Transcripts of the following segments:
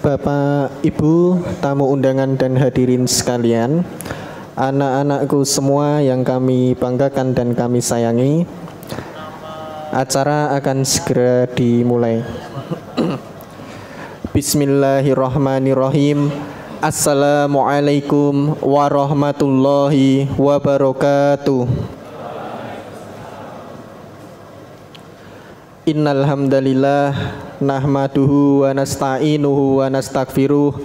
Bapak, Ibu, tamu undangan dan hadirin sekalian, anak-anakku semua yang kami banggakan dan kami sayangi, acara akan segera dimulai. Bismillahirrahmanirrahim. Assalamualaikum warahmatullahi wabarakatuh. Innalhamdalillah nahmaduhu wa nasta'inuhu wa nastaghfiruh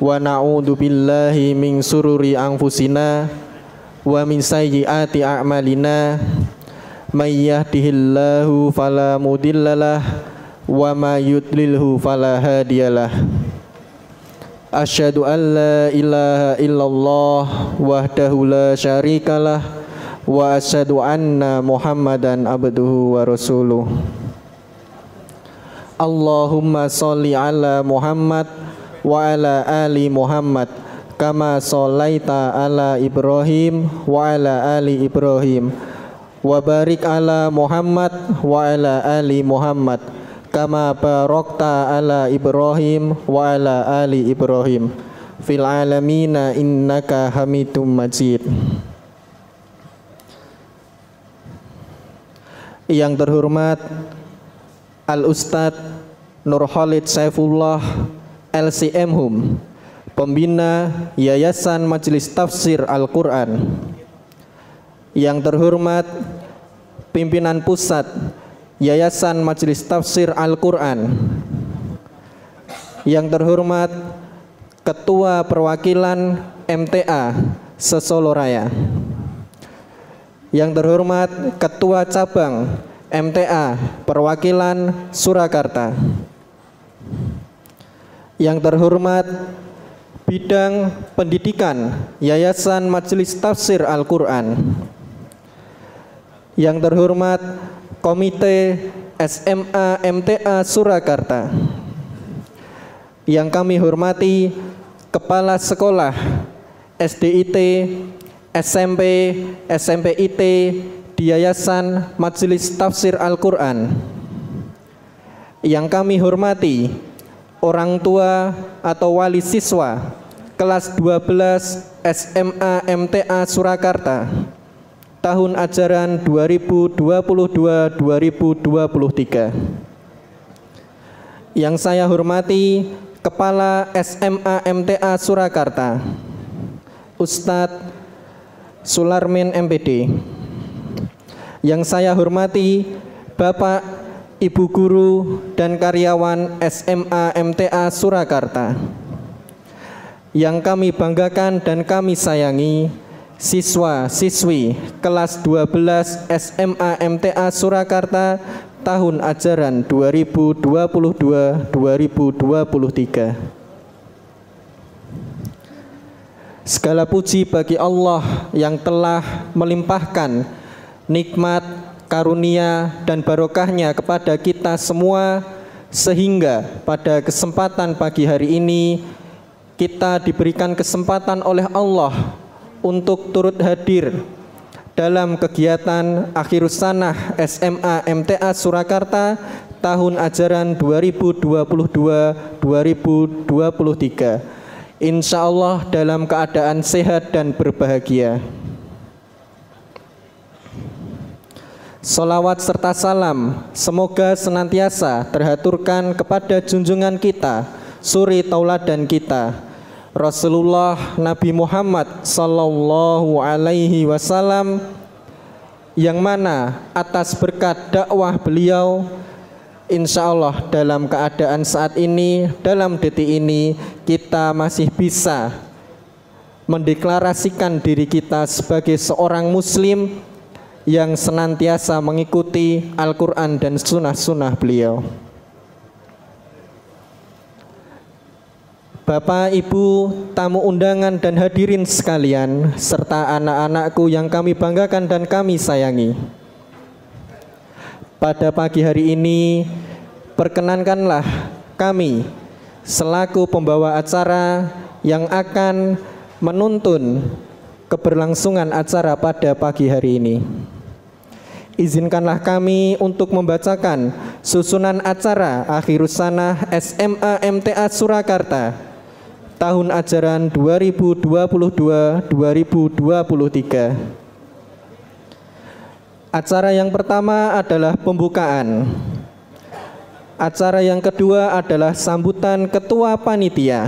wa na'udzu billahi min sururi anfusina wa min sayyiati a'malina may yahdihillahu fala mudhillalah wa may yudlilhu fala hadiyalah asyhadu an la ilaha illallah wahdahu la syarikalah wa asyhadu anna muhammadan abduhu wa rasuluh Allahumma sholli ala Muhammad wa ala ali Muhammad kama sholaita ala Ibrahim wa ala ali Ibrahim wa barik ala Muhammad wa ala ali Muhammad kama barokta ala Ibrahim wa ala ali Ibrahim fil alamina innaka hamidum majid yang terhormat Al Ustadz Nur Khalid Saifullah LCM Hum, pembina Yayasan Majelis Tafsir Al-Quran. Yang terhormat pimpinan pusat Yayasan Majelis Tafsir Al-Quran. Yang terhormat Ketua Perwakilan MTA Sesoloraya Yang terhormat Ketua Cabang MTA Perwakilan Surakarta. Yang terhormat Bidang Pendidikan Yayasan Majelis Tafsir Al-Quran Yang terhormat Komite SMA MTA Surakarta Yang kami hormati Kepala Sekolah SDIT SMP, SMPIT, di Yayasan Majelis Tafsir Al-Quran yang kami hormati orang tua atau wali siswa kelas 12 SMA MTA Surakarta tahun ajaran 2022-2023 yang saya hormati Kepala SMA MTA Surakarta Ustadz Sularmin MPD yang saya hormati Bapak, Ibu Guru, dan karyawan SMA MTA Surakarta. Yang kami banggakan dan kami sayangi, siswa-siswi kelas 12 SMA MTA Surakarta tahun ajaran 2022-2023. Segala puji bagi Allah yang telah melimpahkan nikmat, karunia, dan barokahnya kepada kita semua sehingga pada kesempatan pagi hari ini kita diberikan kesempatan oleh Allah untuk turut hadir dalam kegiatan Akhirusanah SMA MTA Surakarta tahun ajaran 2022-2023. Insya Allah dalam keadaan sehat dan berbahagia. Solawat serta salam semoga senantiasa terhaturkan kepada junjungan kita, suri tauladan kita, Rasulullah Nabi Muhammad Sallallahu Alaihi Wasallam yang mana atas berkat dakwah beliau Insya Allah dalam keadaan saat ini, dalam detik ini kita masih bisa mendeklarasikan diri kita sebagai seorang muslim yang senantiasa mengikuti Al-Quran dan sunnah-sunnah beliau. Bapak, Ibu, tamu undangan dan hadirin sekalian, serta anak-anakku yang kami banggakan dan kami sayangi. Pada pagi hari ini, perkenankanlah kami selaku pembawa acara yang akan menuntun keberlangsungan acara pada pagi hari ini izinkanlah kami untuk membacakan susunan acara akhirus sana SMA MTA Surakarta tahun ajaran 2022-2023. Acara yang pertama adalah pembukaan. Acara yang kedua adalah sambutan ketua panitia.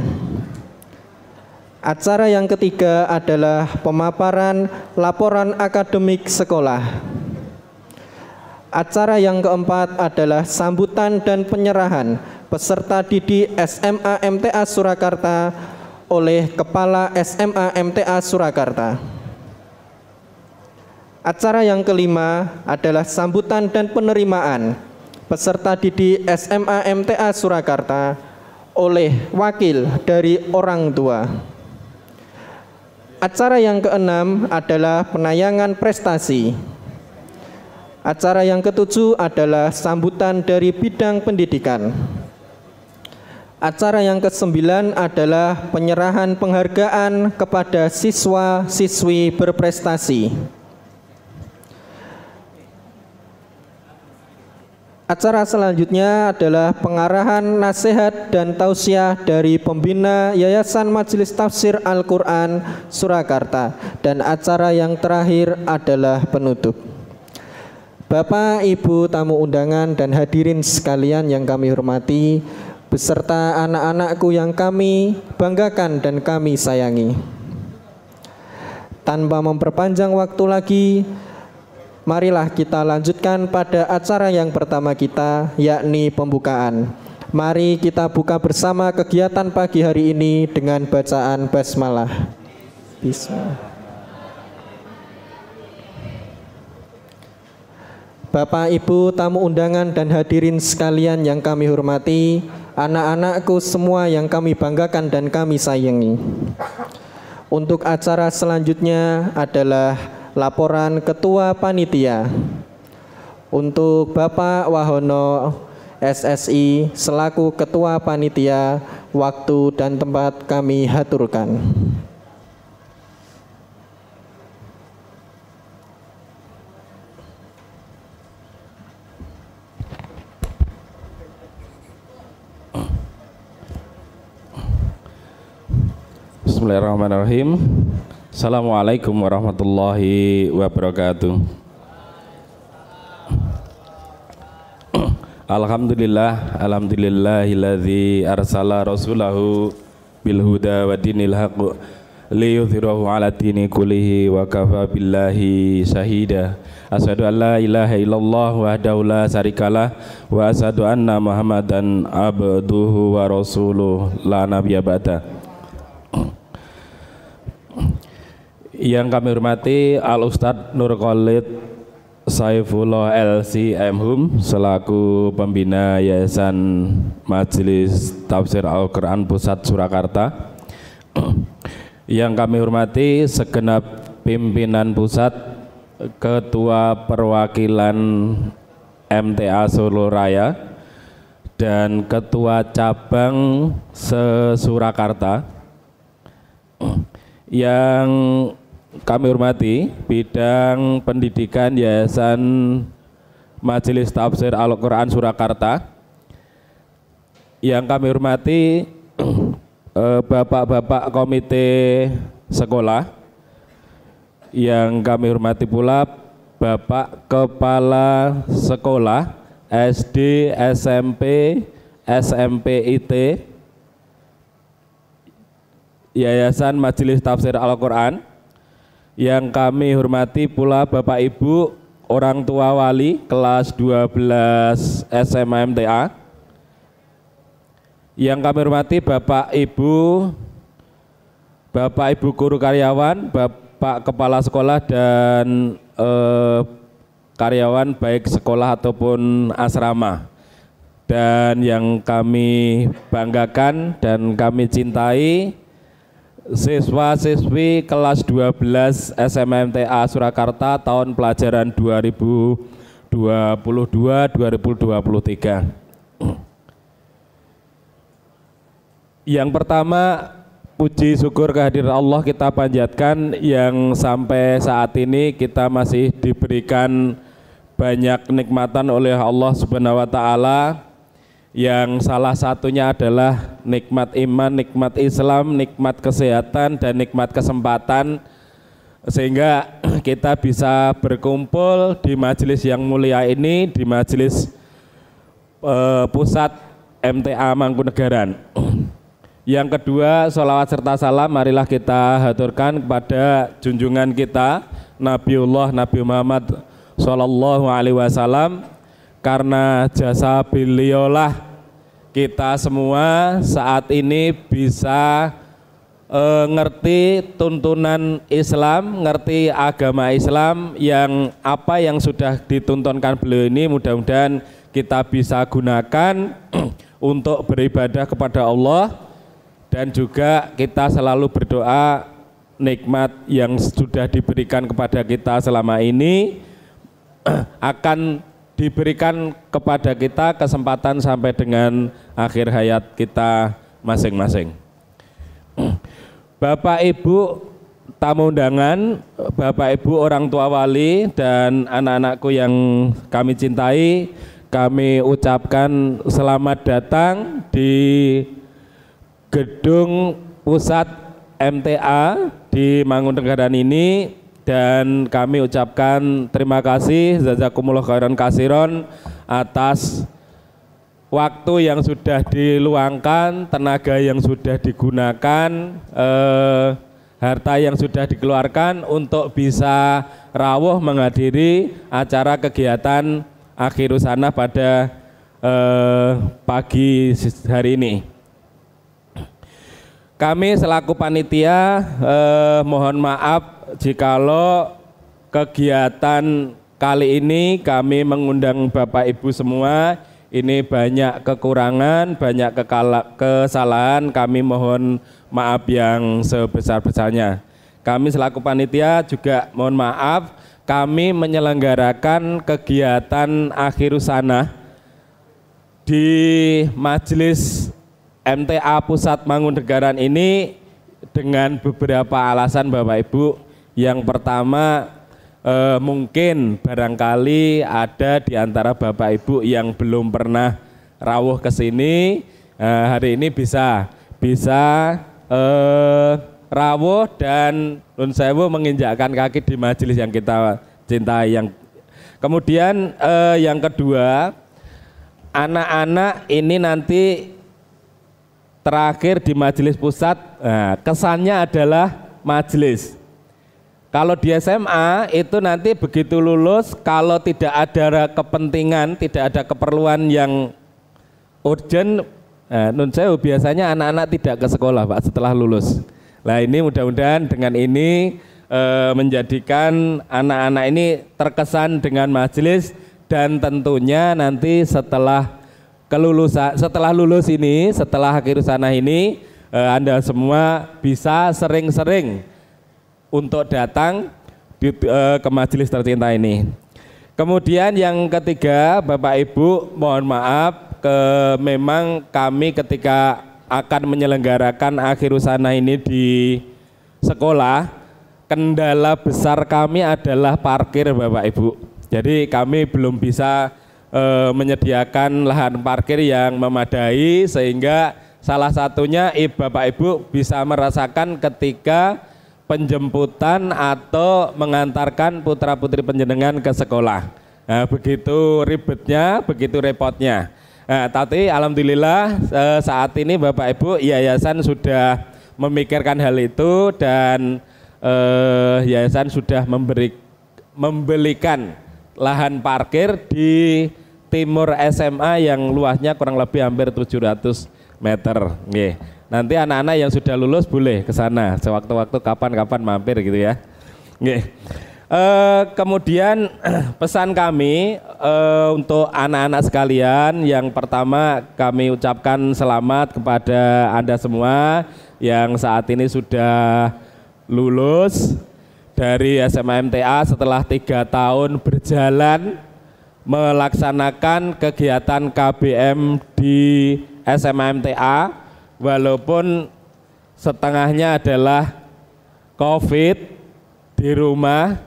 Acara yang ketiga adalah pemaparan laporan akademik sekolah. Acara yang keempat adalah sambutan dan penyerahan peserta didik SMA MTA Surakarta oleh Kepala SMA MTA Surakarta. Acara yang kelima adalah sambutan dan penerimaan peserta didik SMA MTA Surakarta oleh wakil dari orang tua. Acara yang keenam adalah penayangan prestasi Acara yang ketujuh adalah sambutan dari bidang pendidikan. Acara yang kesembilan adalah penyerahan penghargaan kepada siswa-siswi berprestasi. Acara selanjutnya adalah pengarahan nasihat dan tausiah dari pembina Yayasan Majelis Tafsir Al-Quran Surakarta. Dan acara yang terakhir adalah penutup. Bapak, Ibu, tamu undangan, dan hadirin sekalian yang kami hormati, beserta anak-anakku yang kami banggakan dan kami sayangi. Tanpa memperpanjang waktu lagi, marilah kita lanjutkan pada acara yang pertama kita, yakni pembukaan. Mari kita buka bersama kegiatan pagi hari ini dengan bacaan basmalah. Bismillah. Bapak, Ibu, tamu undangan dan hadirin sekalian yang kami hormati, anak-anakku semua yang kami banggakan dan kami sayangi. Untuk acara selanjutnya adalah laporan Ketua Panitia. Untuk Bapak Wahono SSI selaku Ketua Panitia, waktu dan tempat kami haturkan. Bismillahirrahmanirrahim. Assalamualaikum warahmatullahi wabarakatuh. Alhamdulillah, alhamdulillahilladzi arsala rasulahu bil huda wa dinil haqq liyudhhirahu ala dini kullihi wa kafa billahi shahida. Asyhadu an la ilaha illallah wahdahu la syarikalah wa asyhadu anna Muhammadan abduhu wa rasuluh la nabiyya ba'da. Yang kami hormati Al Ustadz Nur Khalid Saifullah LC Mhum selaku pembina Yayasan Majelis Tafsir Al-Qur'an Pusat Surakarta. Yang kami hormati segenap pimpinan pusat Ketua Perwakilan MTA Solo Raya dan Ketua Cabang se-Surakarta yang kami hormati bidang pendidikan Yayasan Majelis Tafsir Al-Quran Surakarta yang kami hormati eh, Bapak-Bapak Komite Sekolah yang kami hormati pula Bapak Kepala Sekolah SD, SMP, SMP IT, Yayasan Majelis Tafsir Al-Quran yang kami hormati pula Bapak Ibu orang tua wali kelas 12 SMMDA, yang kami hormati Bapak Ibu Bapak Ibu guru karyawan Bapak Kepala Sekolah dan eh, karyawan baik sekolah ataupun asrama dan yang kami banggakan dan kami cintai siswa-siswi kelas 12 SMMTA Surakarta tahun pelajaran 2022-2023. Yang pertama, puji syukur kehadiran Allah kita panjatkan yang sampai saat ini kita masih diberikan banyak nikmatan oleh Allah Subhanahu wa taala yang salah satunya adalah nikmat iman, nikmat Islam, nikmat kesehatan dan nikmat kesempatan sehingga kita bisa berkumpul di majelis yang mulia ini di majelis eh, pusat MTA Mangkunegaran. Yang kedua, sholawat serta salam marilah kita haturkan kepada junjungan kita Nabiullah Nabi Muhammad Sallallahu Alaihi Wasallam karena jasa beliaulah kita semua saat ini bisa e, ngerti tuntunan Islam, ngerti agama Islam yang apa yang sudah dituntunkan beliau ini mudah-mudahan kita bisa gunakan untuk beribadah kepada Allah dan juga kita selalu berdoa nikmat yang sudah diberikan kepada kita selama ini akan diberikan kepada kita kesempatan sampai dengan akhir hayat kita masing-masing. Bapak Ibu tamu undangan, Bapak Ibu orang tua wali dan anak-anakku yang kami cintai, kami ucapkan selamat datang di gedung pusat MTA di Mangun Mangkunagaran ini dan kami ucapkan terima kasih jazakumullah khairan kasiron atas waktu yang sudah diluangkan, tenaga yang sudah digunakan, eh, harta yang sudah dikeluarkan untuk bisa rawuh menghadiri acara kegiatan akhirusana pada eh, pagi hari ini. Kami selaku panitia eh, mohon maaf jikalau kegiatan kali ini kami mengundang Bapak Ibu semua. Ini banyak kekurangan, banyak kesalahan. Kami mohon maaf yang sebesar-besarnya. Kami selaku panitia juga mohon maaf. Kami menyelenggarakan kegiatan akhir sana di Majelis MTA Pusat Mangunegaran ini dengan beberapa alasan Bapak Ibu. Yang pertama eh, mungkin barangkali ada di antara Bapak Ibu yang belum pernah rawuh ke sini eh, hari ini bisa bisa eh, rawuh dan Nun Sewu menginjakkan kaki di majelis yang kita cintai yang kemudian eh, yang kedua anak-anak ini nanti terakhir di majelis pusat, nah, kesannya adalah majelis. Kalau di SMA itu nanti begitu lulus, kalau tidak ada kepentingan, tidak ada keperluan yang urgent, nah, nun saya biasanya anak-anak tidak ke sekolah pak setelah lulus. Nah ini mudah-mudahan dengan ini e, menjadikan anak-anak ini terkesan dengan majelis dan tentunya nanti setelah kelulusan setelah lulus ini, setelah akhir sana ini eh, Anda semua bisa sering-sering untuk datang di, eh, ke majelis tercinta ini. Kemudian yang ketiga, Bapak Ibu, mohon maaf ke memang kami ketika akan menyelenggarakan akhir usana ini di sekolah, kendala besar kami adalah parkir Bapak Ibu. Jadi kami belum bisa e, menyediakan lahan parkir yang memadai sehingga salah satunya ibu Bapak Ibu bisa merasakan ketika penjemputan atau mengantarkan putra-putri penjenengan ke sekolah. Nah, begitu ribetnya, begitu repotnya. Nah, tapi alhamdulillah eh, saat ini Bapak Ibu yayasan sudah memikirkan hal itu dan eh, yayasan sudah memberi membelikan lahan parkir di timur SMA yang luasnya kurang lebih hampir 700 meter. Nanti anak-anak yang sudah lulus boleh ke sana sewaktu-waktu kapan-kapan mampir gitu ya. Uh, kemudian pesan kami uh, untuk anak-anak sekalian, yang pertama kami ucapkan selamat kepada anda semua yang saat ini sudah lulus dari SMA MTA setelah tiga tahun berjalan melaksanakan kegiatan KBM di SMMTA walaupun setengahnya adalah COVID di rumah.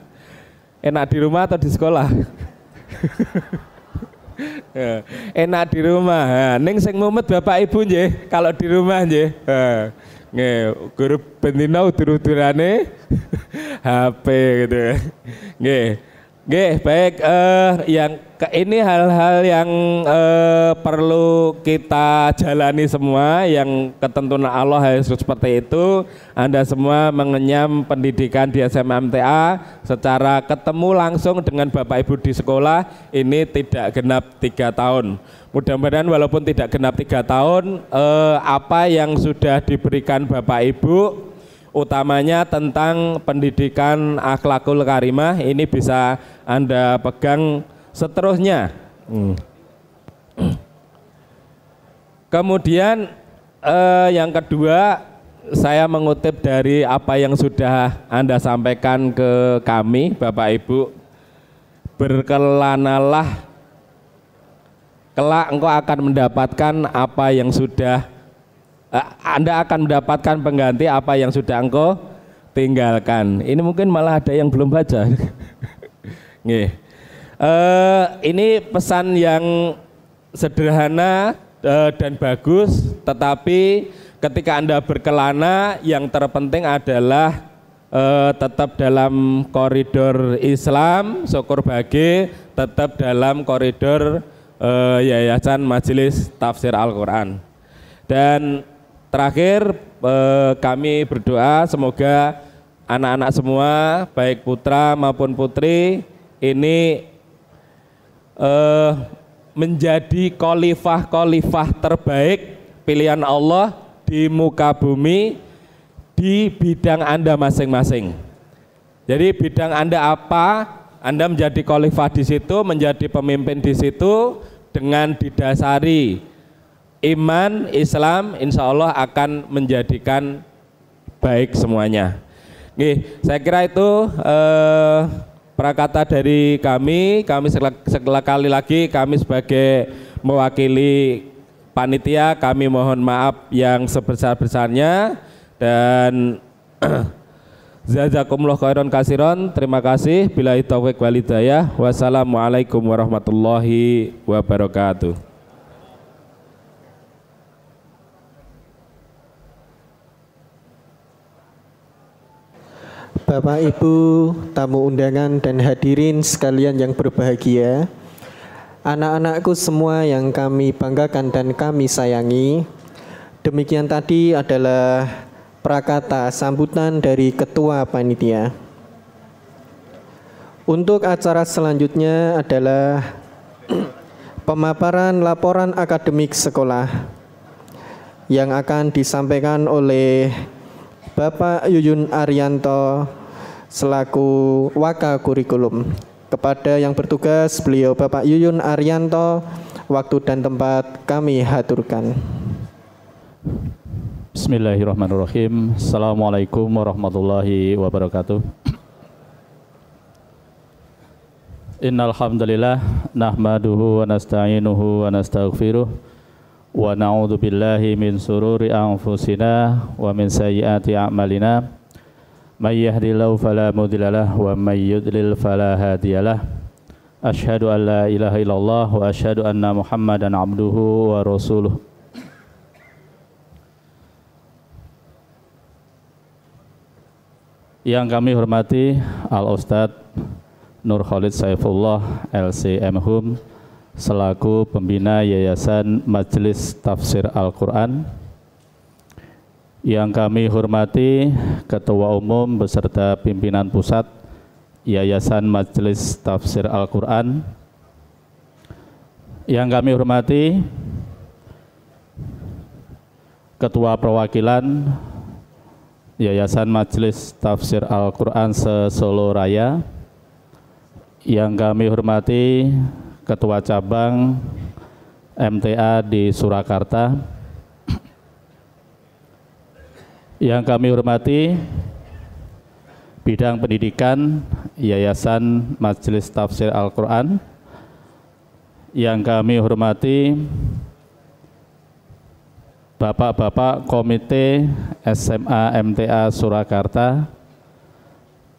Enak di rumah atau di sekolah? Ya, enak di rumah. neng sing mumet Bapak Ibu nggih, kalau di rumah nggih. nge guru bendina turut turane HP gitu. nge Oke, baik. Uh, yang ke, ini hal-hal yang uh, perlu kita jalani semua, yang ketentuan Allah harus seperti itu. Anda semua mengenyam pendidikan di SMA MTA secara ketemu langsung dengan Bapak Ibu di sekolah, ini tidak genap tiga tahun. Mudah-mudahan walaupun tidak genap tiga tahun, uh, apa yang sudah diberikan Bapak Ibu utamanya tentang pendidikan akhlakul karimah ini bisa Anda pegang seterusnya. Hmm. Kemudian eh, yang kedua saya mengutip dari apa yang sudah Anda sampaikan ke kami Bapak Ibu berkelanalah kelak engkau akan mendapatkan apa yang sudah Eh, Anda akan mendapatkan pengganti apa yang sudah engkau tinggalkan. Ini mungkin malah ada yang belum baca. Nih, uh, ini pesan yang sederhana uh, dan bagus, tetapi ketika Anda berkelana, yang terpenting adalah uh, tetap dalam koridor Islam, syukur bagi, tetap dalam koridor uh, Yayasan Majelis Tafsir Al-Quran. Dan Terakhir eh, kami berdoa semoga anak-anak semua baik putra maupun putri ini eh, menjadi kolifah-kolifah terbaik pilihan Allah di muka bumi di bidang Anda masing-masing. Jadi bidang Anda apa, Anda menjadi kolifah di situ, menjadi pemimpin di situ dengan didasari iman, Islam insya Allah akan menjadikan baik semuanya. Oke, saya kira itu eh, prakata dari kami. Kami sekali lagi kami sebagai mewakili panitia kami mohon maaf yang sebesar-besarnya dan Zazakumullah khairan kasiron. Terima kasih. Bila itu walidayah. Wassalamualaikum warahmatullahi wabarakatuh. Bapak, Ibu, tamu undangan dan hadirin sekalian yang berbahagia. Anak-anakku semua yang kami banggakan dan kami sayangi. Demikian tadi adalah prakata sambutan dari ketua panitia. Untuk acara selanjutnya adalah pemaparan laporan akademik sekolah yang akan disampaikan oleh Bapak Yuyun Arianto selaku Waka Kurikulum. Kepada yang bertugas beliau Bapak Yuyun Arianto, waktu dan tempat kami haturkan. Bismillahirrahmanirrahim. Assalamualaikum warahmatullahi wabarakatuh. Innalhamdulillah nahmaduhu wa nasta'inuhu wa nasta'ughfiruh. wa na'udzu billahi min sururi anfusina wa min sayyati a'malina. من يهد الله فلا مضل له ومن يضلل فلا هادي له أشهد أن لا إله إلا الله وأشهد أن محمدا عبده ورسوله Yang kami hormati Al Ustadz Nur Khalid Saifullah LCM Hum selaku pembina Yayasan Majelis Tafsir Al-Qur'an yang kami hormati Ketua Umum beserta pimpinan pusat Yayasan Majelis Tafsir Al-Quran Yang kami hormati Ketua Perwakilan Yayasan Majelis Tafsir Al-Quran se-Solo Raya Yang kami hormati Ketua Cabang MTA di Surakarta yang kami hormati Bidang Pendidikan Yayasan Majelis Tafsir Al-Quran Yang kami hormati Bapak-Bapak Komite SMA MTA Surakarta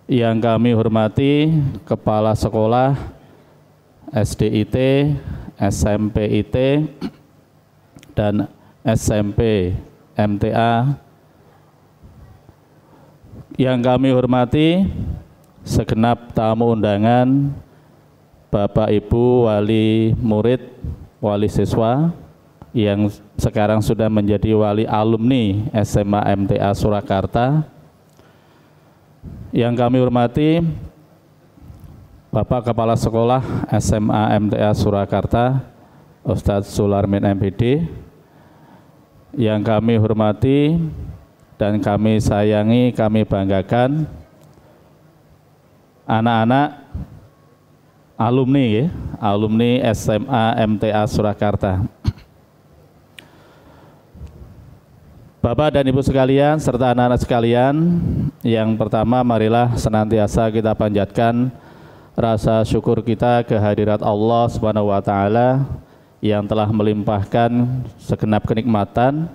Yang kami hormati Kepala Sekolah SDIT, SMPIT, dan SMP MTA yang kami hormati segenap tamu undangan Bapak Ibu wali murid, wali siswa yang sekarang sudah menjadi wali alumni SMA MTA Surakarta. Yang kami hormati Bapak Kepala Sekolah SMA MTA Surakarta, Ustadz Sularmin MPD. Yang kami hormati dan kami sayangi, kami banggakan anak-anak alumni ya, alumni SMA MTA Surakarta. Bapak dan Ibu sekalian serta anak-anak sekalian, yang pertama marilah senantiasa kita panjatkan rasa syukur kita kehadirat Allah Subhanahu wa taala yang telah melimpahkan segenap kenikmatan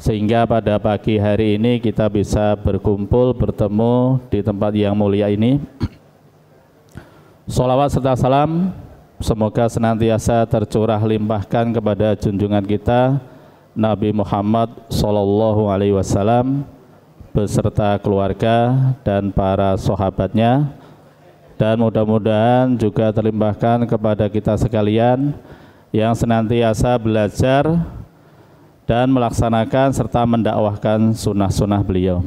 sehingga pada pagi hari ini kita bisa berkumpul bertemu di tempat yang mulia ini. Salawat serta salam semoga senantiasa tercurah limpahkan kepada junjungan kita Nabi Muhammad Sallallahu Alaihi Wasallam beserta keluarga dan para sahabatnya dan mudah-mudahan juga terlimpahkan kepada kita sekalian yang senantiasa belajar dan melaksanakan serta mendakwahkan sunnah-sunnah beliau.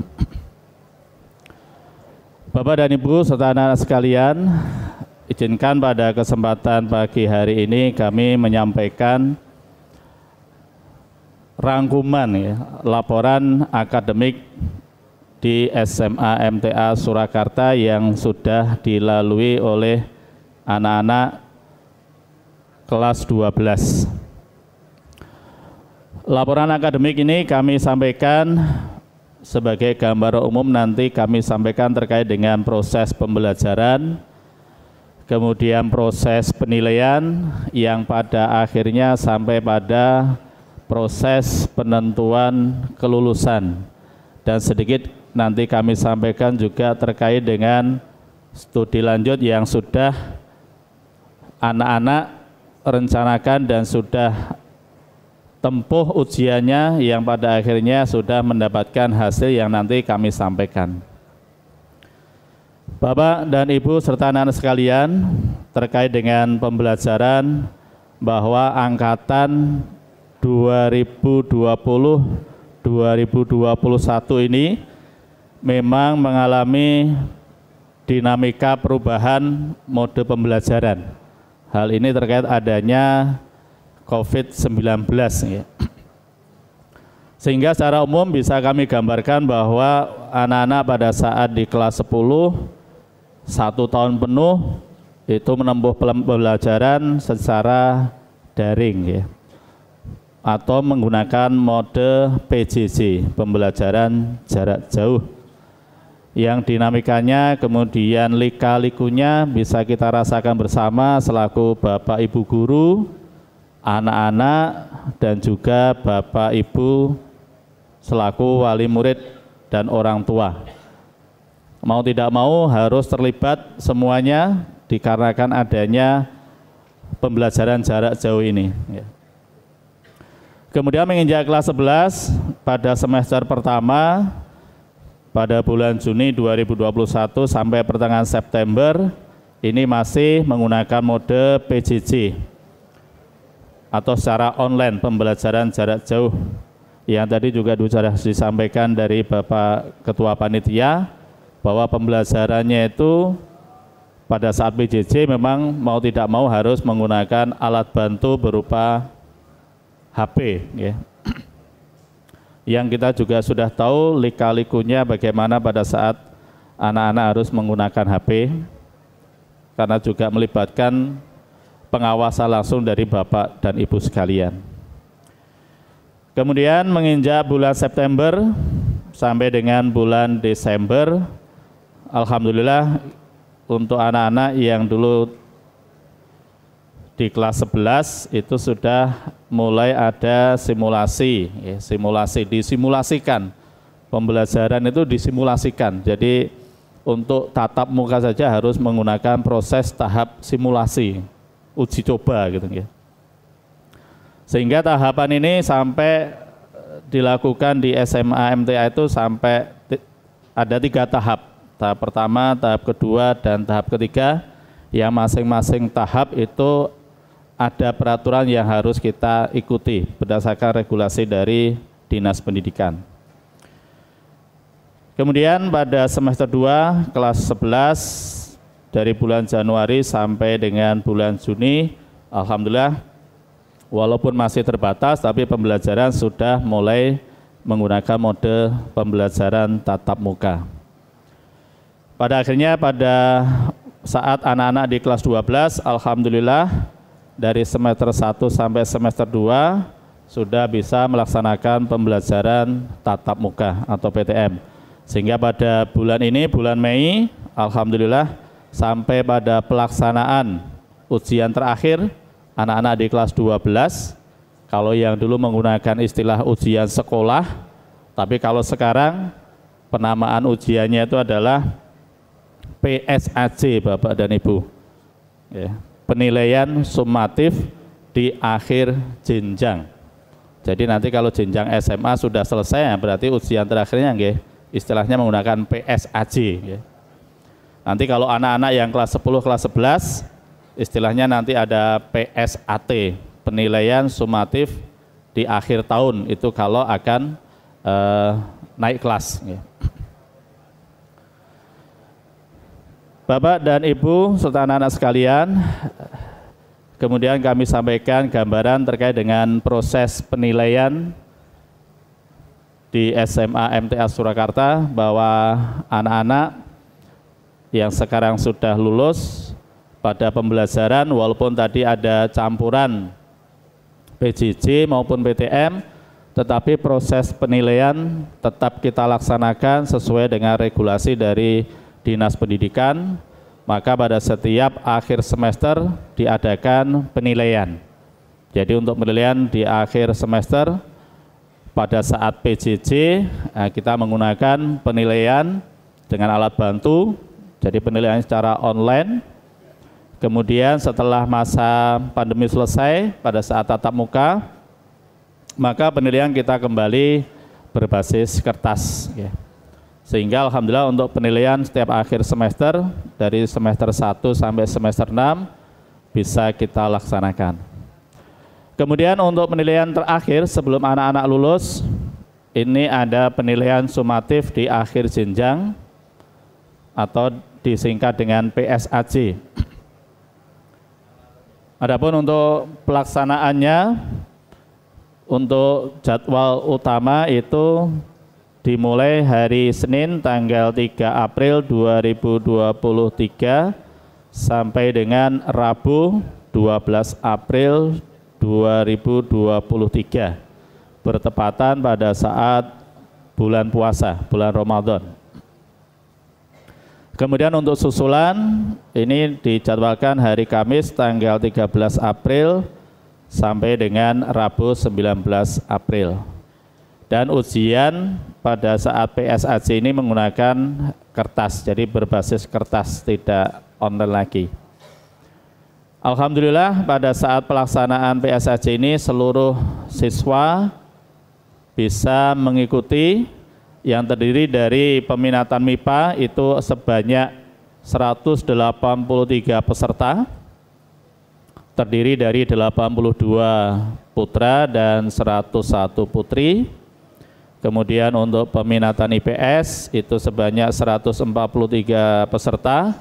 Bapak dan Ibu serta anak-anak sekalian, izinkan pada kesempatan pagi hari ini kami menyampaikan rangkuman ya, laporan akademik di SMA MTA Surakarta yang sudah dilalui oleh anak-anak kelas 12. Laporan akademik ini kami sampaikan sebagai gambar umum nanti kami sampaikan terkait dengan proses pembelajaran, kemudian proses penilaian yang pada akhirnya sampai pada proses penentuan kelulusan dan sedikit nanti kami sampaikan juga terkait dengan studi lanjut yang sudah anak-anak rencanakan dan sudah tempuh ujiannya yang pada akhirnya sudah mendapatkan hasil yang nanti kami sampaikan. Bapak dan Ibu serta anak-anak sekalian, terkait dengan pembelajaran bahwa angkatan 2020 2021 ini memang mengalami dinamika perubahan mode pembelajaran. Hal ini terkait adanya COVID-19 ya. Sehingga secara umum bisa kami gambarkan bahwa anak-anak pada saat di kelas 10 satu tahun penuh itu menempuh pembelajaran secara daring ya atau menggunakan mode PJJ pembelajaran jarak jauh yang dinamikanya kemudian lika-likunya bisa kita rasakan bersama selaku Bapak Ibu guru anak-anak dan juga Bapak Ibu selaku wali murid dan orang tua. Mau tidak mau harus terlibat semuanya dikarenakan adanya pembelajaran jarak jauh ini. Ya. Kemudian menginjak kelas 11 pada semester pertama pada bulan Juni 2021 sampai pertengahan September ini masih menggunakan mode PJJ atau secara online pembelajaran jarak jauh yang tadi juga sudah disampaikan dari Bapak Ketua Panitia bahwa pembelajarannya itu pada saat PJJ memang mau tidak mau harus menggunakan alat bantu berupa HP ya. yang kita juga sudah tahu lika-likunya bagaimana pada saat anak-anak harus menggunakan HP karena juga melibatkan pengawasan langsung dari Bapak dan Ibu sekalian. Kemudian menginjak bulan September sampai dengan bulan Desember, Alhamdulillah untuk anak-anak yang dulu di kelas 11 itu sudah mulai ada simulasi, ya, simulasi disimulasikan. Pembelajaran itu disimulasikan. Jadi untuk tatap muka saja harus menggunakan proses tahap simulasi uji coba gitu ya. Sehingga tahapan ini sampai eh, dilakukan di SMA MTA itu sampai ada tiga tahap. Tahap pertama, tahap kedua, dan tahap ketiga yang masing-masing tahap itu ada peraturan yang harus kita ikuti berdasarkan regulasi dari Dinas Pendidikan. Kemudian pada semester 2 kelas 11 dari bulan Januari sampai dengan bulan Juni alhamdulillah walaupun masih terbatas tapi pembelajaran sudah mulai menggunakan mode pembelajaran tatap muka. Pada akhirnya pada saat anak-anak di kelas 12 alhamdulillah dari semester 1 sampai semester 2 sudah bisa melaksanakan pembelajaran tatap muka atau PTM. Sehingga pada bulan ini bulan Mei alhamdulillah sampai pada pelaksanaan ujian terakhir anak-anak di kelas 12 kalau yang dulu menggunakan istilah ujian sekolah tapi kalau sekarang penamaan ujiannya itu adalah PSAC Bapak dan Ibu ya, penilaian sumatif di akhir jenjang jadi nanti kalau jenjang SMA sudah selesai berarti ujian terakhirnya istilahnya menggunakan PSAC ya. Nanti kalau anak-anak yang kelas 10, kelas 11, istilahnya nanti ada PSAT, penilaian sumatif di akhir tahun, itu kalau akan eh, naik kelas. Ya. Bapak dan Ibu serta anak-anak sekalian, kemudian kami sampaikan gambaran terkait dengan proses penilaian di SMA MTA Surakarta bahwa anak-anak yang sekarang sudah lulus pada pembelajaran walaupun tadi ada campuran PJJ maupun PTM tetapi proses penilaian tetap kita laksanakan sesuai dengan regulasi dari Dinas Pendidikan maka pada setiap akhir semester diadakan penilaian jadi untuk penilaian di akhir semester pada saat PJJ eh, kita menggunakan penilaian dengan alat bantu jadi penilaian secara online. Kemudian setelah masa pandemi selesai pada saat tatap muka, maka penilaian kita kembali berbasis kertas. Ya. Sehingga alhamdulillah untuk penilaian setiap akhir semester dari semester 1 sampai semester 6 bisa kita laksanakan. Kemudian untuk penilaian terakhir sebelum anak-anak lulus, ini ada penilaian sumatif di akhir jenjang atau disingkat dengan PSAC. Adapun untuk pelaksanaannya untuk jadwal utama itu dimulai hari Senin tanggal 3 April 2023 sampai dengan Rabu 12 April 2023 bertepatan pada saat bulan puasa, bulan Ramadan. Kemudian untuk susulan ini dijadwalkan hari Kamis tanggal 13 April sampai dengan Rabu 19 April. Dan ujian pada saat PSAC ini menggunakan kertas, jadi berbasis kertas tidak online lagi. Alhamdulillah pada saat pelaksanaan PSAC ini seluruh siswa bisa mengikuti yang terdiri dari peminatan MIPA itu sebanyak 183 peserta terdiri dari 82 putra dan 101 putri. Kemudian untuk peminatan IPS itu sebanyak 143 peserta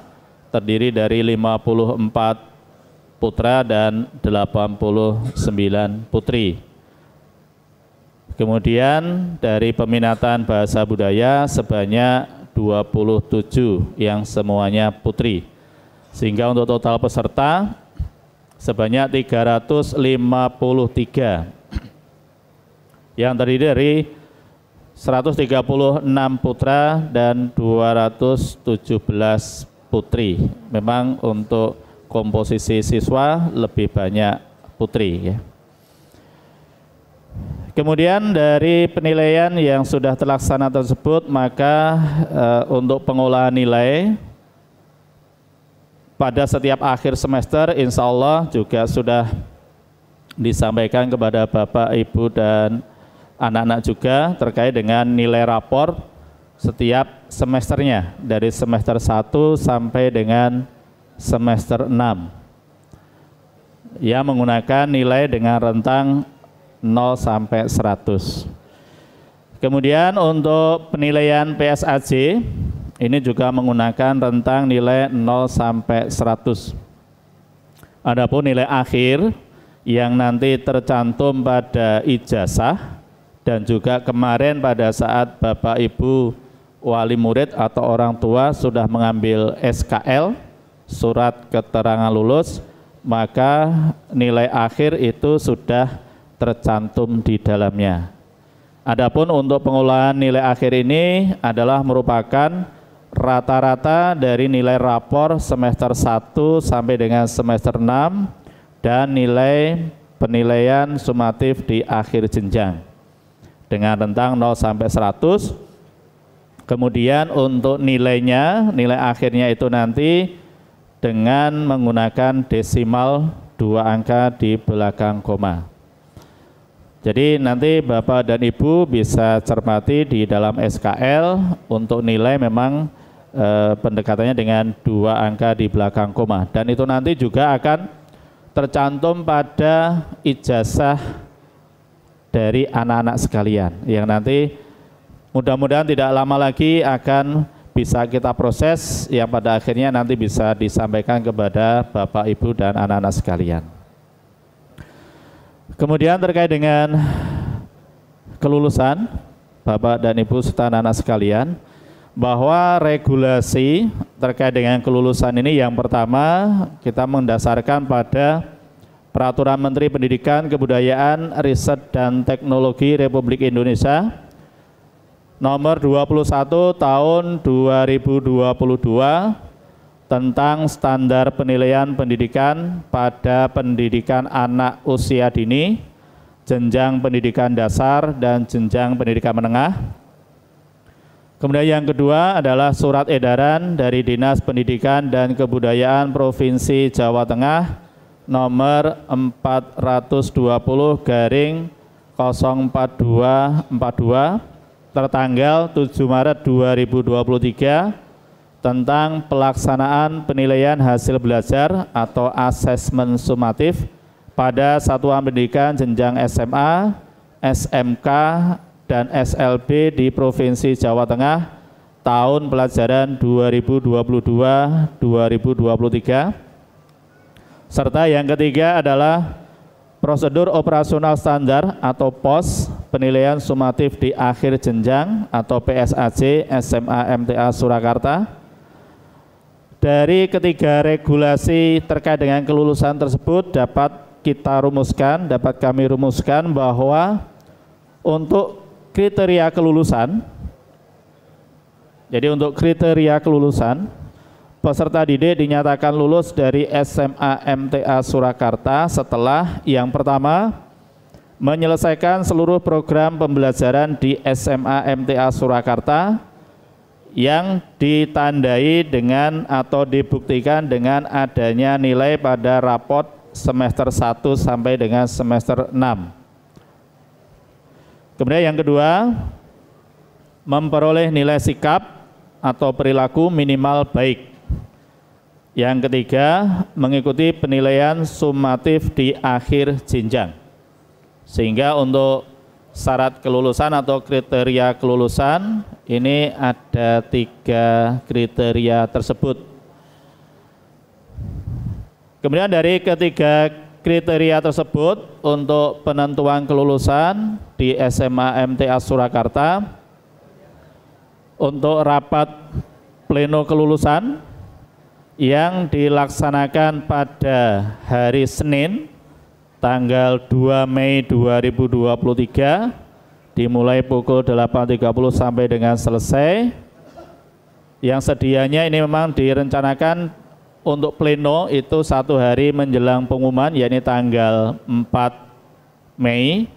terdiri dari 54 putra dan 89 putri. Kemudian dari peminatan bahasa budaya sebanyak 27 yang semuanya putri. Sehingga untuk total peserta sebanyak 353 yang terdiri dari 136 putra dan 217 putri. Memang untuk komposisi siswa lebih banyak putri ya. Kemudian dari penilaian yang sudah terlaksana tersebut, maka e, untuk pengolahan nilai pada setiap akhir semester, insya Allah juga sudah disampaikan kepada Bapak, Ibu, dan anak-anak juga terkait dengan nilai rapor setiap semesternya, dari semester 1 sampai dengan semester 6. Ya, menggunakan nilai dengan rentang 0 sampai 100. Kemudian untuk penilaian PSAC ini juga menggunakan rentang nilai 0 sampai 100. Adapun nilai akhir yang nanti tercantum pada ijazah dan juga kemarin pada saat Bapak Ibu wali murid atau orang tua sudah mengambil SKL surat keterangan lulus maka nilai akhir itu sudah tercantum di dalamnya. Adapun untuk pengolahan nilai akhir ini adalah merupakan rata-rata dari nilai rapor semester 1 sampai dengan semester 6 dan nilai penilaian sumatif di akhir jenjang dengan rentang 0 sampai 100 Kemudian untuk nilainya, nilai akhirnya itu nanti dengan menggunakan desimal dua angka di belakang koma. Jadi nanti Bapak dan Ibu bisa cermati di dalam SKL untuk nilai memang eh, pendekatannya dengan dua angka di belakang koma dan itu nanti juga akan tercantum pada ijazah dari anak-anak sekalian yang nanti mudah-mudahan tidak lama lagi akan bisa kita proses yang pada akhirnya nanti bisa disampaikan kepada Bapak Ibu dan anak-anak sekalian. Kemudian terkait dengan kelulusan Bapak dan Ibu serta anak-anak sekalian bahwa regulasi terkait dengan kelulusan ini yang pertama kita mendasarkan pada Peraturan Menteri Pendidikan, Kebudayaan, Riset dan Teknologi Republik Indonesia nomor 21 tahun 2022 tentang standar penilaian pendidikan pada pendidikan anak usia dini, jenjang pendidikan dasar dan jenjang pendidikan menengah. Kemudian yang kedua adalah surat edaran dari Dinas Pendidikan dan Kebudayaan Provinsi Jawa Tengah nomor 420 garing 04242 tertanggal 7 Maret 2023 tentang pelaksanaan penilaian hasil belajar atau asesmen sumatif pada satuan pendidikan jenjang SMA, SMK, dan SLB di Provinsi Jawa Tengah tahun pelajaran 2022-2023. Serta yang ketiga adalah prosedur operasional standar atau POS penilaian sumatif di akhir jenjang atau PSAC SMA MTA Surakarta dari ketiga regulasi terkait dengan kelulusan tersebut dapat kita rumuskan, dapat kami rumuskan bahwa untuk kriteria kelulusan, jadi untuk kriteria kelulusan, peserta didik dinyatakan lulus dari SMA MTA Surakarta setelah yang pertama menyelesaikan seluruh program pembelajaran di SMA MTA Surakarta yang ditandai dengan atau dibuktikan dengan adanya nilai pada rapot semester 1 sampai dengan semester 6. Kemudian yang kedua, memperoleh nilai sikap atau perilaku minimal baik. Yang ketiga, mengikuti penilaian sumatif di akhir jenjang. Sehingga untuk syarat kelulusan atau kriteria kelulusan ini ada tiga kriteria tersebut. Kemudian dari ketiga kriteria tersebut untuk penentuan kelulusan di SMA MTA Surakarta untuk rapat pleno kelulusan yang dilaksanakan pada hari Senin tanggal 2 Mei 2023 dimulai pukul 8.30 sampai dengan selesai. Yang sedianya ini memang direncanakan untuk pleno itu satu hari menjelang pengumuman, yakni tanggal 4 Mei.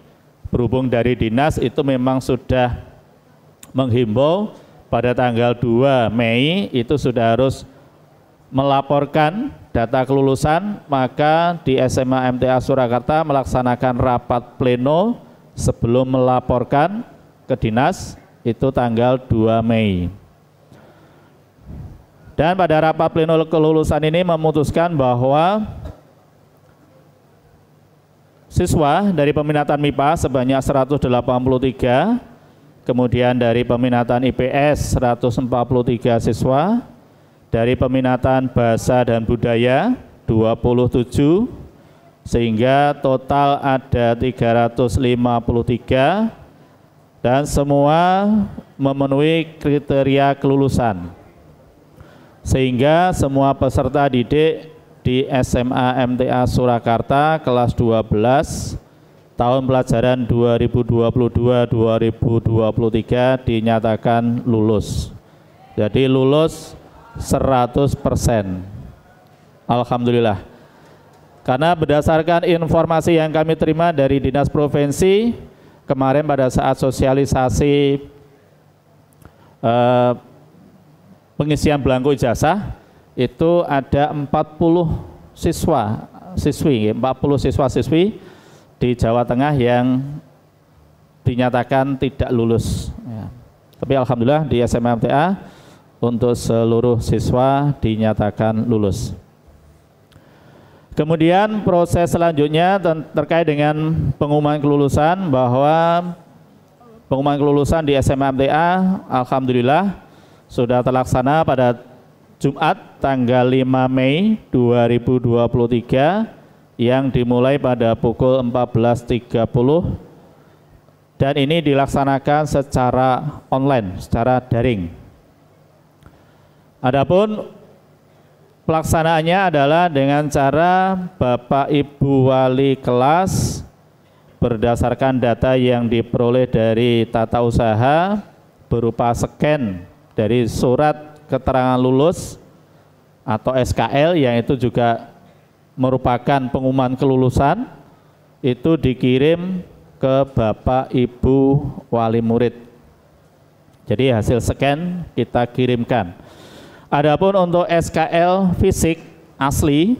Berhubung dari dinas itu memang sudah menghimbau pada tanggal 2 Mei itu sudah harus melaporkan data kelulusan, maka di SMA MTA Surakarta melaksanakan rapat pleno sebelum melaporkan ke dinas itu tanggal 2 Mei. Dan pada rapat pleno kelulusan ini memutuskan bahwa siswa dari peminatan MIPA sebanyak 183, kemudian dari peminatan IPS 143 siswa, dari peminatan bahasa dan budaya 27 sehingga total ada 353 dan semua memenuhi kriteria kelulusan sehingga semua peserta didik di SMA MTA Surakarta kelas 12 tahun pelajaran 2022-2023 dinyatakan lulus. Jadi lulus 100%. Alhamdulillah. Karena berdasarkan informasi yang kami terima dari Dinas Provinsi, kemarin pada saat sosialisasi eh, pengisian belangko ijazah, itu ada 40 siswa, siswi, 40 siswa-siswi di Jawa Tengah yang dinyatakan tidak lulus. Ya. Tapi Alhamdulillah di SMMTA untuk seluruh siswa dinyatakan lulus. Kemudian proses selanjutnya terkait dengan pengumuman kelulusan bahwa pengumuman kelulusan di SMA MTA alhamdulillah sudah terlaksana pada Jumat tanggal 5 Mei 2023 yang dimulai pada pukul 14.30 dan ini dilaksanakan secara online, secara daring. Adapun Pelaksanaannya adalah dengan cara Bapak Ibu Wali Kelas berdasarkan data yang diperoleh dari tata usaha berupa scan dari surat keterangan lulus atau SKL yang itu juga merupakan pengumuman kelulusan itu dikirim ke Bapak Ibu wali murid. Jadi hasil scan kita kirimkan. Adapun untuk SKL fisik asli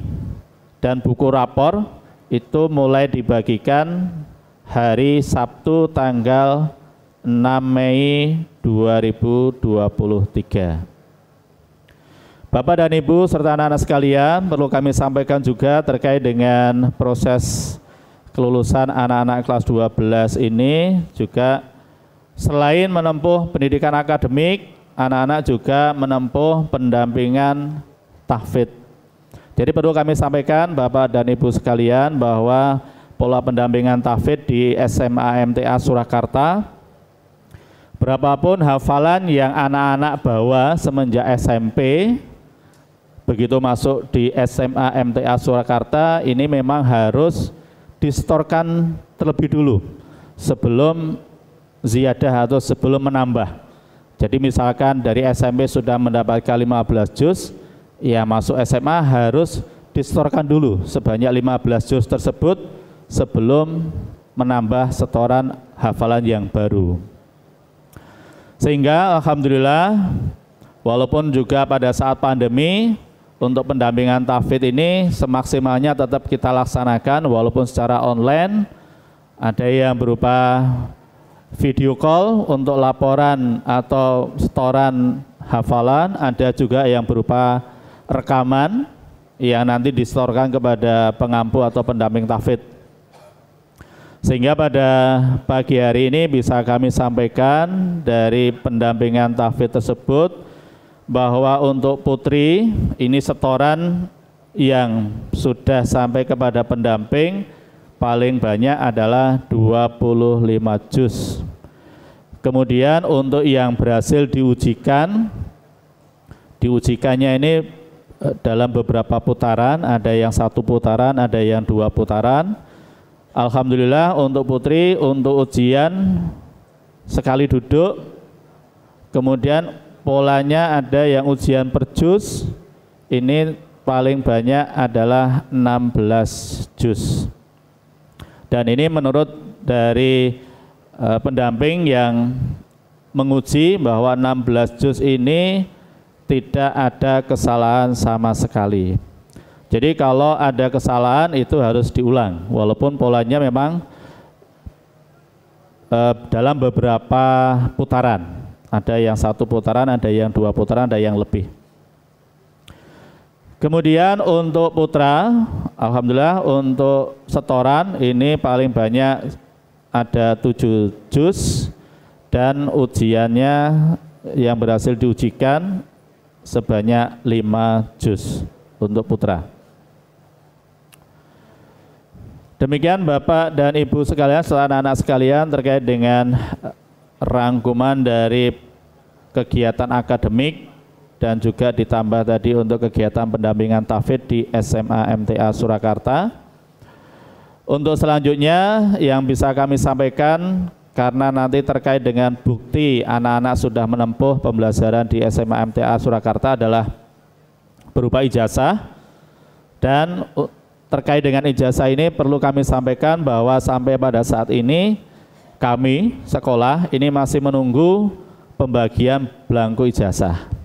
dan buku rapor itu mulai dibagikan hari Sabtu tanggal 6 Mei 2023. Bapak dan Ibu serta anak-anak sekalian perlu kami sampaikan juga terkait dengan proses kelulusan anak-anak kelas 12 ini juga selain menempuh pendidikan akademik anak-anak juga menempuh pendampingan tahfid. Jadi perlu kami sampaikan Bapak dan Ibu sekalian bahwa pola pendampingan tahfid di SMA MTA Surakarta berapapun hafalan yang anak-anak bawa semenjak SMP begitu masuk di SMA MTA Surakarta ini memang harus distorkan terlebih dulu sebelum ziyadah atau sebelum menambah jadi misalkan dari SMP sudah mendapatkan 15 juz, ya masuk SMA harus disetorkan dulu sebanyak 15 juz tersebut sebelum menambah setoran hafalan yang baru. Sehingga alhamdulillah walaupun juga pada saat pandemi untuk pendampingan tafid ini semaksimalnya tetap kita laksanakan walaupun secara online ada yang berupa video call untuk laporan atau setoran hafalan, ada juga yang berupa rekaman yang nanti disetorkan kepada pengampu atau pendamping tafid. Sehingga pada pagi hari ini bisa kami sampaikan dari pendampingan tafid tersebut bahwa untuk putri ini setoran yang sudah sampai kepada pendamping paling banyak adalah 25 juz. Kemudian untuk yang berhasil diujikan, diujikannya ini eh, dalam beberapa putaran, ada yang satu putaran, ada yang dua putaran. Alhamdulillah untuk putri, untuk ujian sekali duduk, kemudian polanya ada yang ujian per juz, ini paling banyak adalah 16 juz. Dan ini menurut dari uh, pendamping yang menguji bahwa 16 juz ini tidak ada kesalahan sama sekali. Jadi kalau ada kesalahan itu harus diulang, walaupun polanya memang e, dalam beberapa putaran. Ada yang satu putaran, ada yang dua putaran, ada yang lebih. Kemudian untuk putra, alhamdulillah untuk setoran ini paling banyak ada tujuh jus dan ujiannya yang berhasil diujikan sebanyak lima jus untuk putra. Demikian Bapak dan Ibu sekalian, selain anak-anak sekalian terkait dengan rangkuman dari kegiatan akademik dan juga ditambah tadi untuk kegiatan pendampingan tafid di SMA MTA Surakarta. Untuk selanjutnya yang bisa kami sampaikan karena nanti terkait dengan bukti anak-anak sudah menempuh pembelajaran di SMA MTA Surakarta adalah berupa ijazah dan terkait dengan ijazah ini perlu kami sampaikan bahwa sampai pada saat ini kami sekolah ini masih menunggu pembagian belangku ijazah.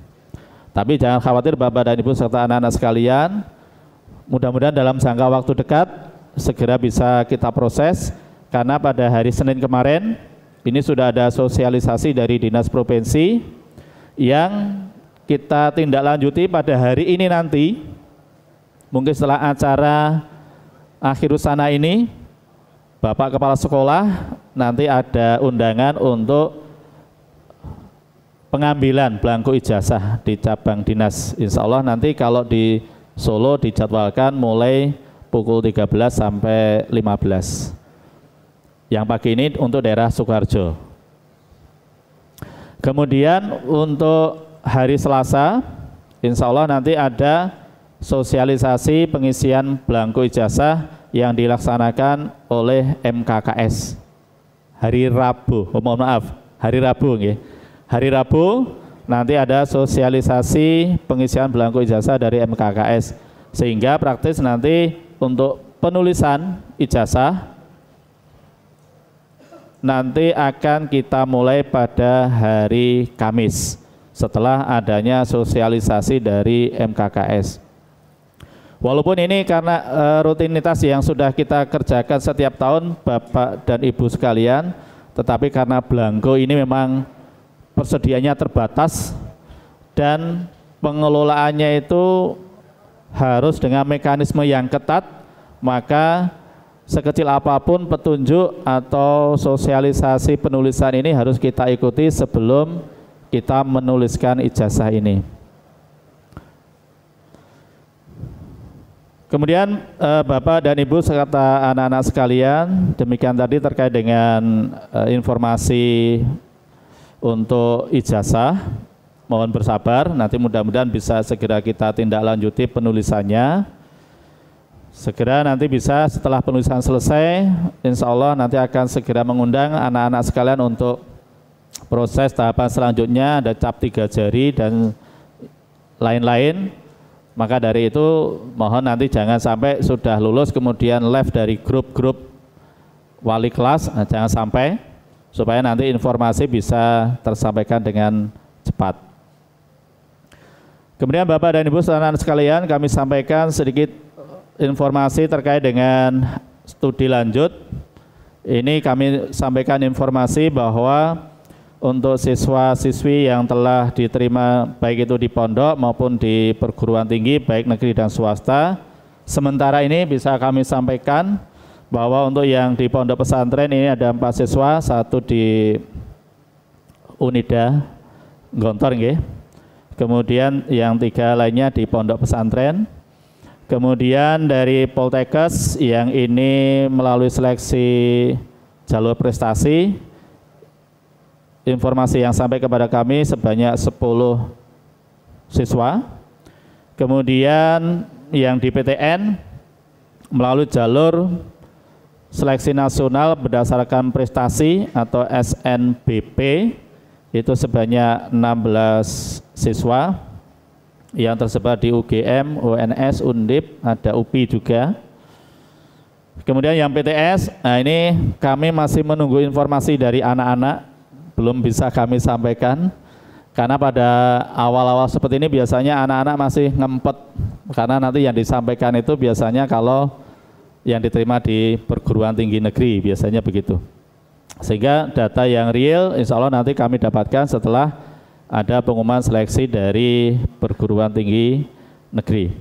Tapi jangan khawatir Bapak dan Ibu serta anak-anak sekalian, mudah-mudahan dalam jangka waktu dekat segera bisa kita proses karena pada hari Senin kemarin ini sudah ada sosialisasi dari Dinas Provinsi yang kita tindak lanjuti pada hari ini nanti mungkin setelah acara akhir sana ini Bapak Kepala Sekolah nanti ada undangan untuk pengambilan belangko ijazah di cabang dinas. Insya Allah nanti kalau di Solo dijadwalkan mulai pukul 13 sampai 15. Yang pagi ini untuk daerah Sukarjo. Kemudian untuk hari Selasa, insya Allah nanti ada sosialisasi pengisian belangko ijazah yang dilaksanakan oleh MKKS hari Rabu, oh, mohon maaf, hari Rabu nggih hari Rabu nanti ada sosialisasi pengisian belangko ijazah dari MKKS sehingga praktis nanti untuk penulisan ijazah nanti akan kita mulai pada hari Kamis setelah adanya sosialisasi dari MKKS. Walaupun ini karena e, rutinitas yang sudah kita kerjakan setiap tahun Bapak dan Ibu sekalian, tetapi karena belangko ini memang persediaannya terbatas dan pengelolaannya itu harus dengan mekanisme yang ketat maka sekecil apapun petunjuk atau sosialisasi penulisan ini harus kita ikuti sebelum kita menuliskan ijazah ini. Kemudian eh, Bapak dan Ibu serta anak-anak sekalian, demikian tadi terkait dengan eh, informasi untuk ijazah. Mohon bersabar, nanti mudah-mudahan bisa segera kita tindak lanjuti penulisannya. Segera nanti bisa setelah penulisan selesai, insya Allah nanti akan segera mengundang anak-anak sekalian untuk proses tahapan selanjutnya ada cap tiga jari dan lain-lain. Maka dari itu mohon nanti jangan sampai sudah lulus kemudian left dari grup-grup wali kelas, nah, jangan sampai supaya nanti informasi bisa tersampaikan dengan cepat. Kemudian Bapak dan Ibu saudara sekalian kami sampaikan sedikit informasi terkait dengan studi lanjut. Ini kami sampaikan informasi bahwa untuk siswa-siswi yang telah diterima baik itu di pondok maupun di perguruan tinggi baik negeri dan swasta sementara ini bisa kami sampaikan bahwa untuk yang di pondok pesantren ini ada empat siswa, satu di Unida Gontor nge. Kemudian yang tiga lainnya di pondok pesantren. Kemudian dari Poltekkes yang ini melalui seleksi jalur prestasi informasi yang sampai kepada kami sebanyak 10 siswa. Kemudian yang di PTN melalui jalur seleksi nasional berdasarkan prestasi atau SNBP itu sebanyak 16 siswa yang tersebar di UGM, UNS, Undip, ada UPI juga. Kemudian yang PTS, nah ini kami masih menunggu informasi dari anak-anak, belum bisa kami sampaikan. Karena pada awal-awal seperti ini biasanya anak-anak masih ngempet, karena nanti yang disampaikan itu biasanya kalau yang diterima di perguruan tinggi negeri biasanya begitu. Sehingga data yang real insya Allah nanti kami dapatkan setelah ada pengumuman seleksi dari perguruan tinggi negeri.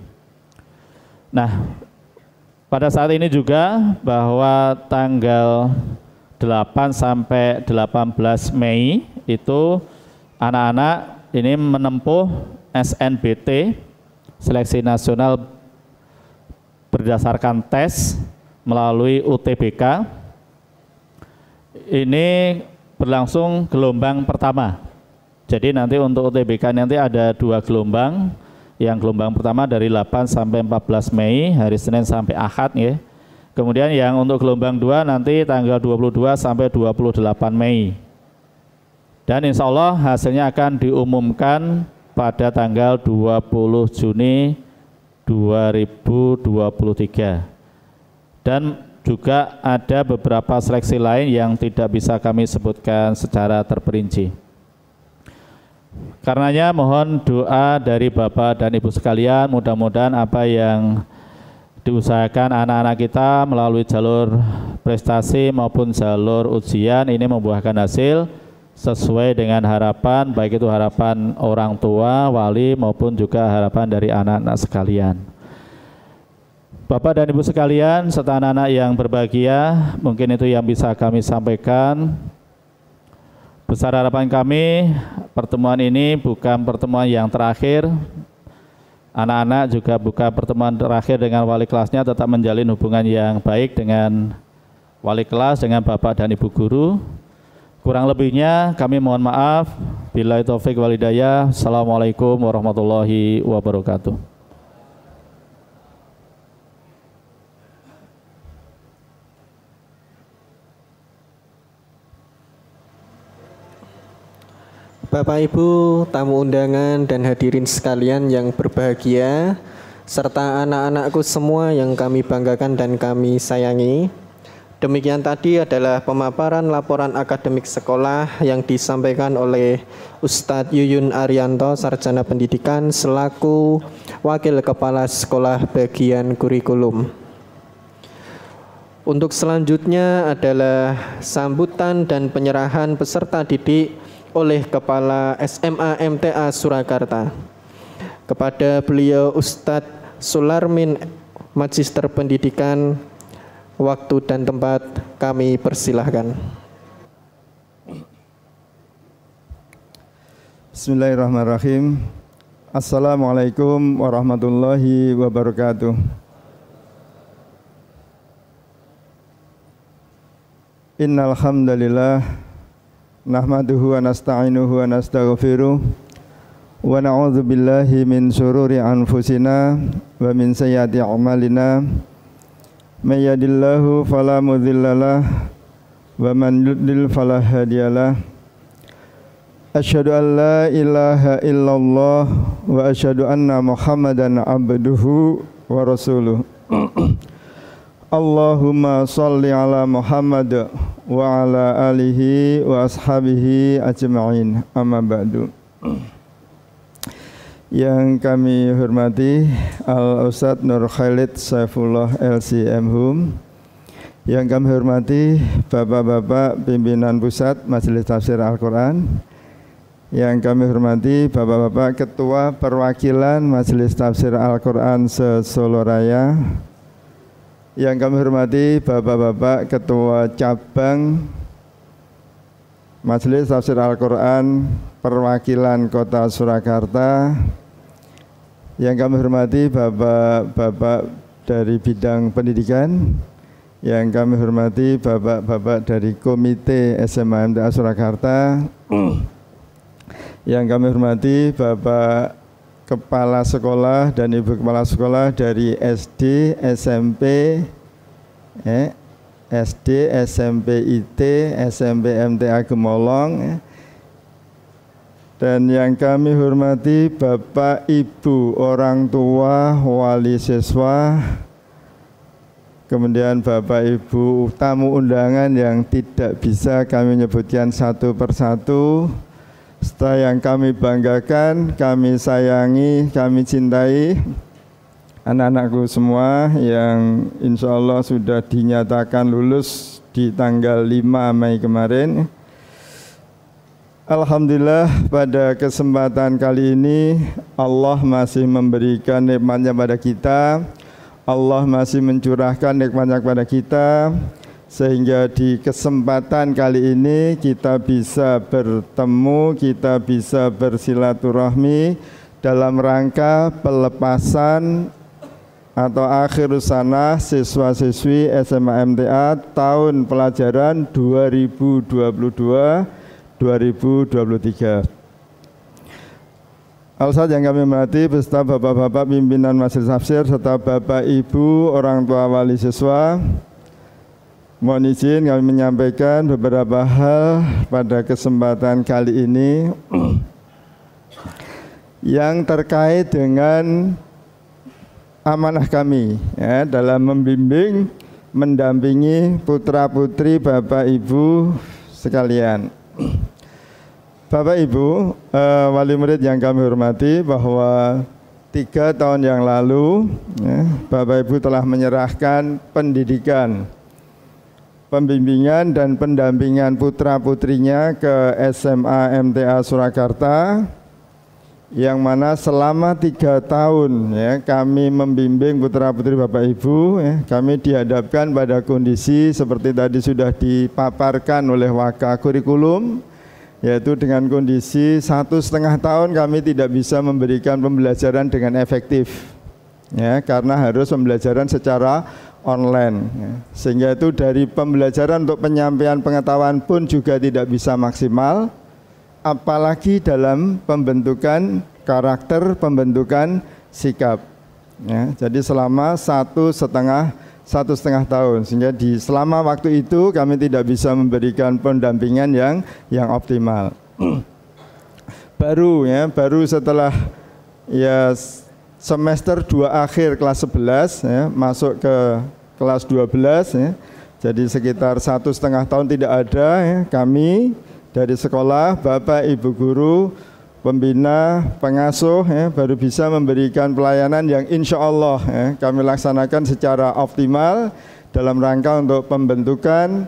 Nah, pada saat ini juga bahwa tanggal 8 sampai 18 Mei itu anak-anak ini menempuh SNBT seleksi nasional berdasarkan tes melalui UTBK ini berlangsung gelombang pertama. Jadi nanti untuk UTBK nanti ada dua gelombang. Yang gelombang pertama dari 8 sampai 14 Mei, hari Senin sampai Ahad ya. Kemudian yang untuk gelombang 2 nanti tanggal 22 sampai 28 Mei. Dan insya Allah hasilnya akan diumumkan pada tanggal 20 Juni 2023 dan juga ada beberapa seleksi lain yang tidak bisa kami sebutkan secara terperinci. Karenanya mohon doa dari Bapak dan Ibu sekalian, mudah-mudahan apa yang diusahakan anak-anak kita melalui jalur prestasi maupun jalur ujian ini membuahkan hasil sesuai dengan harapan baik itu harapan orang tua, wali maupun juga harapan dari anak-anak sekalian. Bapak dan Ibu sekalian, serta anak-anak yang berbahagia, mungkin itu yang bisa kami sampaikan. Besar harapan kami pertemuan ini bukan pertemuan yang terakhir. Anak-anak juga bukan pertemuan terakhir dengan wali kelasnya tetap menjalin hubungan yang baik dengan wali kelas dengan Bapak dan Ibu guru Kurang lebihnya kami mohon maaf. Bila taufik walidayah. Assalamualaikum warahmatullahi wabarakatuh. Bapak Ibu, tamu undangan dan hadirin sekalian yang berbahagia, serta anak-anakku semua yang kami banggakan dan kami sayangi. Demikian tadi adalah pemaparan laporan akademik sekolah yang disampaikan oleh Ustadz Yuyun Arianto, Sarjana Pendidikan, selaku Wakil Kepala Sekolah Bagian Kurikulum. Untuk selanjutnya adalah sambutan dan penyerahan peserta didik oleh Kepala SMA MTA Surakarta. Kepada beliau Ustadz Sularmin Magister Pendidikan Waktu dan tempat kami persilahkan. Bismillahirrahmanirrahim. Assalamualaikum warahmatullahi wabarakatuh. Innal hamdalillah nahmaduhu wa nasta'inuhu wa nastaghfiruh wa na'udzu min sururi anfusina wa min sayyiati a'malina. من يهد الله فلا مضل له ومن يضلل فلا هادي له أشهد أن لا إله إلا الله وأشهد أن محمدا عبده ورسوله اللهم صل على محمد وعلى آله وأصحابه أجمعين أما بعد yang kami hormati Al Ustad Nur Khalid Saifullah LCM Hum. Yang kami hormati Bapak-bapak pimpinan pusat Majelis Tafsir Al-Qur'an. Yang kami hormati Bapak-bapak Ketua Perwakilan Majelis Tafsir Al-Qur'an se-Solo Raya. Yang kami hormati Bapak-bapak Ketua Cabang Majelis Tafsir Al-Qur'an Perwakilan Kota Surakarta. Yang kami hormati Bapak-Bapak dari bidang pendidikan, yang kami hormati Bapak-Bapak dari Komite SMA MTA Surakarta, yang kami hormati Bapak Kepala Sekolah dan Ibu Kepala Sekolah dari SD, SMP, eh, SD, SMP IT, SMP MTA Gemolong, eh, dan yang kami hormati Bapak, Ibu, orang tua, wali siswa, kemudian Bapak, Ibu, tamu undangan yang tidak bisa kami nyebutkan satu persatu. Setelah yang kami banggakan, kami sayangi, kami cintai anak-anakku semua yang insya Allah sudah dinyatakan lulus di tanggal 5 Mei kemarin. Alhamdulillah pada kesempatan kali ini Allah masih memberikan nikmatnya pada kita Allah masih mencurahkan nikmatnya kepada kita Sehingga di kesempatan kali ini kita bisa bertemu Kita bisa bersilaturahmi Dalam rangka pelepasan atau akhir sana siswa-siswi SMA MTA tahun pelajaran 2022 2023. Alsat yang kami hormati beserta Bapak-Bapak pimpinan masjid Tafsir serta Bapak Ibu orang tua wali siswa Mohon izin kami menyampaikan beberapa hal pada kesempatan kali ini yang terkait dengan amanah kami ya, dalam membimbing, mendampingi putra-putri Bapak Ibu sekalian. Bapak Ibu, eh, wali murid yang kami hormati bahwa tiga tahun yang lalu ya, Bapak Ibu telah menyerahkan pendidikan pembimbingan dan pendampingan putra-putrinya ke SMA MTA Surakarta yang mana selama tiga tahun ya, kami membimbing putra-putri Bapak Ibu ya, kami dihadapkan pada kondisi seperti tadi sudah dipaparkan oleh Waka Kurikulum yaitu dengan kondisi satu setengah tahun kami tidak bisa memberikan pembelajaran dengan efektif ya karena harus pembelajaran secara online ya. sehingga itu dari pembelajaran untuk penyampaian pengetahuan pun juga tidak bisa maksimal apalagi dalam pembentukan karakter pembentukan sikap ya jadi selama satu setengah satu setengah tahun sehingga di selama waktu itu kami tidak bisa memberikan pendampingan yang yang optimal baru ya baru setelah ya semester dua akhir kelas 11 ya, masuk ke kelas 12 ya. jadi sekitar satu setengah tahun tidak ada ya, kami dari sekolah bapak ibu guru pembina, pengasuh ya, baru bisa memberikan pelayanan yang insya Allah ya, kami laksanakan secara optimal dalam rangka untuk pembentukan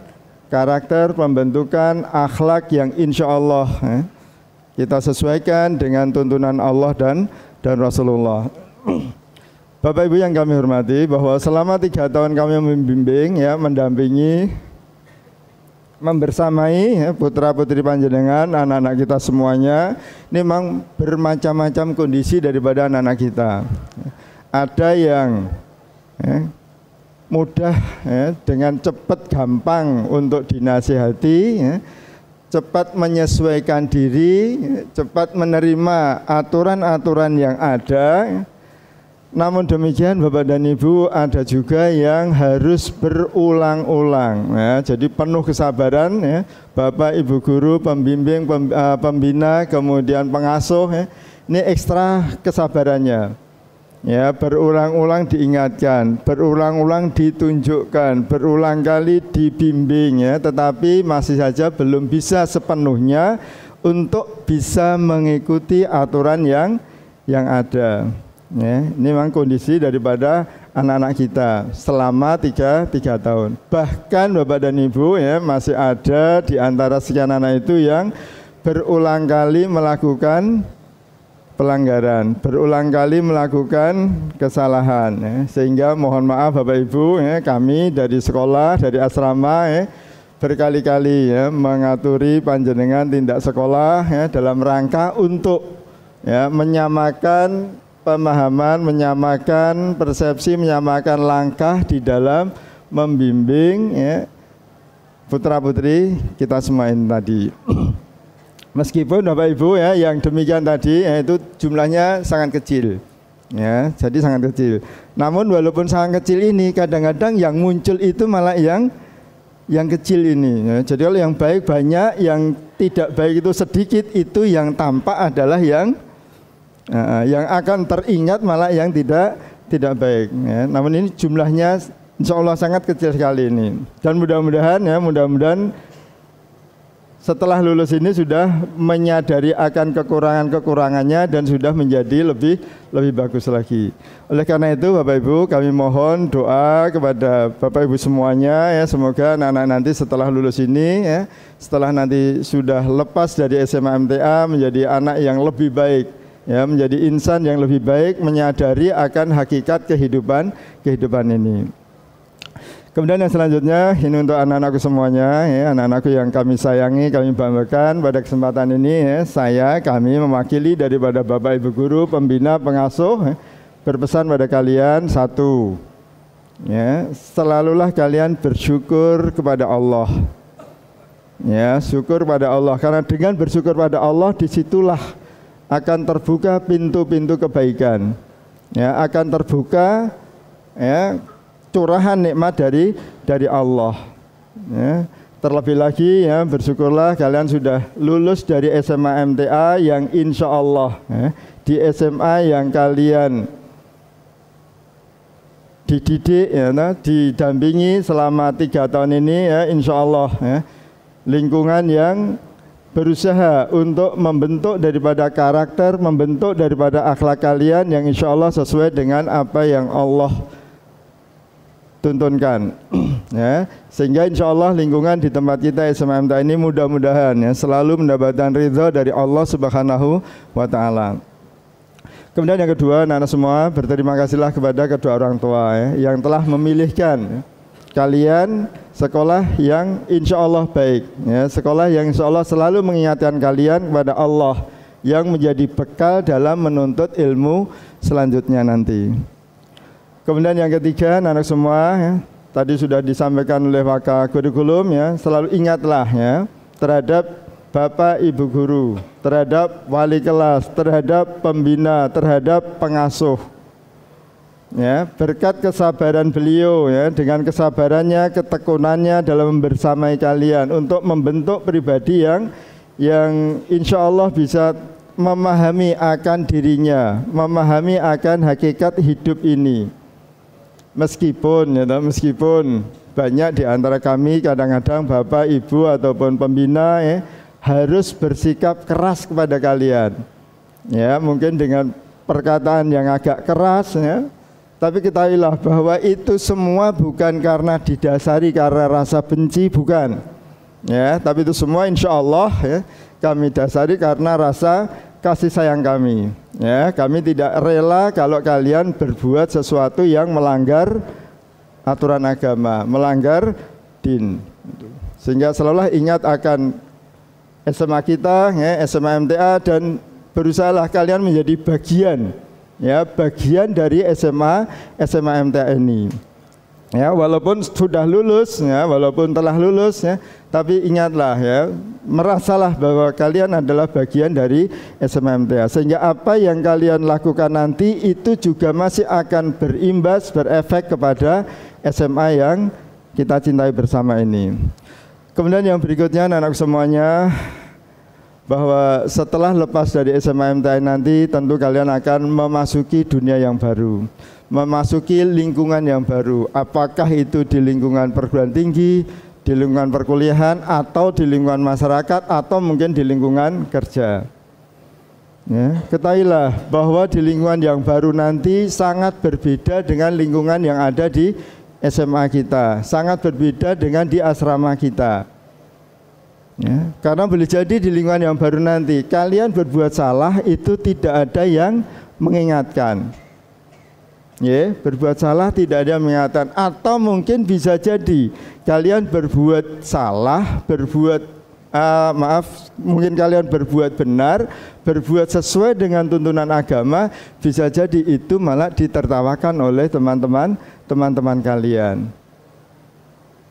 karakter, pembentukan akhlak yang insya Allah ya, kita sesuaikan dengan tuntunan Allah dan dan Rasulullah. Bapak Ibu yang kami hormati bahwa selama tiga tahun kami membimbing ya mendampingi membersamai ya, putra-putri panjenengan, anak-anak kita semuanya. Ini memang bermacam-macam kondisi daripada anak-anak kita. Ada yang eh, mudah eh, dengan cepat gampang untuk dinasihati, eh, cepat menyesuaikan diri, cepat menerima aturan-aturan yang ada. eh, namun demikian Bapak dan Ibu ada juga yang harus berulang-ulang ya. Jadi penuh kesabaran ya. Bapak Ibu guru, pembimbing, eh, pembina, kemudian pengasuh ya. Ini ekstra kesabarannya. Ya, berulang-ulang diingatkan, berulang-ulang ditunjukkan, berulang kali dibimbing ya, tetapi masih saja belum bisa sepenuhnya untuk bisa mengikuti aturan yang yang ada. Ya, ini memang kondisi daripada anak-anak kita selama tiga tiga tahun. Bahkan Bapak dan Ibu ya masih ada di antara sekian anak itu yang berulang kali melakukan pelanggaran, berulang kali melakukan kesalahan. Ya. Sehingga mohon maaf Bapak Ibu ya, kami dari sekolah, dari asrama ya, berkali-kali ya, mengaturi panjenengan tindak sekolah ya, dalam rangka untuk ya, menyamakan pemahaman, menyamakan persepsi, menyamakan langkah di dalam membimbing ya, putra putri kita semua ini tadi. Meskipun Bapak Ibu ya yang demikian tadi ya, itu jumlahnya sangat kecil ya, jadi sangat kecil. Namun walaupun sangat kecil ini kadang-kadang yang muncul itu malah yang yang kecil ini. Ya. Jadi kalau yang baik banyak, yang tidak baik itu sedikit, itu yang tampak adalah yang Nah, yang akan teringat malah yang tidak tidak baik. Ya. Namun ini jumlahnya insya Allah sangat kecil sekali ini. Dan mudah-mudahan ya mudah-mudahan setelah lulus ini sudah menyadari akan kekurangan-kekurangannya dan sudah menjadi lebih lebih bagus lagi. Oleh karena itu Bapak Ibu kami mohon doa kepada Bapak Ibu semuanya ya semoga anak-anak nanti setelah lulus ini ya setelah nanti sudah lepas dari SMA MTA menjadi anak yang lebih baik ya menjadi insan yang lebih baik menyadari akan hakikat kehidupan kehidupan ini. Kemudian yang selanjutnya ini untuk anak-anakku semuanya, ya, anak-anakku yang kami sayangi, kami banggakan pada kesempatan ini ya, saya kami mewakili daripada Bapak Ibu guru, pembina, pengasuh ya, berpesan pada kalian satu. Ya, selalulah kalian bersyukur kepada Allah. Ya, syukur pada Allah karena dengan bersyukur pada Allah disitulah akan terbuka pintu-pintu kebaikan. Ya, akan terbuka ya curahan nikmat dari dari Allah. Ya. Terlebih lagi ya bersyukurlah kalian sudah lulus dari SMA MTA yang insya Allah ya, di SMA yang kalian dididik ya, nah, didampingi selama tiga tahun ini ya insya Allah ya, lingkungan yang berusaha untuk membentuk daripada karakter, membentuk daripada akhlak kalian yang insya Allah sesuai dengan apa yang Allah tuntunkan. ya, sehingga insya Allah lingkungan di tempat kita SMMT ini mudah-mudahan ya selalu mendapatkan ridho dari Allah Subhanahu wa taala. Kemudian yang kedua, anak-anak semua berterima kasihlah kepada kedua orang tua ya, yang telah memilihkan ya kalian sekolah yang insya Allah baik ya, sekolah yang insya Allah selalu mengingatkan kalian kepada Allah yang menjadi bekal dalam menuntut ilmu selanjutnya nanti kemudian yang ketiga anak semua ya, tadi sudah disampaikan oleh Waka kurikulum ya selalu ingatlah ya terhadap Bapak Ibu guru, terhadap wali kelas, terhadap pembina, terhadap pengasuh ya berkat kesabaran beliau ya dengan kesabarannya ketekunannya dalam bersamai kalian untuk membentuk pribadi yang yang insya Allah bisa memahami akan dirinya memahami akan hakikat hidup ini meskipun ya meskipun banyak di antara kami kadang-kadang bapak ibu ataupun pembina ya, harus bersikap keras kepada kalian ya mungkin dengan perkataan yang agak keras ya tapi ketahuilah bahwa itu semua bukan karena didasari karena rasa benci, bukan. Ya, tapi itu semua insya Allah ya, kami dasari karena rasa kasih sayang kami. Ya, kami tidak rela kalau kalian berbuat sesuatu yang melanggar aturan agama, melanggar din. Sehingga selalulah ingat akan SMA kita, ya, SMA MTA dan berusahalah kalian menjadi bagian ya bagian dari SMA SMA MTN ini ya walaupun sudah lulus ya walaupun telah lulus ya tapi ingatlah ya merasalah bahwa kalian adalah bagian dari SMA MTA sehingga apa yang kalian lakukan nanti itu juga masih akan berimbas berefek kepada SMA yang kita cintai bersama ini kemudian yang berikutnya anak-anak semuanya bahwa setelah lepas dari SMA MTN nanti tentu kalian akan memasuki dunia yang baru memasuki lingkungan yang baru apakah itu di lingkungan perguruan tinggi di lingkungan perkuliahan atau di lingkungan masyarakat atau mungkin di lingkungan kerja ya, ketahuilah bahwa di lingkungan yang baru nanti sangat berbeda dengan lingkungan yang ada di SMA kita sangat berbeda dengan di asrama kita Ya, karena boleh jadi di lingkungan yang baru nanti kalian berbuat salah itu tidak ada yang mengingatkan. Ya, berbuat salah tidak ada yang mengingatkan atau mungkin bisa jadi kalian berbuat salah, berbuat uh, maaf, mungkin kalian berbuat benar, berbuat sesuai dengan tuntunan agama, bisa jadi itu malah ditertawakan oleh teman-teman teman-teman kalian.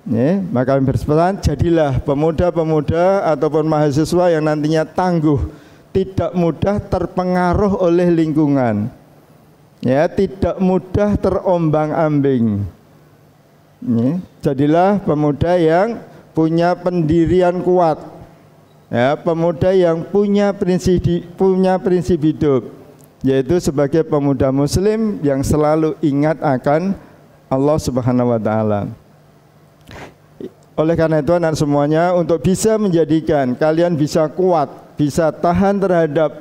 Ya, maka kami berpesan jadilah pemuda-pemuda ataupun mahasiswa yang nantinya tangguh, tidak mudah terpengaruh oleh lingkungan. Ya, tidak mudah terombang-ambing. Ya, jadilah pemuda yang punya pendirian kuat. Ya, pemuda yang punya prinsip punya prinsip hidup yaitu sebagai pemuda muslim yang selalu ingat akan Allah Subhanahu wa taala. Oleh karena itu anak semuanya untuk bisa menjadikan kalian bisa kuat, bisa tahan terhadap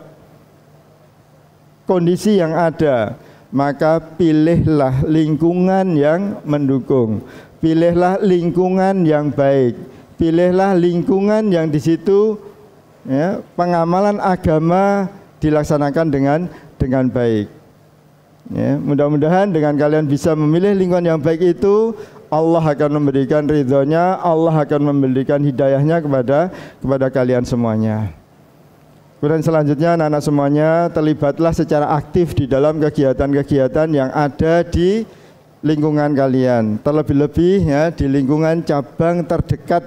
kondisi yang ada, maka pilihlah lingkungan yang mendukung. Pilihlah lingkungan yang baik. Pilihlah lingkungan yang di situ ya, pengamalan agama dilaksanakan dengan dengan baik. Ya, mudah-mudahan dengan kalian bisa memilih lingkungan yang baik itu, Allah akan memberikan ridhonya, Allah akan memberikan hidayahnya kepada kepada kalian semuanya. Kemudian selanjutnya anak-anak semuanya terlibatlah secara aktif di dalam kegiatan-kegiatan yang ada di lingkungan kalian. Terlebih-lebih ya di lingkungan cabang terdekat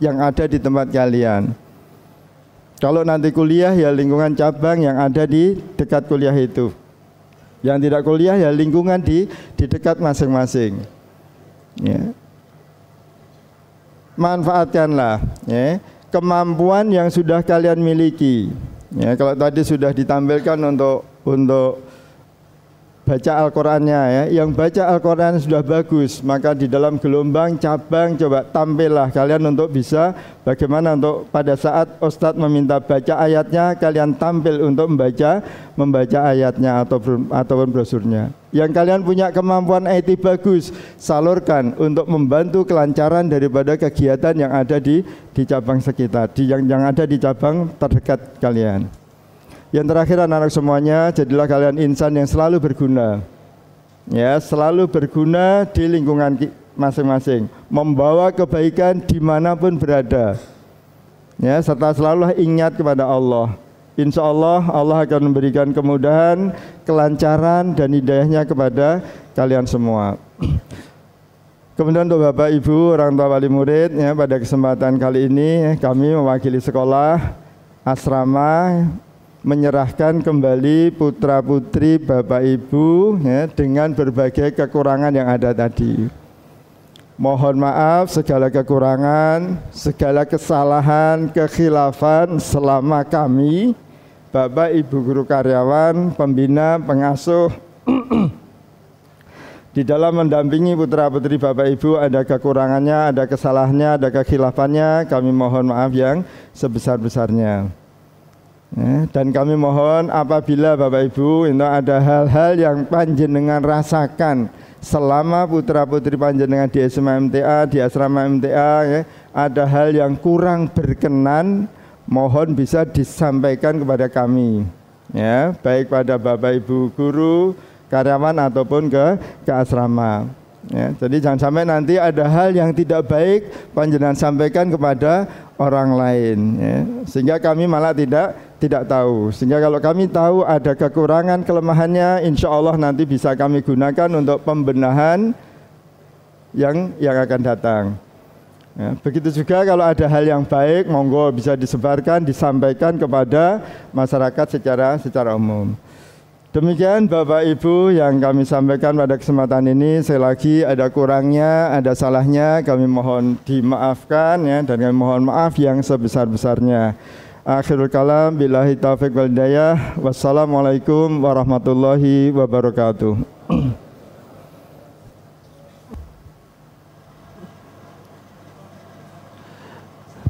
yang ada di tempat kalian. Kalau nanti kuliah ya lingkungan cabang yang ada di dekat kuliah itu. Yang tidak kuliah ya lingkungan di di dekat masing-masing ya. manfaatkanlah ya, kemampuan yang sudah kalian miliki ya, kalau tadi sudah ditampilkan untuk untuk baca Al-Qur'annya ya. Yang baca Al-Qur'an sudah bagus, maka di dalam gelombang cabang coba tampillah kalian untuk bisa bagaimana untuk pada saat ustadz meminta baca ayatnya kalian tampil untuk membaca membaca ayatnya atau ataupun brosurnya. Yang kalian punya kemampuan IT bagus, salurkan untuk membantu kelancaran daripada kegiatan yang ada di di cabang sekitar, di yang yang ada di cabang terdekat kalian. Yang terakhir anak-anak semuanya, jadilah kalian insan yang selalu berguna. Ya, selalu berguna di lingkungan masing-masing, membawa kebaikan dimanapun berada. Ya, serta selalu ingat kepada Allah. Insya Allah Allah akan memberikan kemudahan, kelancaran dan hidayahnya kepada kalian semua. Kemudian untuk Bapak Ibu orang tua wali murid ya pada kesempatan kali ini kami mewakili sekolah asrama menyerahkan kembali putra-putri Bapak Ibu ya, dengan berbagai kekurangan yang ada tadi. Mohon maaf segala kekurangan, segala kesalahan, kekhilafan selama kami Bapak Ibu guru karyawan, pembina, pengasuh di dalam mendampingi putra-putri Bapak Ibu ada kekurangannya, ada kesalahannya, ada kekhilafannya, kami mohon maaf yang sebesar-besarnya. Eh, dan kami mohon apabila Bapak Ibu itu ada hal-hal yang panjenengan rasakan selama putra-putri panjenengan di SMA MTA, di asrama MTA ya, ada hal yang kurang berkenan mohon bisa disampaikan kepada kami ya, baik pada Bapak Ibu guru, karyawan ataupun ke ke asrama. Ya, jadi jangan sampai nanti ada hal yang tidak baik panjenengan sampaikan kepada orang lain ya. sehingga kami malah tidak tidak tahu. Sehingga kalau kami tahu ada kekurangan kelemahannya, insya Allah nanti bisa kami gunakan untuk pembenahan yang yang akan datang. Ya, begitu juga kalau ada hal yang baik, monggo bisa disebarkan, disampaikan kepada masyarakat secara secara umum. Demikian Bapak Ibu yang kami sampaikan pada kesempatan ini Sekali lagi ada kurangnya, ada salahnya Kami mohon dimaafkan ya Dan kami mohon maaf yang sebesar-besarnya Akhirul kalam billahi taufiq wal hidayah. Wassalamualaikum warahmatullahi wabarakatuh.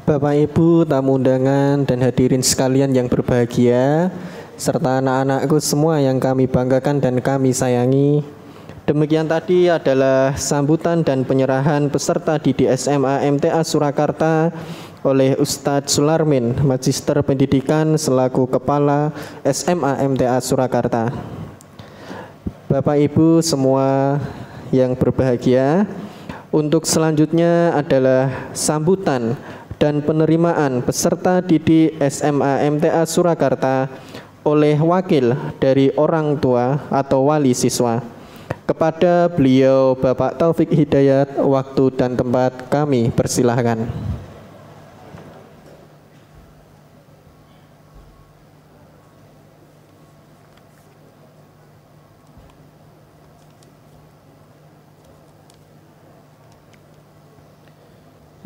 Bapak Ibu, tamu undangan dan hadirin sekalian yang berbahagia serta anak-anakku semua yang kami banggakan dan kami sayangi. Demikian tadi adalah sambutan dan penyerahan peserta di DSMA MTA Surakarta oleh Ustadz Sularmin, Magister Pendidikan selaku Kepala SMA MTA Surakarta. Bapak Ibu semua yang berbahagia, untuk selanjutnya adalah sambutan dan penerimaan peserta didik SMA MTA Surakarta oleh wakil dari orang tua atau wali siswa. Kepada beliau Bapak Taufik Hidayat, waktu dan tempat kami persilahkan.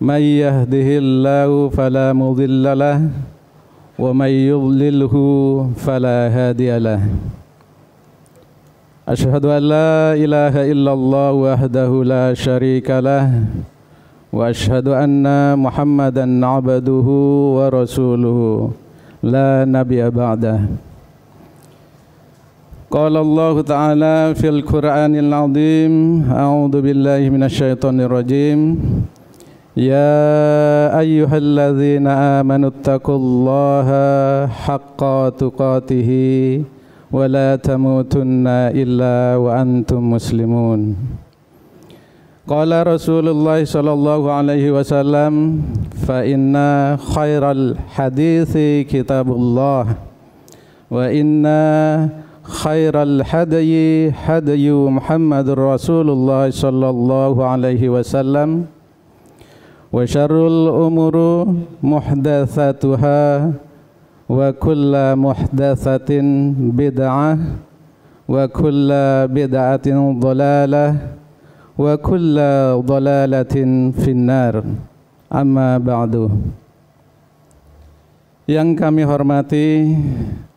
من يهده الله فلا مضل له ومن يضلله فلا هادي له أشهد أن لا إله إلا الله وحده لا شريك له وأشهد أن محمدا عبده ورسوله لا نبي بعده قال الله تعالى في القرآن العظيم أعوذ بالله من الشيطان الرجيم يا أيها الذين آمنوا اتقوا الله حق تقاته ولا تموتن إلا وأنتم مسلمون قال رسول الله صلى الله عليه وسلم فإن خير الحديث كتاب الله وإن خير الهدي هدي محمد رسول الله صلى الله عليه وسلم وشر الأمور محدثاتها وكل محدثة بدعة وكل بدعة ضلالة وكل ضلالة في النار أما بعد Yang kami hormati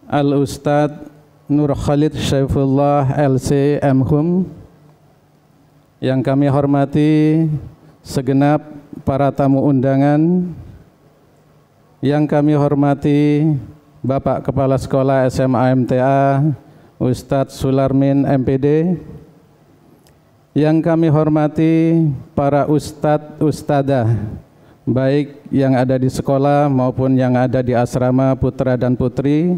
Al Ustadz Nur Khalid Syaifullah LC Mhum Yang kami hormati segenap para tamu undangan yang kami hormati Bapak Kepala Sekolah SMA MTA Ustadz Sularmin MPD yang kami hormati para ustadz ustadah baik yang ada di sekolah maupun yang ada di asrama putra dan putri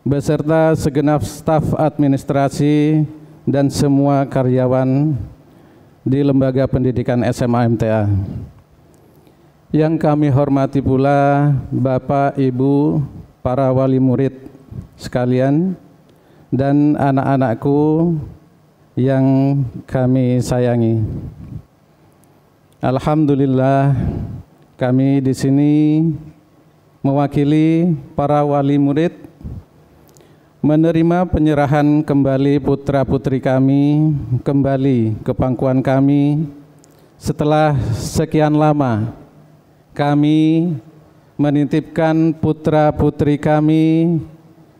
beserta segenap staf administrasi dan semua karyawan di Lembaga Pendidikan SMA MTA. Yang kami hormati pula Bapak, Ibu, para wali murid sekalian dan anak-anakku yang kami sayangi. Alhamdulillah kami di sini mewakili para wali murid menerima penyerahan kembali putra-putri kami kembali ke pangkuan kami setelah sekian lama kami menitipkan putra-putri kami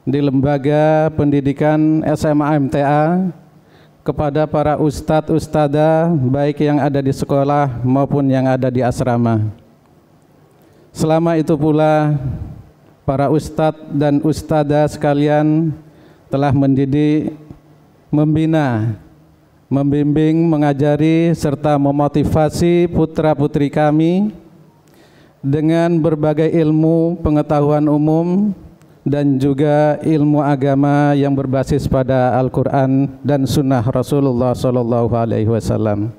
di lembaga pendidikan SMA MTA kepada para ustadz ustada baik yang ada di sekolah maupun yang ada di asrama. Selama itu pula para ustadz dan ustadzah sekalian telah mendidik, membina, membimbing, mengajari, serta memotivasi putra-putri kami dengan berbagai ilmu pengetahuan umum dan juga ilmu agama yang berbasis pada Al-Quran dan Sunnah Rasulullah Sallallahu Alaihi Wasallam.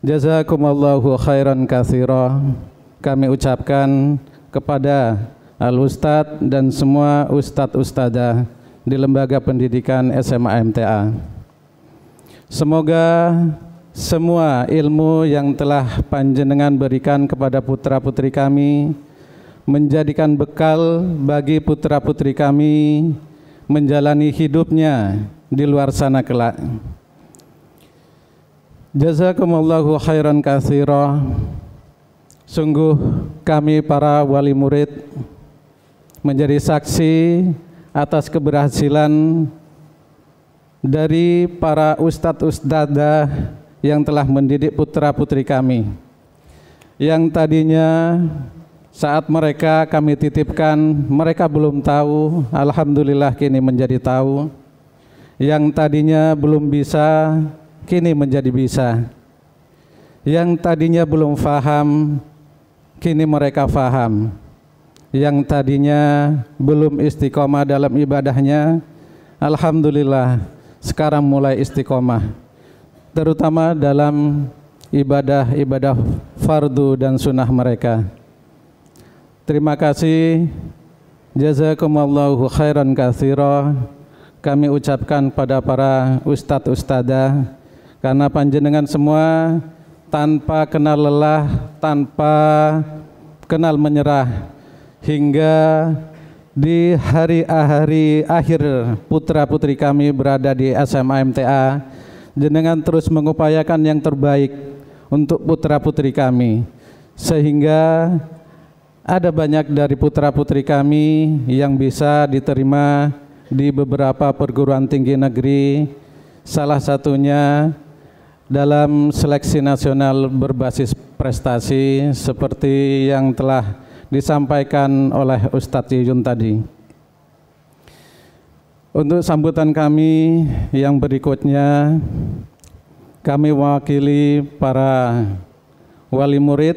Jazakumullahu khairan kathira. Kami ucapkan kepada Al Ustad dan semua Ustadz ustada di Lembaga Pendidikan SMA MTA. Semoga semua ilmu yang telah panjenengan berikan kepada putra-putri kami menjadikan bekal bagi putra-putri kami menjalani hidupnya di luar sana kelak. Jazakumullahu khairan kathirah. Sungguh kami para wali murid menjadi saksi atas keberhasilan dari para ustadz ustadzah yang telah mendidik putra-putri kami. Yang tadinya saat mereka kami titipkan, mereka belum tahu, alhamdulillah kini menjadi tahu. Yang tadinya belum bisa, kini menjadi bisa. Yang tadinya belum faham, kini mereka faham yang tadinya belum istiqomah dalam ibadahnya Alhamdulillah sekarang mulai istiqomah terutama dalam ibadah-ibadah fardu dan sunnah mereka terima kasih jazakumullahu khairan kathira kami ucapkan pada para ustadz ustada karena panjenengan semua tanpa kenal lelah, tanpa kenal menyerah hingga di hari-hari akhir putra-putri kami berada di SMA MTA jenengan terus mengupayakan yang terbaik untuk putra-putri kami sehingga ada banyak dari putra-putri kami yang bisa diterima di beberapa perguruan tinggi negeri salah satunya dalam seleksi nasional berbasis prestasi seperti yang telah disampaikan oleh Ustadz Yuyun tadi. Untuk sambutan kami yang berikutnya, kami mewakili para wali murid,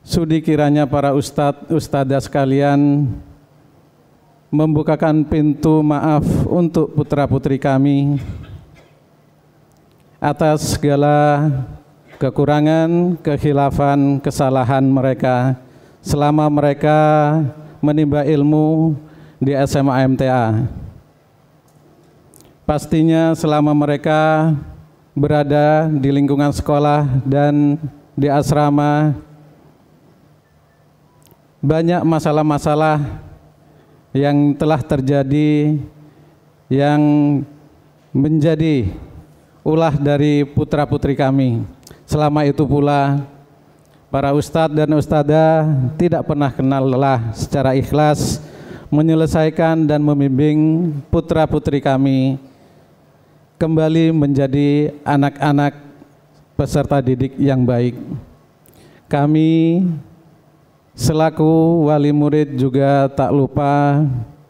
sudi kiranya para ustadz, ustadzah sekalian membukakan pintu maaf untuk putra-putri kami, atas segala kekurangan, kehilafan, kesalahan mereka selama mereka menimba ilmu di SMA MTA. Pastinya selama mereka berada di lingkungan sekolah dan di asrama banyak masalah-masalah yang telah terjadi yang menjadi ulah dari putra-putri kami. Selama itu pula para ustadz dan ustada tidak pernah kenal lelah secara ikhlas menyelesaikan dan membimbing putra-putri kami kembali menjadi anak-anak peserta didik yang baik. Kami selaku wali murid juga tak lupa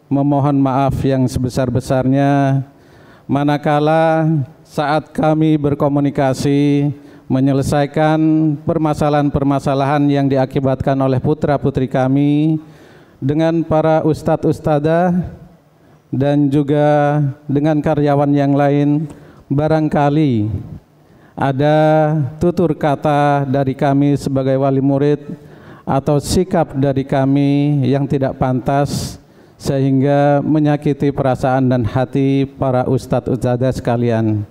memohon maaf yang sebesar-besarnya manakala saat kami berkomunikasi menyelesaikan permasalahan-permasalahan yang diakibatkan oleh putra-putri kami dengan para ustadz ustada dan juga dengan karyawan yang lain barangkali ada tutur kata dari kami sebagai wali murid atau sikap dari kami yang tidak pantas sehingga menyakiti perasaan dan hati para ustadz ustadzah sekalian.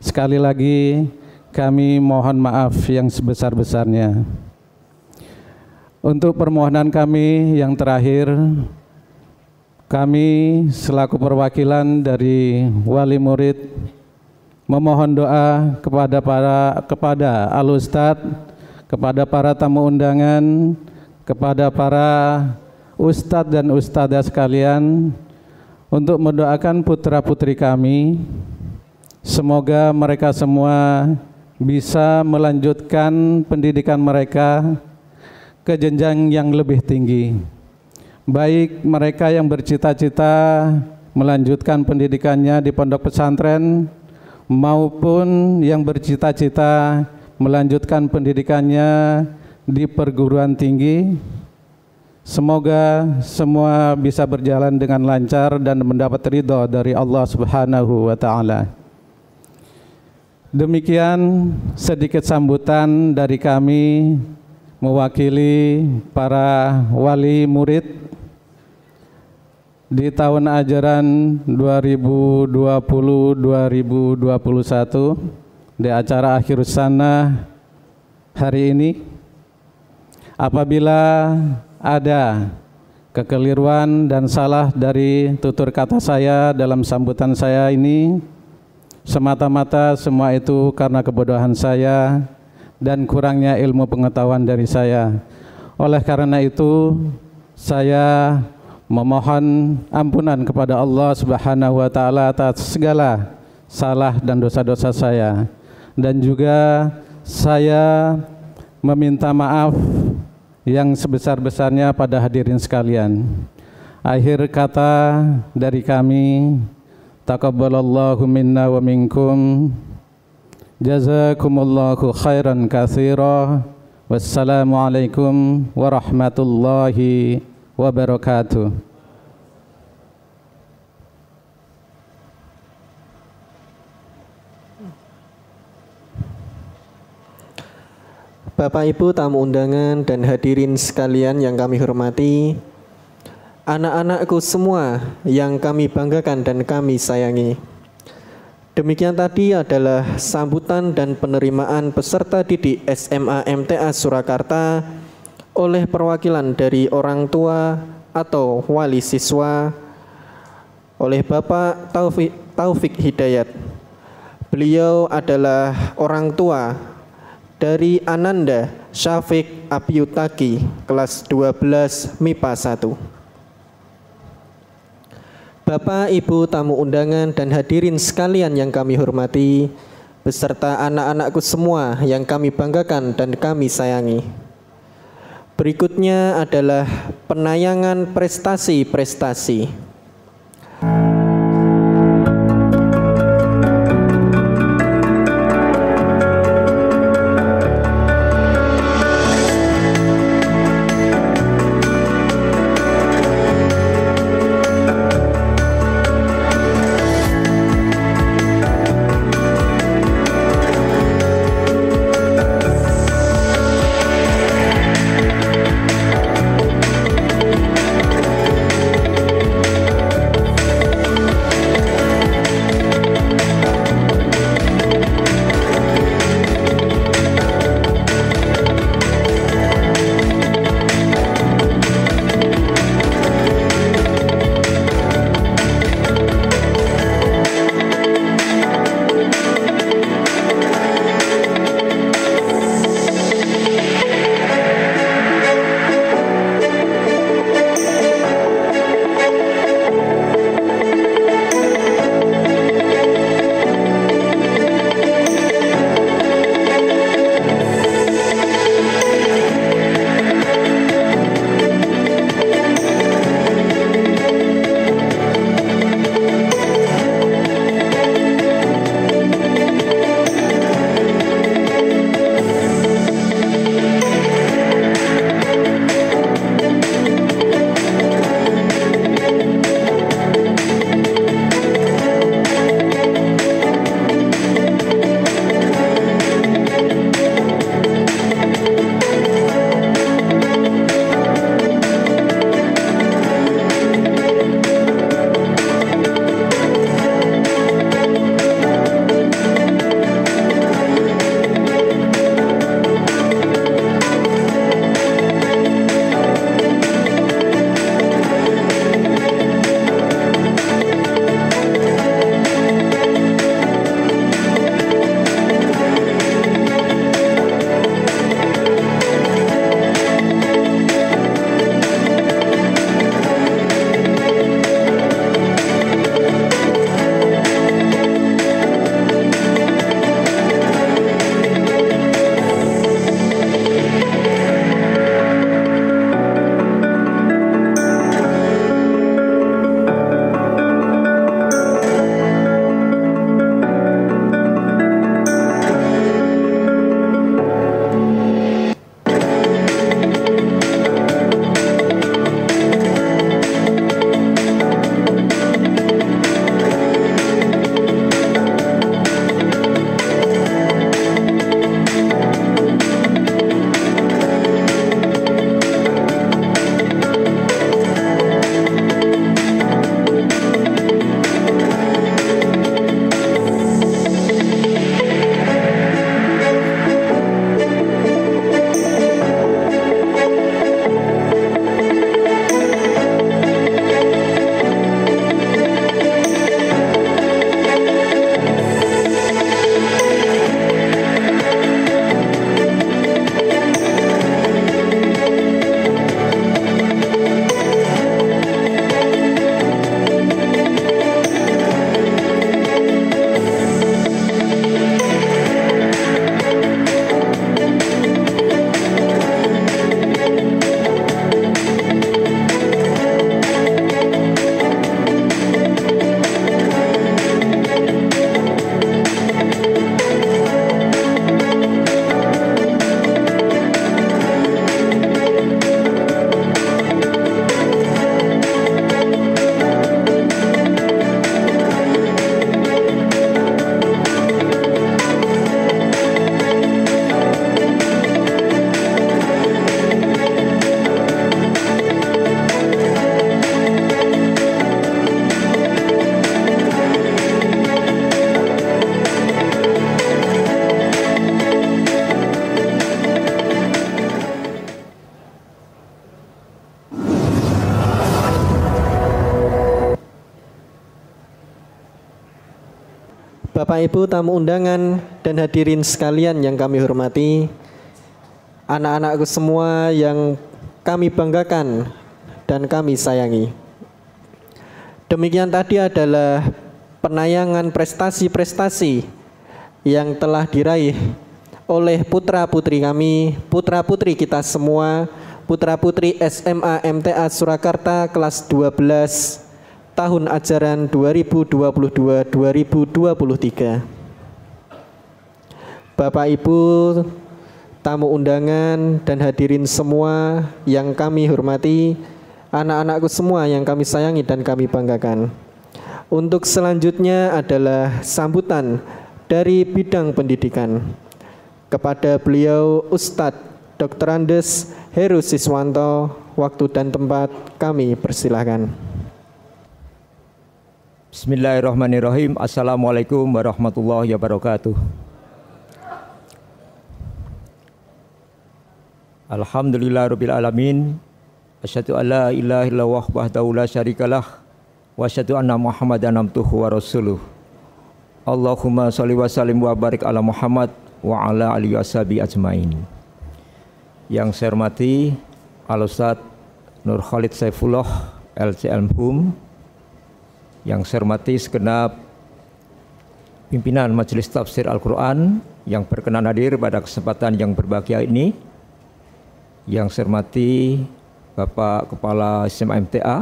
Sekali lagi kami mohon maaf yang sebesar-besarnya. Untuk permohonan kami yang terakhir, kami selaku perwakilan dari wali murid memohon doa kepada para kepada alustad, kepada para tamu undangan, kepada para ustadz dan ustadzah sekalian untuk mendoakan putra-putri kami Semoga mereka semua bisa melanjutkan pendidikan mereka ke jenjang yang lebih tinggi. Baik mereka yang bercita-cita melanjutkan pendidikannya di pondok pesantren maupun yang bercita-cita melanjutkan pendidikannya di perguruan tinggi. Semoga semua bisa berjalan dengan lancar dan mendapat ridho dari Allah Subhanahu wa taala. Demikian sedikit sambutan dari kami mewakili para wali murid di tahun ajaran 2020-2021 di acara akhir sana hari ini apabila ada kekeliruan dan salah dari tutur kata saya dalam sambutan saya ini Semata-mata semua itu karena kebodohan saya dan kurangnya ilmu pengetahuan dari saya. Oleh karena itu, saya memohon ampunan kepada Allah Subhanahu wa taala atas segala salah dan dosa-dosa saya. Dan juga saya meminta maaf yang sebesar-besarnya pada hadirin sekalian. Akhir kata dari kami, تقبل الله منا ومنكم جزاكم الله خيرا كثيرا والسلام عليكم ورحمة الله وبركاته Bapak Ibu tamu undangan dan hadirin sekalian yang kami hormati, anak-anakku semua yang kami banggakan dan kami sayangi. Demikian tadi adalah sambutan dan penerimaan peserta didik SMA MTA Surakarta oleh perwakilan dari orang tua atau wali siswa oleh Bapak Taufik, Taufik Hidayat. Beliau adalah orang tua dari Ananda Syafiq Abiyutaki kelas 12 MIPA 1. Bapak, Ibu, tamu undangan, dan hadirin sekalian yang kami hormati, beserta anak-anakku semua yang kami banggakan dan kami sayangi. Berikutnya adalah penayangan prestasi-prestasi. Bapak Ibu tamu undangan dan hadirin sekalian yang kami hormati, anak-anakku semua yang kami banggakan dan kami sayangi. Demikian tadi adalah penayangan prestasi-prestasi yang telah diraih oleh putra-putri kami, putra-putri kita semua, putra-putri SMA MTA Surakarta kelas 12 tahun ajaran 2022-2023. Bapak Ibu, tamu undangan dan hadirin semua yang kami hormati, anak-anakku semua yang kami sayangi dan kami banggakan. Untuk selanjutnya adalah sambutan dari bidang pendidikan kepada beliau Ustadz Dr. Andes Heru Siswanto, waktu dan tempat kami persilahkan. Bismillahirrahmanirrahim. Assalamualaikum warahmatullahi wabarakatuh. Alhamdulillah rabbil alamin. Asyhadu an ilaha illallah wahdahu la syarikalah wa asyhadu anna Muhammadan abduhu wa rasuluh. Allahumma shalli wa sallim wa barik ala Muhammad wa ala ali washabi ajmain. Yang saya hormati Al Ustaz Nur Khalid Saifullah LCL Hum yang saya hormati segenap pimpinan Majelis Tafsir Al-Quran yang berkenan hadir pada kesempatan yang berbahagia ini, yang saya hormati Bapak Kepala SMA MTA,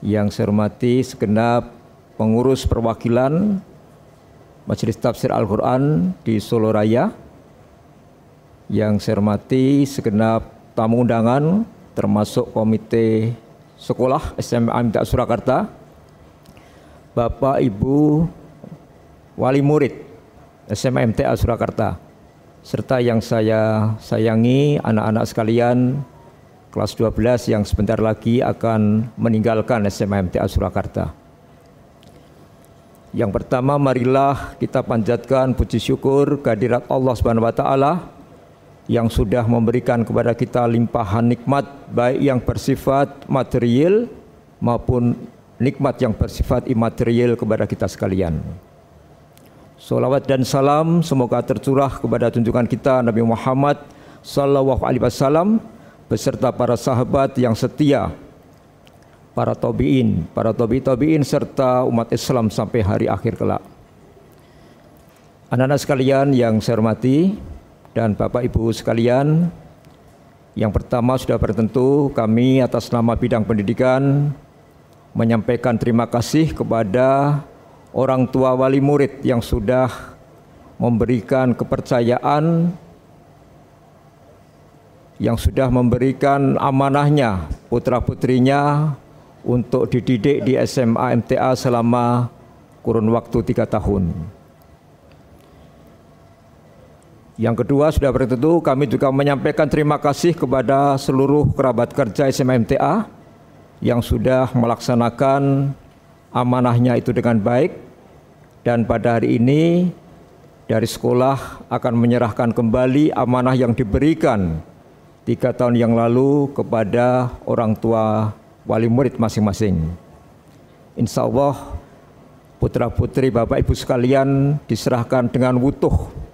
yang saya hormati segenap pengurus perwakilan Majelis Tafsir Al-Quran di Solo Raya, yang saya hormati segenap tamu undangan termasuk komite sekolah SMA Minta Surakarta, Bapak Ibu wali murid SMA MTA Surakarta, serta yang saya sayangi anak-anak sekalian kelas 12 yang sebentar lagi akan meninggalkan SMA MTA Surakarta. Yang pertama marilah kita panjatkan puji syukur kehadirat Allah Subhanahu wa taala yang sudah memberikan kepada kita limpahan nikmat baik yang bersifat material maupun nikmat yang bersifat imaterial kepada kita sekalian. Salawat dan salam semoga tercurah kepada tunjukan kita Nabi Muhammad sallallahu alaihi wasallam beserta para sahabat yang setia, para tabi'in, para tabi-tabi'in serta umat Islam sampai hari akhir kelak. Anak-anak sekalian yang saya hormati, dan Bapak Ibu sekalian, yang pertama sudah bertentu kami atas nama bidang pendidikan menyampaikan terima kasih kepada orang tua wali murid yang sudah memberikan kepercayaan yang sudah memberikan amanahnya putra-putrinya untuk dididik di SMA MTA selama kurun waktu tiga tahun. Yang kedua, sudah bertentu kami juga menyampaikan terima kasih kepada seluruh kerabat kerja SMMTA yang sudah melaksanakan amanahnya itu dengan baik dan pada hari ini dari sekolah akan menyerahkan kembali amanah yang diberikan tiga tahun yang lalu kepada orang tua wali murid masing-masing. Insya Allah putra-putri Bapak Ibu sekalian diserahkan dengan wutuh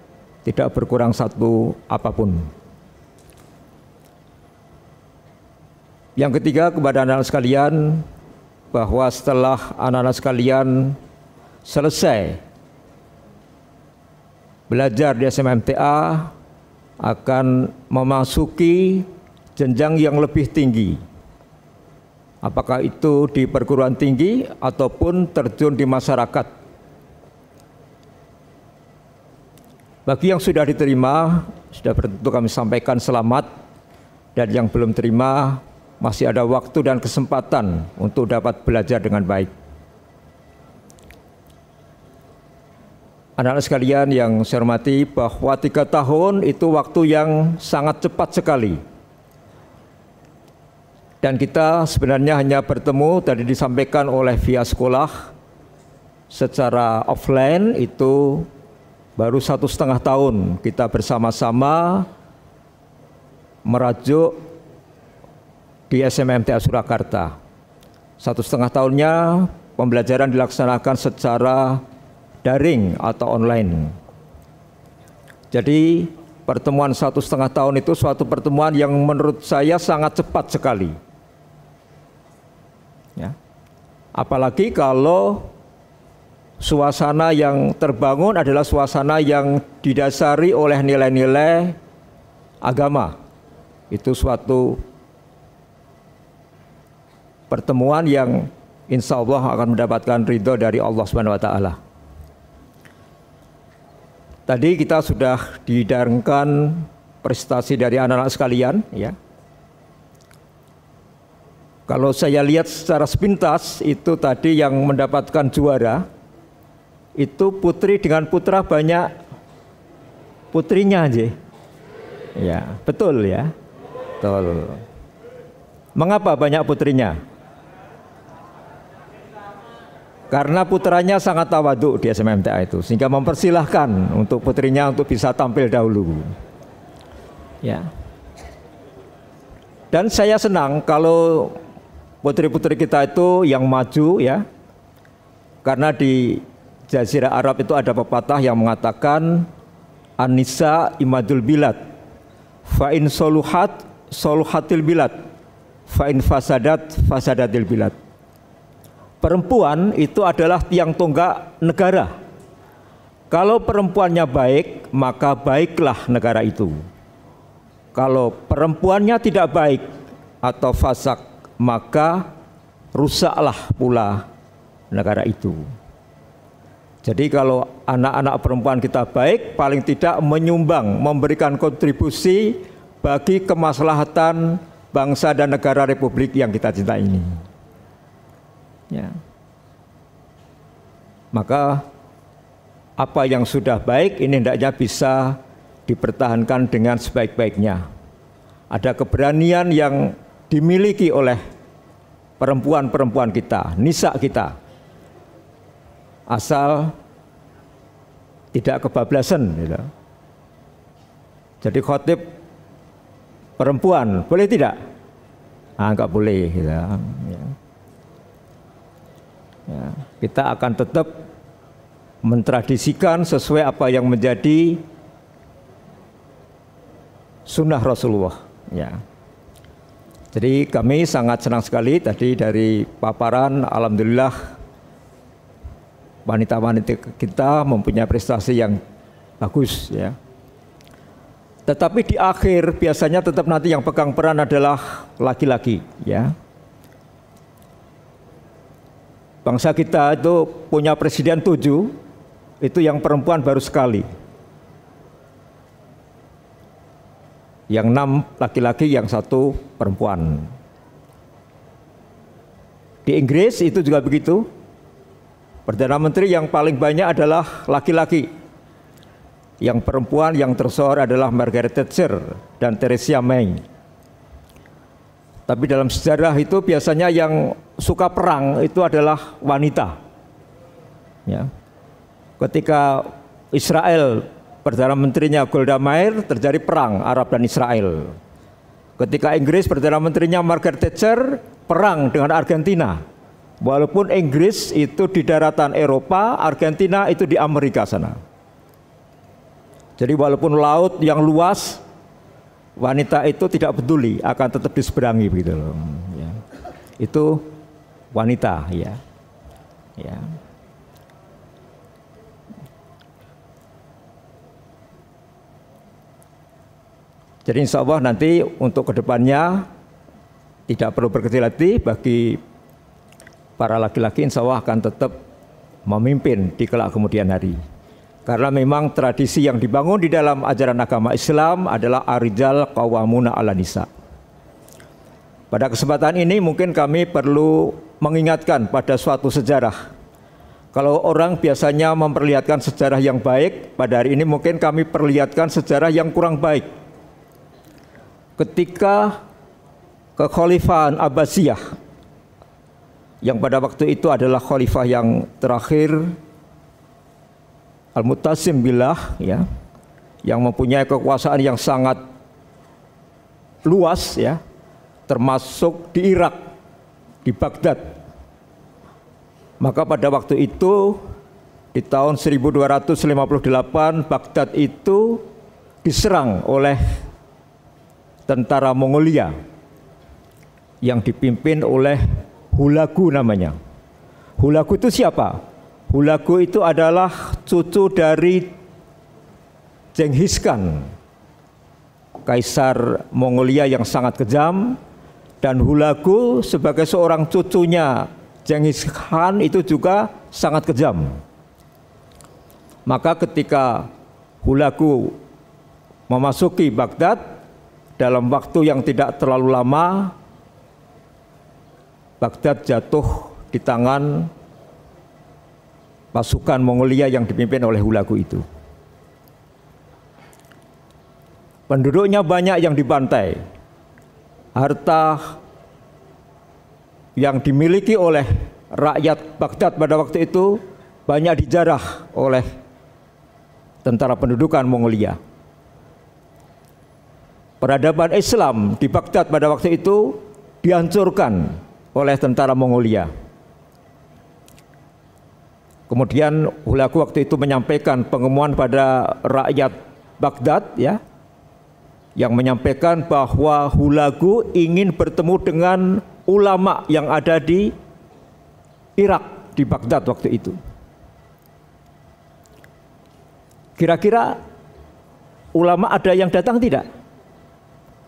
tidak berkurang satu apapun. Yang ketiga kepada anak-anak sekalian bahwa setelah anak-anak sekalian selesai belajar di SMMTA akan memasuki jenjang yang lebih tinggi. Apakah itu di perguruan tinggi ataupun terjun di masyarakat Bagi yang sudah diterima, sudah tentu kami sampaikan selamat dan yang belum terima masih ada waktu dan kesempatan untuk dapat belajar dengan baik. Anak-anak sekalian yang saya hormati bahwa tiga tahun itu waktu yang sangat cepat sekali. Dan kita sebenarnya hanya bertemu tadi disampaikan oleh via sekolah secara offline itu Baru satu setengah tahun kita bersama-sama merajuk di SMMTA Surakarta. Satu setengah tahunnya pembelajaran dilaksanakan secara daring atau online. Jadi pertemuan satu setengah tahun itu suatu pertemuan yang menurut saya sangat cepat sekali. Ya. Apalagi kalau suasana yang terbangun adalah suasana yang didasari oleh nilai-nilai agama. Itu suatu pertemuan yang insya Allah akan mendapatkan ridho dari Allah Subhanahu wa Ta'ala. Tadi kita sudah didarengkan prestasi dari anak-anak sekalian, ya. Kalau saya lihat secara sepintas itu tadi yang mendapatkan juara itu putri dengan putra banyak putrinya aja. Ya, betul ya. Betul. Mengapa banyak putrinya? Karena putranya sangat tawaduk di SMMTA itu, sehingga mempersilahkan untuk putrinya untuk bisa tampil dahulu. Ya. Dan saya senang kalau putri-putri kita itu yang maju ya, karena di Jazirah Arab itu ada pepatah yang mengatakan Anissa imadul bilad Fa'in soluhat soluhatil bilad Fa'in fasadat fasadatil bilad Perempuan itu adalah tiang tonggak negara Kalau perempuannya baik maka baiklah negara itu Kalau perempuannya tidak baik atau fasak maka rusaklah pula negara itu. Jadi kalau anak-anak perempuan kita baik, paling tidak menyumbang, memberikan kontribusi bagi kemaslahatan bangsa dan negara republik yang kita cinta ini. Ya. Maka apa yang sudah baik ini hendaknya bisa dipertahankan dengan sebaik-baiknya. Ada keberanian yang dimiliki oleh perempuan-perempuan kita, nisa kita asal tidak kebablasan. Gitu. Jadi khotib perempuan boleh tidak? Ah, enggak boleh. Gitu. Ya. Ya. Kita akan tetap mentradisikan sesuai apa yang menjadi sunnah Rasulullah. Ya. Jadi kami sangat senang sekali tadi dari paparan, alhamdulillah wanita-wanita kita mempunyai prestasi yang bagus ya. Tetapi di akhir biasanya tetap nanti yang pegang peran adalah laki-laki ya. Bangsa kita itu punya presiden tujuh, itu yang perempuan baru sekali. Yang enam laki-laki, yang satu perempuan. Di Inggris itu juga begitu, Perdana Menteri yang paling banyak adalah laki-laki. Yang perempuan yang tersohor adalah Margaret Thatcher dan Theresa May. Tapi dalam sejarah itu biasanya yang suka perang itu adalah wanita. Ya. Ketika Israel Perdana Menterinya Golda Meir terjadi perang Arab dan Israel. Ketika Inggris Perdana Menterinya Margaret Thatcher perang dengan Argentina Walaupun Inggris itu di daratan Eropa, Argentina itu di Amerika sana. Jadi walaupun laut yang luas, wanita itu tidak peduli, akan tetap diseberangi begitu loh. Hmm, ya. Itu wanita, ya. ya. Jadi insya Allah nanti untuk kedepannya tidak perlu berkecil hati bagi para laki-laki insya Allah akan tetap memimpin di kelak kemudian hari. Karena memang tradisi yang dibangun di dalam ajaran agama Islam adalah arijal qawamuna ala nisa. Pada kesempatan ini mungkin kami perlu mengingatkan pada suatu sejarah. Kalau orang biasanya memperlihatkan sejarah yang baik, pada hari ini mungkin kami perlihatkan sejarah yang kurang baik. Ketika kekhalifahan Abbasiyah yang pada waktu itu adalah khalifah yang terakhir Al-Mutasim Billah ya yang mempunyai kekuasaan yang sangat luas ya termasuk di Irak di Baghdad maka pada waktu itu di tahun 1258 Baghdad itu diserang oleh tentara Mongolia yang dipimpin oleh Hulaku namanya. Hulaku itu siapa? Hulaku itu adalah cucu dari Genghis Khan, kaisar Mongolia yang sangat kejam, dan Hulaku sebagai seorang cucunya Genghis Khan itu juga sangat kejam. Maka ketika Hulaku memasuki Baghdad dalam waktu yang tidak terlalu lama Baghdad jatuh di tangan pasukan Mongolia yang dipimpin oleh Hulagu itu. Penduduknya banyak yang dibantai. Harta yang dimiliki oleh rakyat Baghdad pada waktu itu banyak dijarah oleh tentara pendudukan Mongolia. Peradaban Islam di Baghdad pada waktu itu dihancurkan oleh tentara Mongolia. Kemudian Hulagu waktu itu menyampaikan pengumuman pada rakyat Baghdad ya yang menyampaikan bahwa Hulagu ingin bertemu dengan ulama yang ada di Irak di Baghdad waktu itu. Kira-kira ulama ada yang datang tidak?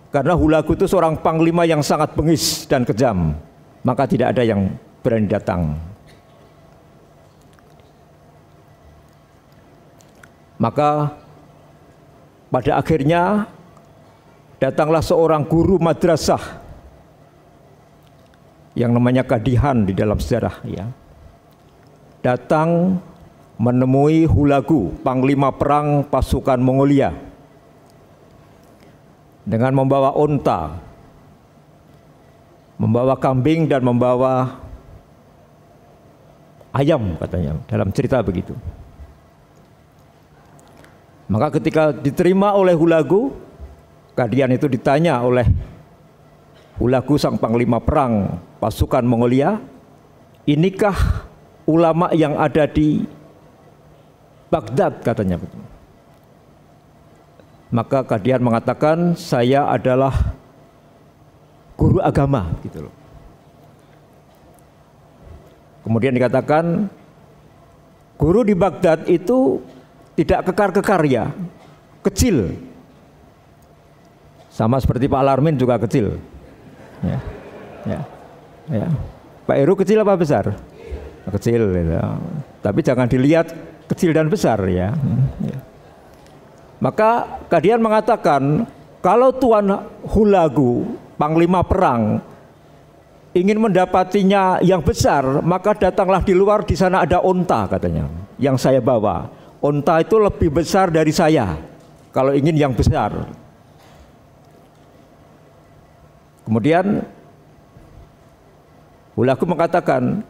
Karena Hulagu itu seorang panglima yang sangat bengis dan kejam maka tidak ada yang berani datang. Maka pada akhirnya datanglah seorang guru madrasah yang namanya Kadihan di dalam sejarah ya. Datang menemui Hulagu, panglima perang pasukan Mongolia dengan membawa onta membawa kambing dan membawa ayam katanya dalam cerita begitu. Maka ketika diterima oleh Hulagu, kadian itu ditanya oleh Hulagu sang panglima perang pasukan Mongolia, inikah ulama yang ada di Baghdad katanya. Maka kadian mengatakan saya adalah guru agama gitu loh. Kemudian dikatakan guru di Baghdad itu tidak kekar-kekar ya, kecil. Sama seperti Pak Alarmin juga kecil. Ya. Ya. Ya. Pak Eru kecil apa besar? Kecil. Ya. Tapi jangan dilihat kecil dan besar ya. ya. Maka kalian mengatakan kalau Tuan Hulagu panglima perang, ingin mendapatinya yang besar, maka datanglah di luar di sana ada onta katanya yang saya bawa. Onta itu lebih besar dari saya kalau ingin yang besar. Kemudian Hulaku mengatakan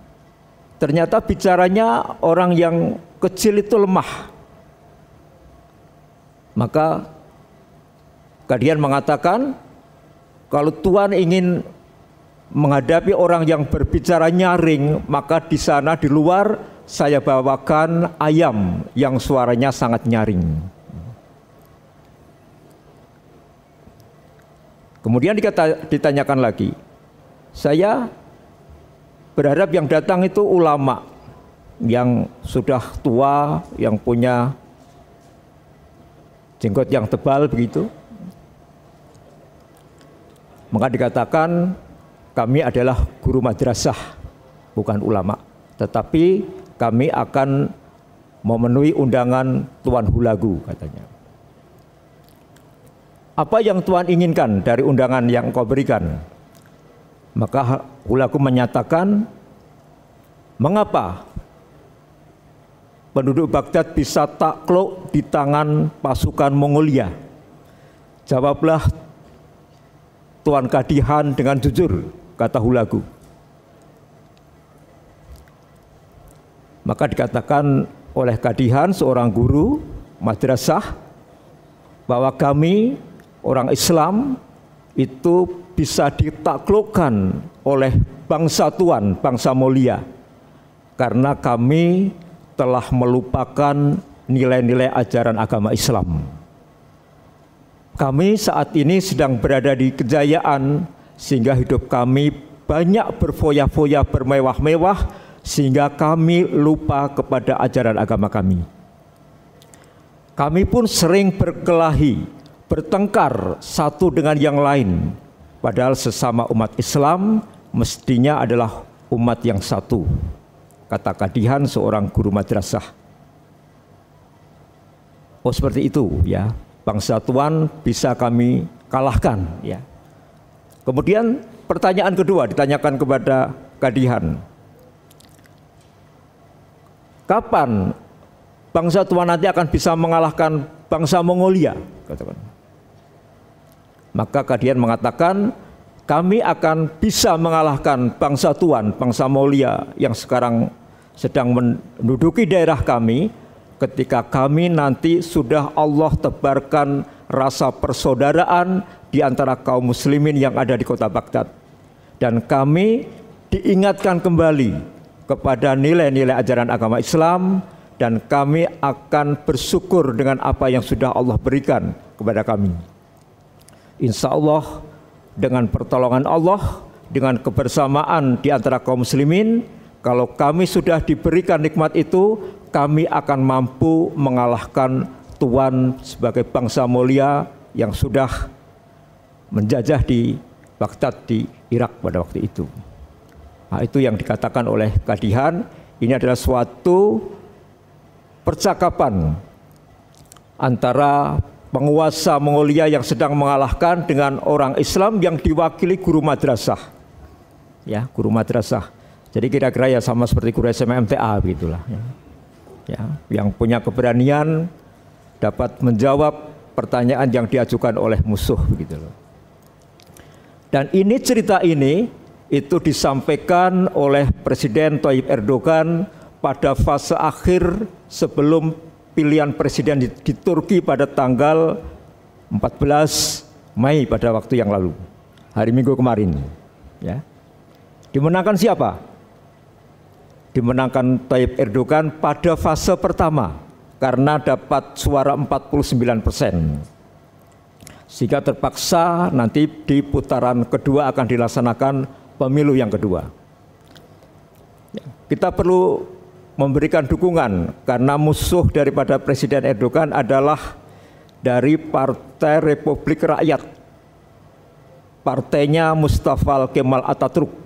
ternyata bicaranya orang yang kecil itu lemah. Maka kalian mengatakan kalau Tuhan ingin menghadapi orang yang berbicara nyaring, maka di sana di luar saya bawakan ayam yang suaranya sangat nyaring. Kemudian dikata, ditanyakan lagi, saya berharap yang datang itu ulama yang sudah tua, yang punya jenggot yang tebal begitu. Maka dikatakan kami adalah guru madrasah, bukan ulama. Tetapi kami akan memenuhi undangan Tuan Hulagu katanya. Apa yang Tuhan inginkan dari undangan yang kau berikan? Maka Hulagu menyatakan, mengapa penduduk Baghdad bisa takluk di tangan pasukan Mongolia? Jawablah Tuan Kadihan dengan jujur, kata Hulagu. Maka dikatakan oleh Kadihan seorang guru madrasah bahwa kami orang Islam itu bisa ditaklukkan oleh bangsa Tuhan bangsa mulia karena kami telah melupakan nilai-nilai ajaran agama Islam. Kami saat ini sedang berada di kejayaan sehingga hidup kami banyak berfoya-foya bermewah-mewah sehingga kami lupa kepada ajaran agama kami. Kami pun sering berkelahi, bertengkar satu dengan yang lain. Padahal sesama umat Islam mestinya adalah umat yang satu. Kata Kadihan seorang guru madrasah. Oh seperti itu ya bangsa Tuhan bisa kami kalahkan ya. Kemudian pertanyaan kedua ditanyakan kepada Kadihan. Kapan bangsa Tuhan nanti akan bisa mengalahkan bangsa Mongolia? Katakan. Maka Kadihan mengatakan, kami akan bisa mengalahkan bangsa Tuhan, bangsa Mongolia yang sekarang sedang menduduki daerah kami ketika kami nanti sudah Allah tebarkan rasa persaudaraan di antara kaum muslimin yang ada di kota Baghdad. Dan kami diingatkan kembali kepada nilai-nilai ajaran agama Islam dan kami akan bersyukur dengan apa yang sudah Allah berikan kepada kami. Insya Allah dengan pertolongan Allah, dengan kebersamaan di antara kaum muslimin, kalau kami sudah diberikan nikmat itu, kami akan mampu mengalahkan Tuan sebagai bangsa mulia yang sudah menjajah di Baghdad di Irak pada waktu itu. Nah, itu yang dikatakan oleh Kadihan. Ini adalah suatu percakapan antara penguasa Mongolia yang sedang mengalahkan dengan orang Islam yang diwakili guru madrasah. Ya, guru madrasah. Jadi kira-kira ya sama seperti guru SMA MTA begitulah. Ya ya, yang punya keberanian dapat menjawab pertanyaan yang diajukan oleh musuh begitu loh. Dan ini cerita ini itu disampaikan oleh Presiden Tayyip Erdogan pada fase akhir sebelum pilihan presiden di, di Turki pada tanggal 14 Mei pada waktu yang lalu, hari Minggu kemarin. Ya. Dimenangkan siapa? dimenangkan Tayyip Erdogan pada fase pertama karena dapat suara 49 persen. Sehingga terpaksa nanti di putaran kedua akan dilaksanakan pemilu yang kedua. Kita perlu memberikan dukungan karena musuh daripada Presiden Erdogan adalah dari Partai Republik Rakyat. Partainya Mustafa Kemal Atatürk.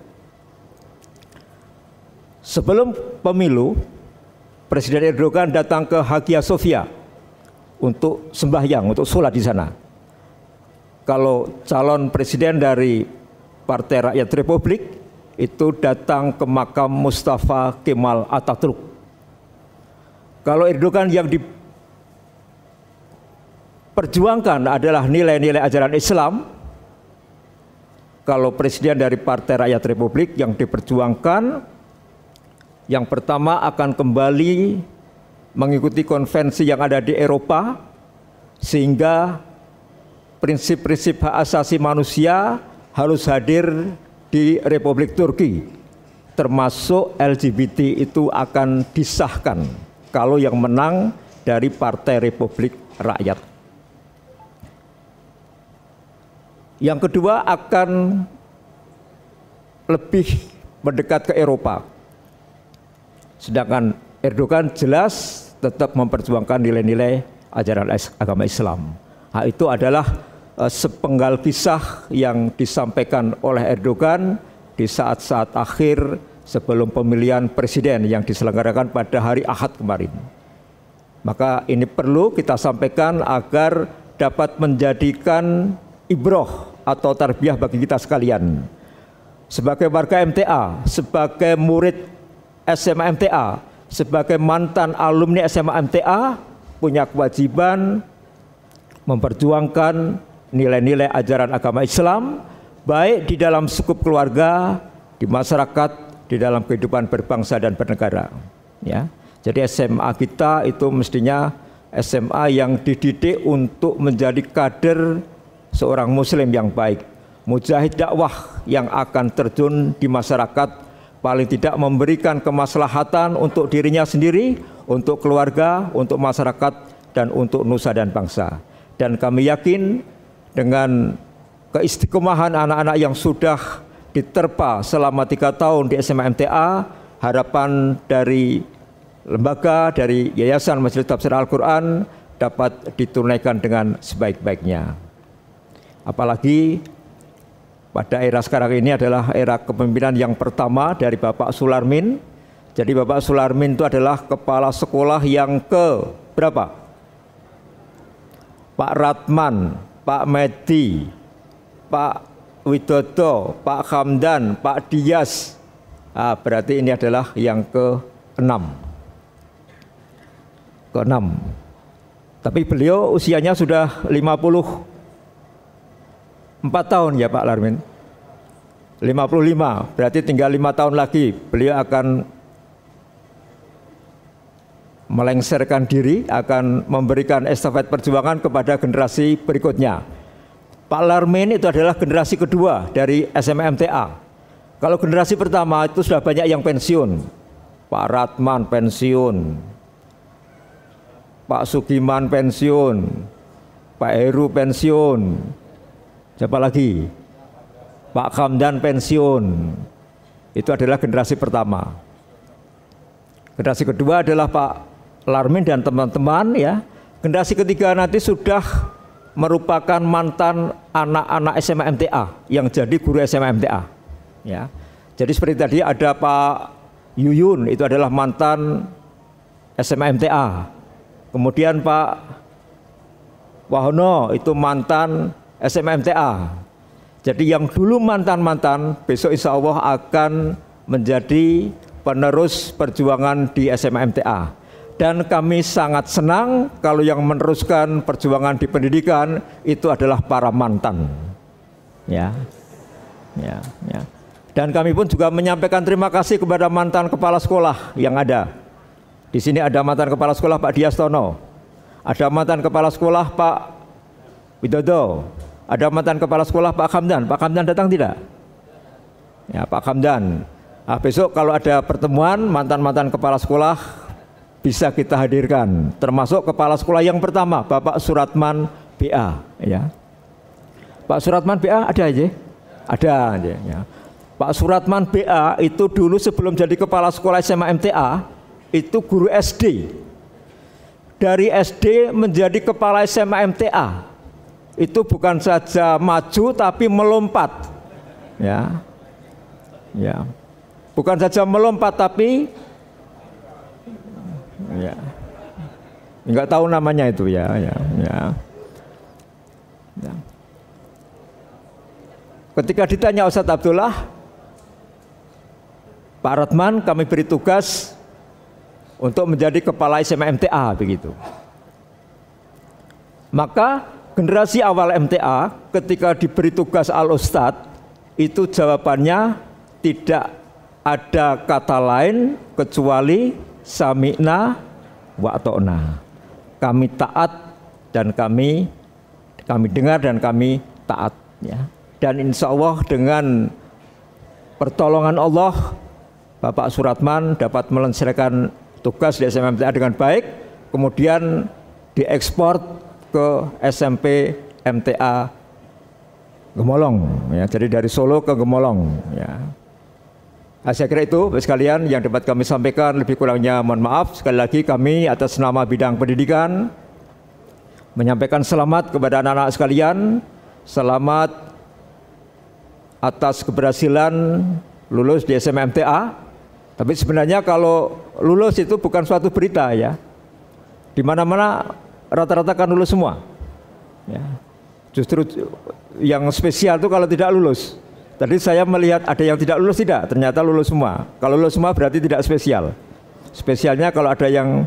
Sebelum pemilu, Presiden Erdogan datang ke Hagia Sophia untuk sembahyang, untuk sholat di sana. Kalau calon presiden dari Partai Rakyat Republik itu datang ke makam Mustafa Kemal Ataturk. Kalau Erdogan yang diperjuangkan adalah nilai-nilai ajaran Islam, kalau presiden dari Partai Rakyat Republik yang diperjuangkan yang pertama akan kembali mengikuti konvensi yang ada di Eropa sehingga prinsip-prinsip hak asasi manusia harus hadir di Republik Turki termasuk LGBT itu akan disahkan kalau yang menang dari Partai Republik Rakyat. Yang kedua akan lebih mendekat ke Eropa. Sedangkan Erdogan jelas tetap memperjuangkan nilai-nilai ajaran agama Islam. Nah, itu adalah eh, sepenggal kisah yang disampaikan oleh Erdogan di saat-saat akhir sebelum pemilihan presiden yang diselenggarakan pada hari Ahad kemarin. Maka ini perlu kita sampaikan agar dapat menjadikan ibroh atau tarbiyah bagi kita sekalian. Sebagai warga MTA, sebagai murid SMA MTA sebagai mantan alumni SMA MTA punya kewajiban memperjuangkan nilai-nilai ajaran agama Islam baik di dalam sukup keluarga, di masyarakat, di dalam kehidupan berbangsa dan bernegara. Ya. Jadi SMA kita itu mestinya SMA yang dididik untuk menjadi kader seorang muslim yang baik, mujahid dakwah yang akan terjun di masyarakat paling tidak memberikan kemaslahatan untuk dirinya sendiri, untuk keluarga, untuk masyarakat, dan untuk nusa dan bangsa. Dan kami yakin dengan keistiqamahan anak-anak yang sudah diterpa selama tiga tahun di SMA MTA, harapan dari lembaga, dari Yayasan Masjid Tafsir Al-Quran dapat ditunaikan dengan sebaik-baiknya. Apalagi pada era sekarang ini adalah era kepemimpinan yang pertama dari Bapak Sularmin. Jadi Bapak Sularmin itu adalah kepala sekolah yang ke berapa? Pak Ratman, Pak Medi, Pak Widodo, Pak Hamdan, Pak Dias. Ah, berarti ini adalah yang ke-6. Ke-6. Tapi beliau usianya sudah 50 Empat tahun ya Pak Larmin. 55, berarti tinggal lima tahun lagi beliau akan melengserkan diri, akan memberikan estafet perjuangan kepada generasi berikutnya. Pak Larmin itu adalah generasi kedua dari SMMTA. Kalau generasi pertama itu sudah banyak yang pensiun. Pak Ratman pensiun, Pak Sukiman pensiun, Pak Heru pensiun, Siapa lagi? Pak Kamdan pensiun. Itu adalah generasi pertama. Generasi kedua adalah Pak Larmin dan teman-teman ya. Generasi ketiga nanti sudah merupakan mantan anak-anak SMA MTA yang jadi guru SMA MTA. Ya. Jadi seperti tadi ada Pak Yuyun itu adalah mantan SMA MTA. Kemudian Pak Wahono itu mantan SMMTA. Jadi yang dulu mantan-mantan besok insya Allah akan menjadi penerus perjuangan di SMMTA. Dan kami sangat senang kalau yang meneruskan perjuangan di pendidikan itu adalah para mantan. Ya, ya, ya. Dan kami pun juga menyampaikan terima kasih kepada mantan kepala sekolah yang ada. Di sini ada mantan kepala sekolah Pak Diastono, ada mantan kepala sekolah Pak Widodo, ada mantan kepala sekolah Pak Kamdan. Pak Kamdan datang tidak? Ya, Pak Kamdan. Nah, besok kalau ada pertemuan mantan-mantan kepala sekolah bisa kita hadirkan, termasuk kepala sekolah yang pertama Bapak Suratman BA, ya. Pak Suratman BA ada aja? Ada aja, ya. Pak Suratman BA itu dulu sebelum jadi kepala sekolah SMA MTA itu guru SD. Dari SD menjadi kepala SMA MTA itu bukan saja maju tapi melompat. Ya. Ya. Bukan saja melompat tapi ya. nggak tahu namanya itu ya, ya, ya. ya. Ketika ditanya Ustaz Abdullah, Pak Ratman kami beri tugas untuk menjadi kepala SMA MTA begitu. Maka generasi awal MTA ketika diberi tugas al ustad itu jawabannya tidak ada kata lain kecuali samikna wa to'na. Kami taat dan kami kami dengar dan kami taat ya. Dan insya Allah dengan pertolongan Allah Bapak Suratman dapat melenserkan tugas di SMMTA dengan baik, kemudian diekspor ke SMP MTA Gemolong ya. Jadi dari Solo ke Gemolong ya. Nah, saya kira itu sekalian yang dapat kami sampaikan lebih kurangnya mohon maaf sekali lagi kami atas nama bidang pendidikan menyampaikan selamat kepada anak-anak sekalian selamat atas keberhasilan lulus di SMA MTA tapi sebenarnya kalau lulus itu bukan suatu berita ya di mana-mana rata-rata kan lulus semua. Ya. Justru yang spesial itu kalau tidak lulus. Tadi saya melihat ada yang tidak lulus tidak, ternyata lulus semua. Kalau lulus semua berarti tidak spesial. Spesialnya kalau ada yang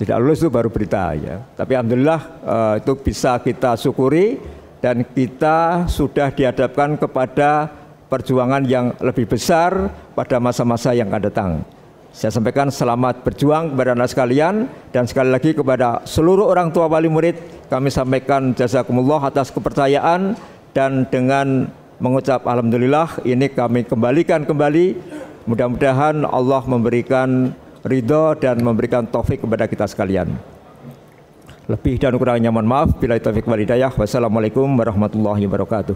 tidak lulus itu baru berita ya. Tapi alhamdulillah uh, itu bisa kita syukuri dan kita sudah dihadapkan kepada perjuangan yang lebih besar pada masa-masa yang akan datang. Saya sampaikan selamat berjuang kepada anak sekalian dan sekali lagi kepada seluruh orang tua wali murid kami sampaikan jazakumullah atas kepercayaan dan dengan mengucap alhamdulillah ini kami kembalikan kembali mudah-mudahan Allah memberikan ridho dan memberikan taufik kepada kita sekalian. Lebih dan kurangnya mohon maaf. Bila taufik walidayah. Wassalamualaikum warahmatullahi wabarakatuh.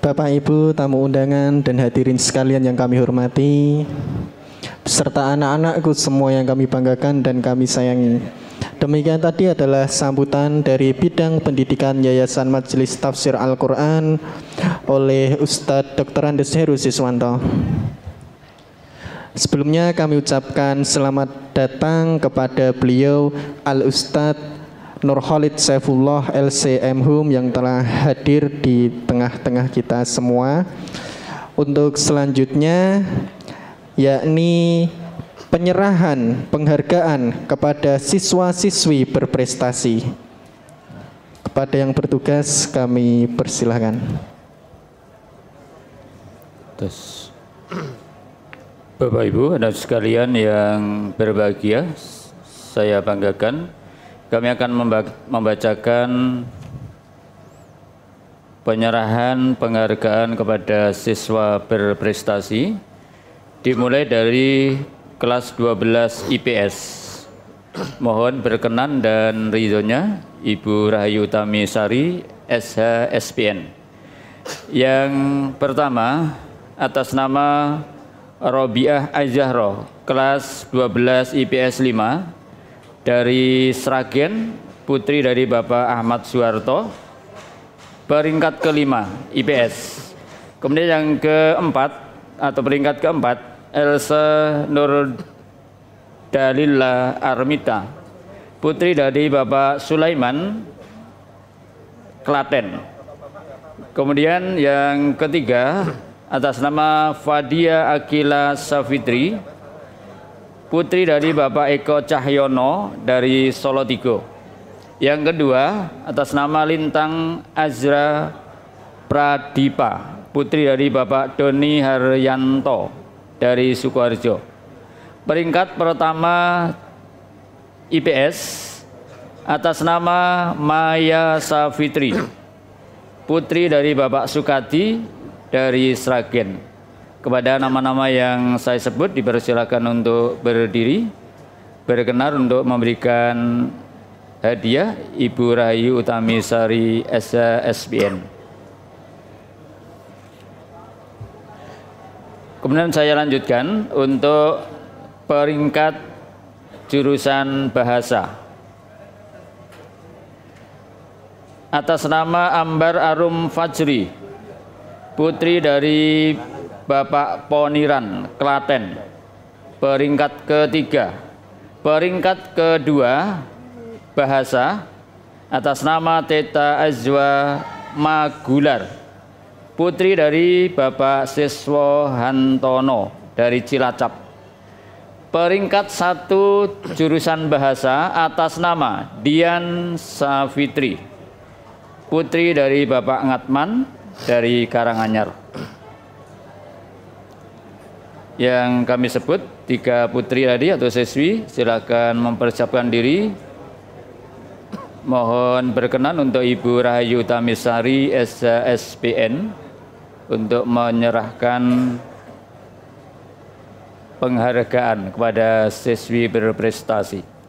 Bapak Ibu, tamu undangan dan hadirin sekalian yang kami hormati, serta anak-anakku semua yang kami banggakan dan kami sayangi. Demikian tadi adalah sambutan dari bidang pendidikan Yayasan Majelis Tafsir Al-Quran oleh Ustadz Dr. Andes Heru Siswanto. Sebelumnya kami ucapkan selamat datang kepada beliau Al-Ustadz Nur Khalid Saifullah LCM Hum yang telah hadir di tengah-tengah kita semua. Untuk selanjutnya yakni penyerahan penghargaan kepada siswa-siswi berprestasi. Kepada yang bertugas kami persilahkan. Terus. Bapak Ibu dan sekalian yang berbahagia, saya banggakan kami akan membacakan penyerahan penghargaan kepada siswa berprestasi dimulai dari kelas 12 IPS. Mohon berkenan dan ridhonya Ibu Rahayu Utami Sari, SH SPN. Yang pertama atas nama Robiah Azahro, kelas 12 IPS 5, dari Sragen, putri dari Bapak Ahmad Suharto, peringkat kelima IPS. Kemudian yang keempat atau peringkat keempat Elsa Nur Dalila Armita, putri dari Bapak Sulaiman Klaten. Kemudian yang ketiga atas nama Fadia Akila Safitri, putri dari Bapak Eko Cahyono dari Solo Tigo. Yang kedua atas nama Lintang Azra Pradipa, putri dari Bapak Doni Haryanto dari Sukoharjo. Peringkat pertama IPS atas nama Maya Safitri, putri dari Bapak Sukati dari Sragen. Kepada nama-nama yang saya sebut dipersilakan untuk berdiri, berkenan untuk memberikan hadiah Ibu Rahayu Utami Sari SBN. Kemudian saya lanjutkan untuk peringkat jurusan bahasa. Atas nama Ambar Arum Fajri, putri dari Bapak Poniran, Klaten. Peringkat ketiga. Peringkat kedua, bahasa atas nama Teta Azwa Magular. Putri dari Bapak Siswo Hantono dari Cilacap. Peringkat satu jurusan bahasa atas nama Dian Safitri Putri dari Bapak Ngatman dari Karanganyar yang kami sebut tiga putri tadi atau siswi silakan mempersiapkan diri mohon berkenan untuk Ibu Rahayu Tamisari SPN untuk menyerahkan penghargaan kepada siswi berprestasi.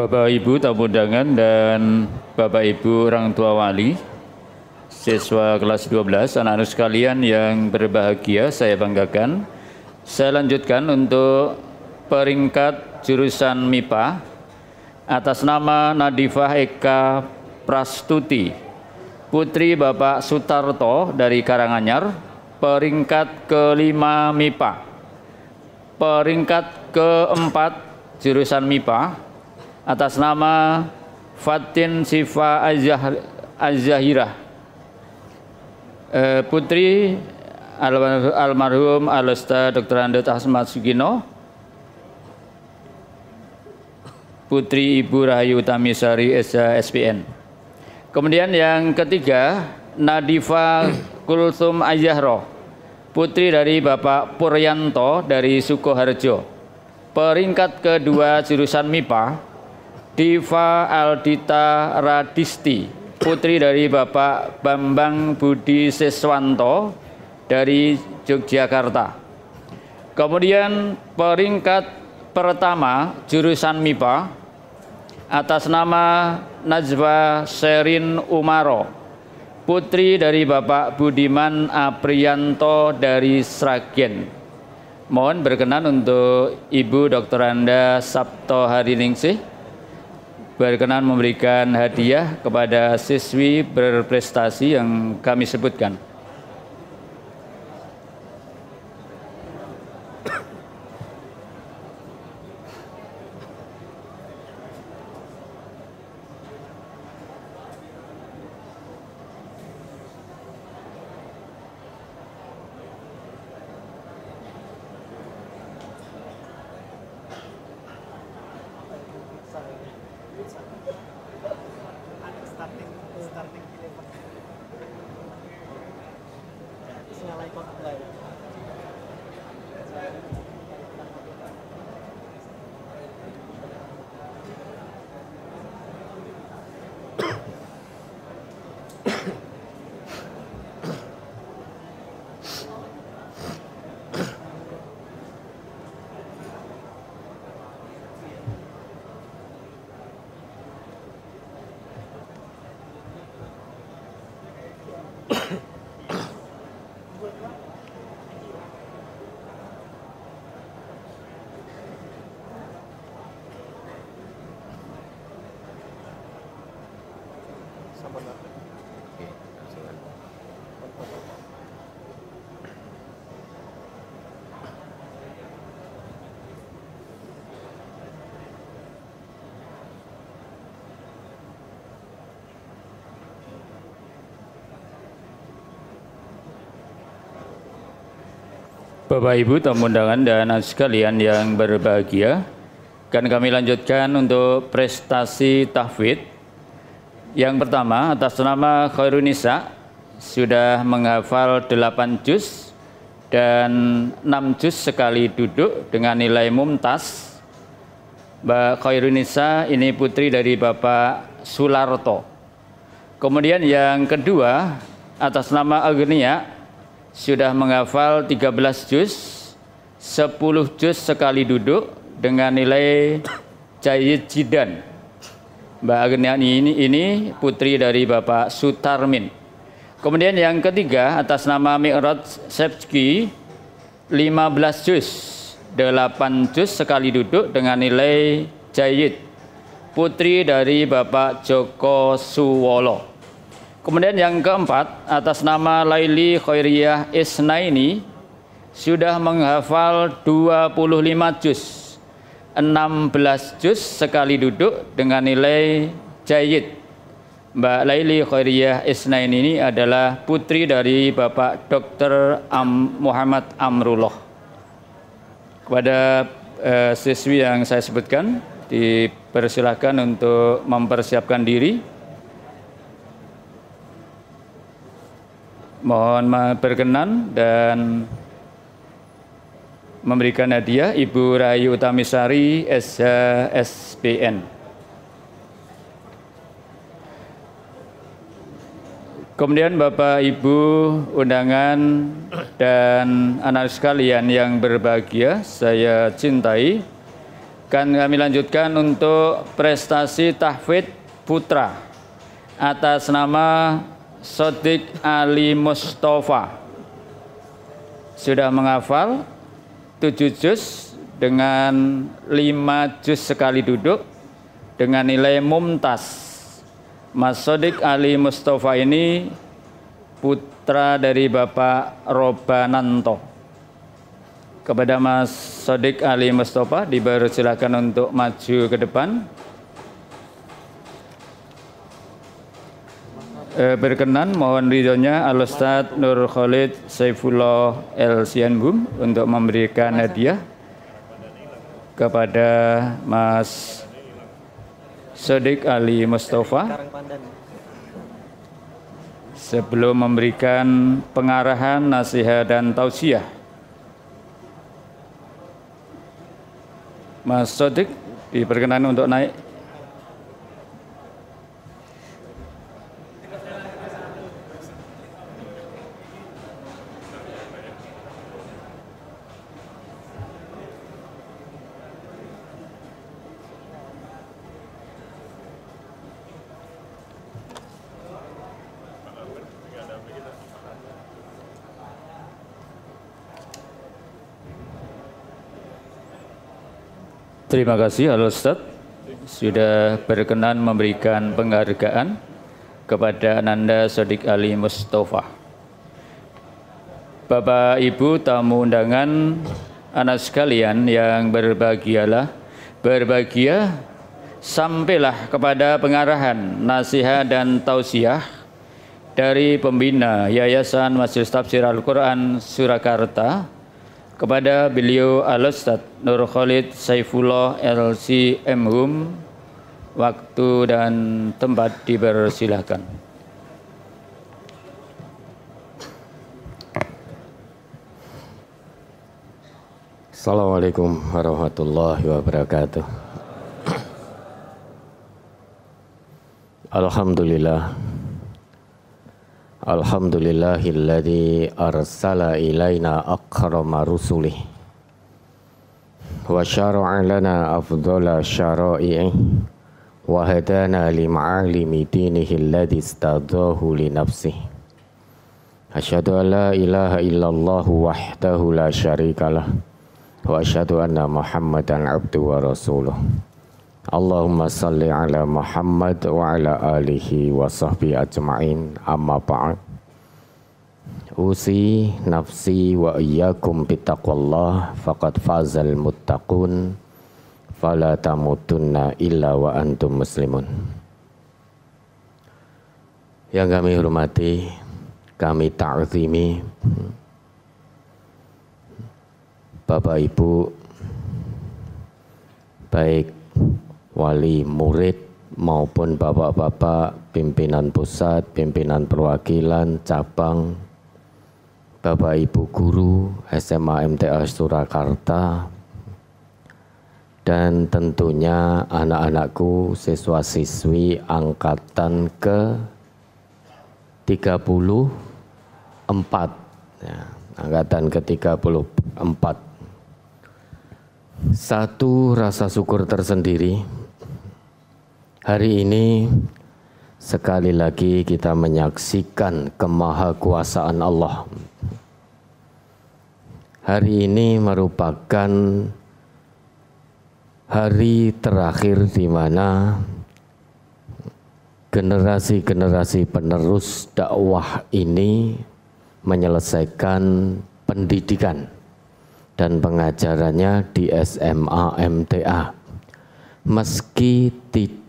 Bapak Ibu tamu undangan dan Bapak Ibu orang tua wali, siswa kelas 12, anak-anak sekalian yang berbahagia saya banggakan. Saya lanjutkan untuk peringkat jurusan MIPA atas nama Nadifah Eka Prastuti, putri Bapak Sutarto dari Karanganyar, peringkat kelima MIPA. Peringkat keempat jurusan MIPA atas nama Fatin Sifa Azahirah, eh, putri almarhum Alesta Dr. Andet Ahmad Sugino putri Ibu Rahayu Tamisari Esa SPN kemudian yang ketiga Nadifa Kulsum Azahro putri dari Bapak Puryanto dari Sukoharjo peringkat kedua jurusan MIPA Diva Aldita Radisti, putri dari Bapak Bambang Budi Seswanto dari Yogyakarta. Kemudian peringkat pertama jurusan MIPA atas nama Najwa Serin Umaro, putri dari Bapak Budiman Aprianto dari Sragen. Mohon berkenan untuk Ibu Dr. Anda Sabto Hariningsih berkenan memberikan hadiah kepada siswi berprestasi yang kami sebutkan. Bapak Ibu tamu undangan dan sekalian yang berbahagia, akan kami lanjutkan untuk prestasi tahfidz Yang pertama atas nama Khairunisa sudah menghafal 8 juz dan 6 juz sekali duduk dengan nilai mumtaz. Mbak Khairunisa ini putri dari Bapak Sularto. Kemudian yang kedua atas nama Agnia sudah menghafal 13 juz, 10 juz sekali duduk dengan nilai Jayid Jidan. Mbak Agniani ini, ini putri dari Bapak Sutarmin. Kemudian yang ketiga atas nama Mi'rod Sebski 15 juz, 8 juz sekali duduk dengan nilai Jayid. Putri dari Bapak Joko Suwolo. Kemudian yang keempat, atas nama Laili Khairiyah ini sudah menghafal 25 juz. 16 juz sekali duduk dengan nilai jayid. Mbak Laili Khairiyah Isnaini ini adalah putri dari Bapak Dr. Am Muhammad Amrullah. Kepada eh, siswi yang saya sebutkan, dipersilahkan untuk mempersiapkan diri. mohon berkenan dan memberikan hadiah Ibu Rayu Utamisari SHSPN. Kemudian Bapak Ibu undangan dan anak sekalian yang berbahagia saya cintai akan kami lanjutkan untuk prestasi tahfidz putra atas nama Sodik Ali Mustafa sudah menghafal tujuh juz dengan lima juz sekali duduk dengan nilai mumtaz. Mas Sodik Ali Mustafa ini putra dari Bapak Robananto. Kepada Mas Sodik Ali Mustafa silakan untuk maju ke depan. eh, berkenan mohon ridhonya al Ustaz Nur Khalid Saifullah El Sianbum untuk memberikan hadiah kepada Mas Sodik Ali Mustafa sebelum memberikan pengarahan, nasihat dan tausiah. Mas Sodik diperkenan untuk naik Terima kasih Al Ustaz sudah berkenan memberikan penghargaan kepada Ananda Sodik Ali Mustafa. Bapak Ibu tamu undangan anak sekalian yang berbahagialah, berbahagia sampailah kepada pengarahan, nasihat dan tausiah dari pembina Yayasan Masjid Tafsir Al-Quran Surakarta kepada beliau al Nur Khalid Saifullah LC Mhum waktu dan tempat dipersilahkan Assalamualaikum warahmatullahi wabarakatuh Alhamdulillah الحمد لله الذي أرسل إلينا أكرم رسله وشرع لنا أفضل شرائعه وهدانا لمعالم دينه الذي استرضاه لنفسه أشهد أن لا إله إلا الله وحده لا شريك له وأشهد أن محمدا عبده ورسوله Allahumma salli ala Muhammad wa ala alihi wa sahbihi ajma'in amma ba'd Usi nafsi wa iyyakum bittaqwallah faqad fazal muttaqun fala tamutunna illa wa antum muslimun Yang kami hormati kami ta'zimi Bapak Ibu baik wali murid maupun bapak-bapak pimpinan pusat, pimpinan perwakilan, cabang, Bapak Ibu Guru SMA MTA Surakarta dan tentunya anak-anakku siswa-siswi angkatan ke 34 ya, angkatan ke 34 satu rasa syukur tersendiri Hari ini sekali lagi kita menyaksikan kemahakuasaan Allah. Hari ini merupakan hari terakhir di mana generasi-generasi penerus dakwah ini menyelesaikan pendidikan dan pengajarannya di SMA MTA meski tidak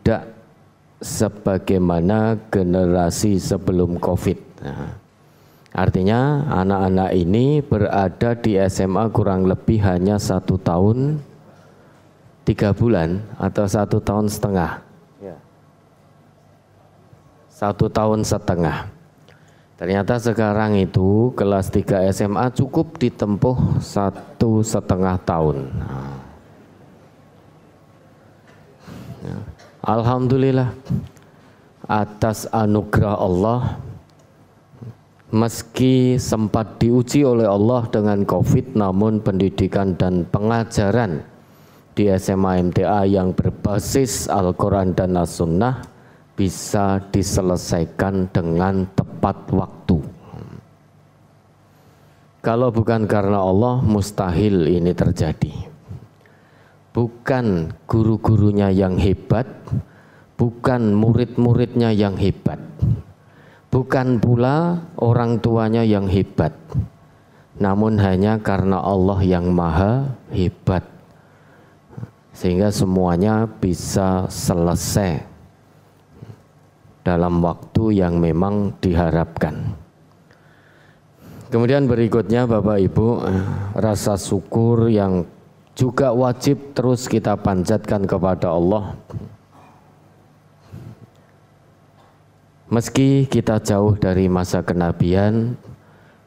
sebagaimana generasi sebelum COVID. Nah, artinya anak-anak ini berada di SMA kurang lebih hanya satu tahun tiga bulan atau satu tahun setengah. Ya. Satu tahun setengah. Ternyata sekarang itu kelas 3 SMA cukup ditempuh satu setengah tahun. Nah, Alhamdulillah atas anugerah Allah meski sempat diuji oleh Allah dengan Covid namun pendidikan dan pengajaran di SMA MTA yang berbasis Al-Qur'an dan As-Sunnah bisa diselesaikan dengan tepat waktu. Kalau bukan karena Allah mustahil ini terjadi bukan guru-gurunya yang hebat, bukan murid-muridnya yang hebat, bukan pula orang tuanya yang hebat, namun hanya karena Allah yang Maha Hebat, sehingga semuanya bisa selesai dalam waktu yang memang diharapkan. Kemudian berikutnya Bapak Ibu, rasa syukur yang juga wajib terus kita panjatkan kepada Allah meski kita jauh dari masa kenabian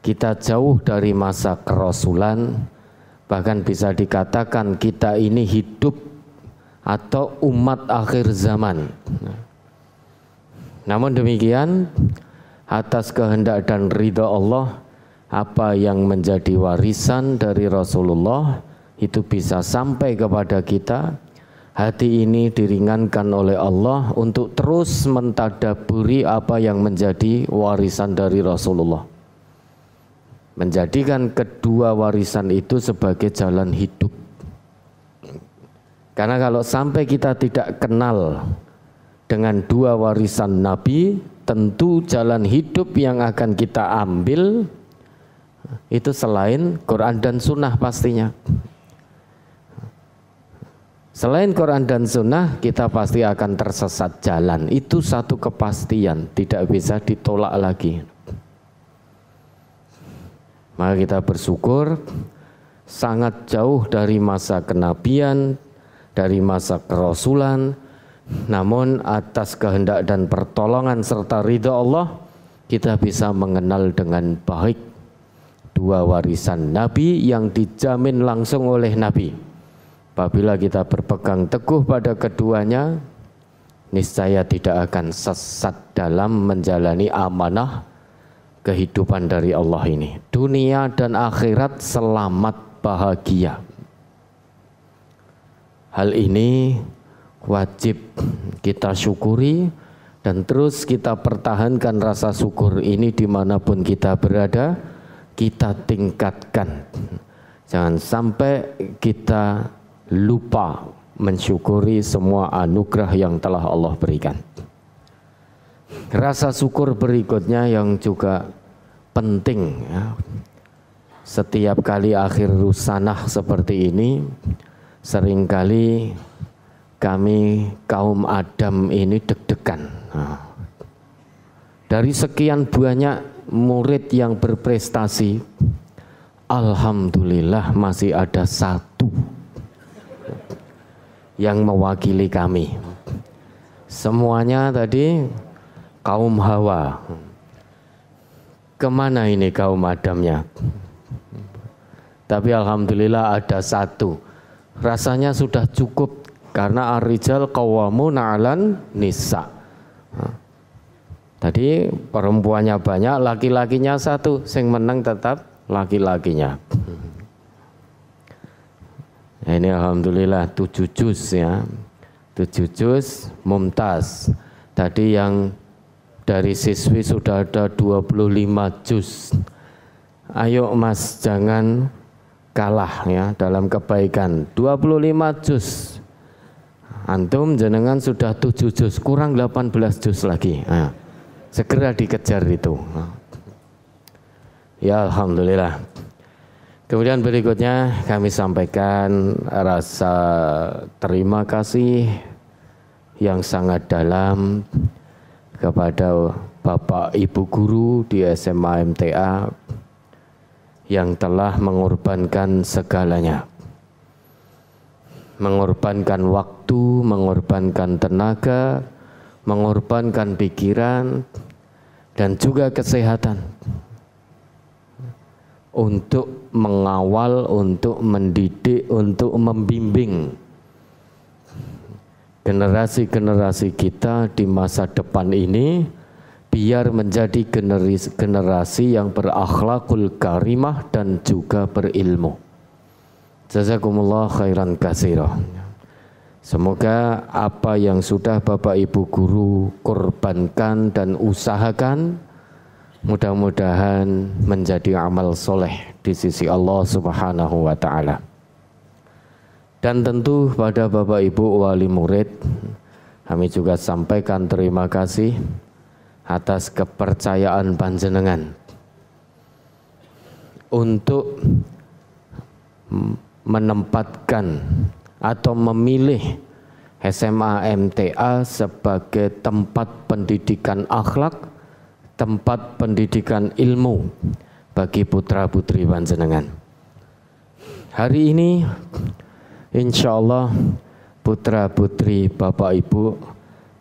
kita jauh dari masa kerasulan bahkan bisa dikatakan kita ini hidup atau umat akhir zaman namun demikian atas kehendak dan ridha Allah apa yang menjadi warisan dari Rasulullah itu bisa sampai kepada kita hati ini diringankan oleh Allah untuk terus mentadaburi apa yang menjadi warisan dari Rasulullah menjadikan kedua warisan itu sebagai jalan hidup karena kalau sampai kita tidak kenal dengan dua warisan Nabi tentu jalan hidup yang akan kita ambil itu selain Quran dan Sunnah pastinya Selain Quran dan Sunnah, kita pasti akan tersesat jalan. Itu satu kepastian, tidak bisa ditolak lagi. Maka kita bersyukur sangat jauh dari masa kenabian, dari masa kerasulan, namun atas kehendak dan pertolongan serta ridha Allah, kita bisa mengenal dengan baik dua warisan Nabi yang dijamin langsung oleh Nabi Apabila kita berpegang teguh pada keduanya, niscaya tidak akan sesat dalam menjalani amanah kehidupan dari Allah ini. Dunia dan akhirat selamat bahagia. Hal ini wajib kita syukuri dan terus kita pertahankan rasa syukur ini dimanapun kita berada, kita tingkatkan. Jangan sampai kita lupa mensyukuri semua anugerah yang telah Allah berikan. Rasa syukur berikutnya yang juga penting ya. Setiap kali akhir rusanah seperti ini seringkali kami kaum Adam ini deg-degan. dari sekian banyak murid yang berprestasi, Alhamdulillah masih ada satu yang mewakili kami. Semuanya tadi kaum Hawa. Kemana ini kaum Adamnya? Tapi alhamdulillah ada satu. Rasanya sudah cukup karena arijal kawamu na'alan nisa. Tadi perempuannya banyak, laki-lakinya satu, sing menang tetap laki-lakinya. Nah, ini alhamdulillah tujuh juz ya. Tujuh juz mumtaz. Tadi yang dari siswi sudah ada 25 juz. Ayo Mas jangan kalah ya dalam kebaikan. 25 juz. Antum jenengan sudah tujuh juz, kurang 18 juz lagi. Nah, segera dikejar itu. Ya Alhamdulillah. Kemudian berikutnya kami sampaikan rasa terima kasih yang sangat dalam kepada Bapak Ibu Guru di SMA MTA yang telah mengorbankan segalanya. Mengorbankan waktu, mengorbankan tenaga, mengorbankan pikiran, dan juga kesehatan untuk mengawal, untuk mendidik, untuk membimbing generasi-generasi kita di masa depan ini biar menjadi generasi, generasi yang berakhlakul karimah dan juga berilmu. Jazakumullah khairan kasirah. Semoga apa yang sudah Bapak Ibu Guru korbankan dan usahakan mudah-mudahan menjadi amal soleh di sisi Allah Subhanahu wa Ta'ala. Dan tentu pada Bapak Ibu wali murid, kami juga sampaikan terima kasih atas kepercayaan panjenengan untuk menempatkan atau memilih SMA MTA sebagai tempat pendidikan akhlak tempat pendidikan ilmu bagi putra-putri panjenengan. Hari ini insya Allah putra-putri Bapak Ibu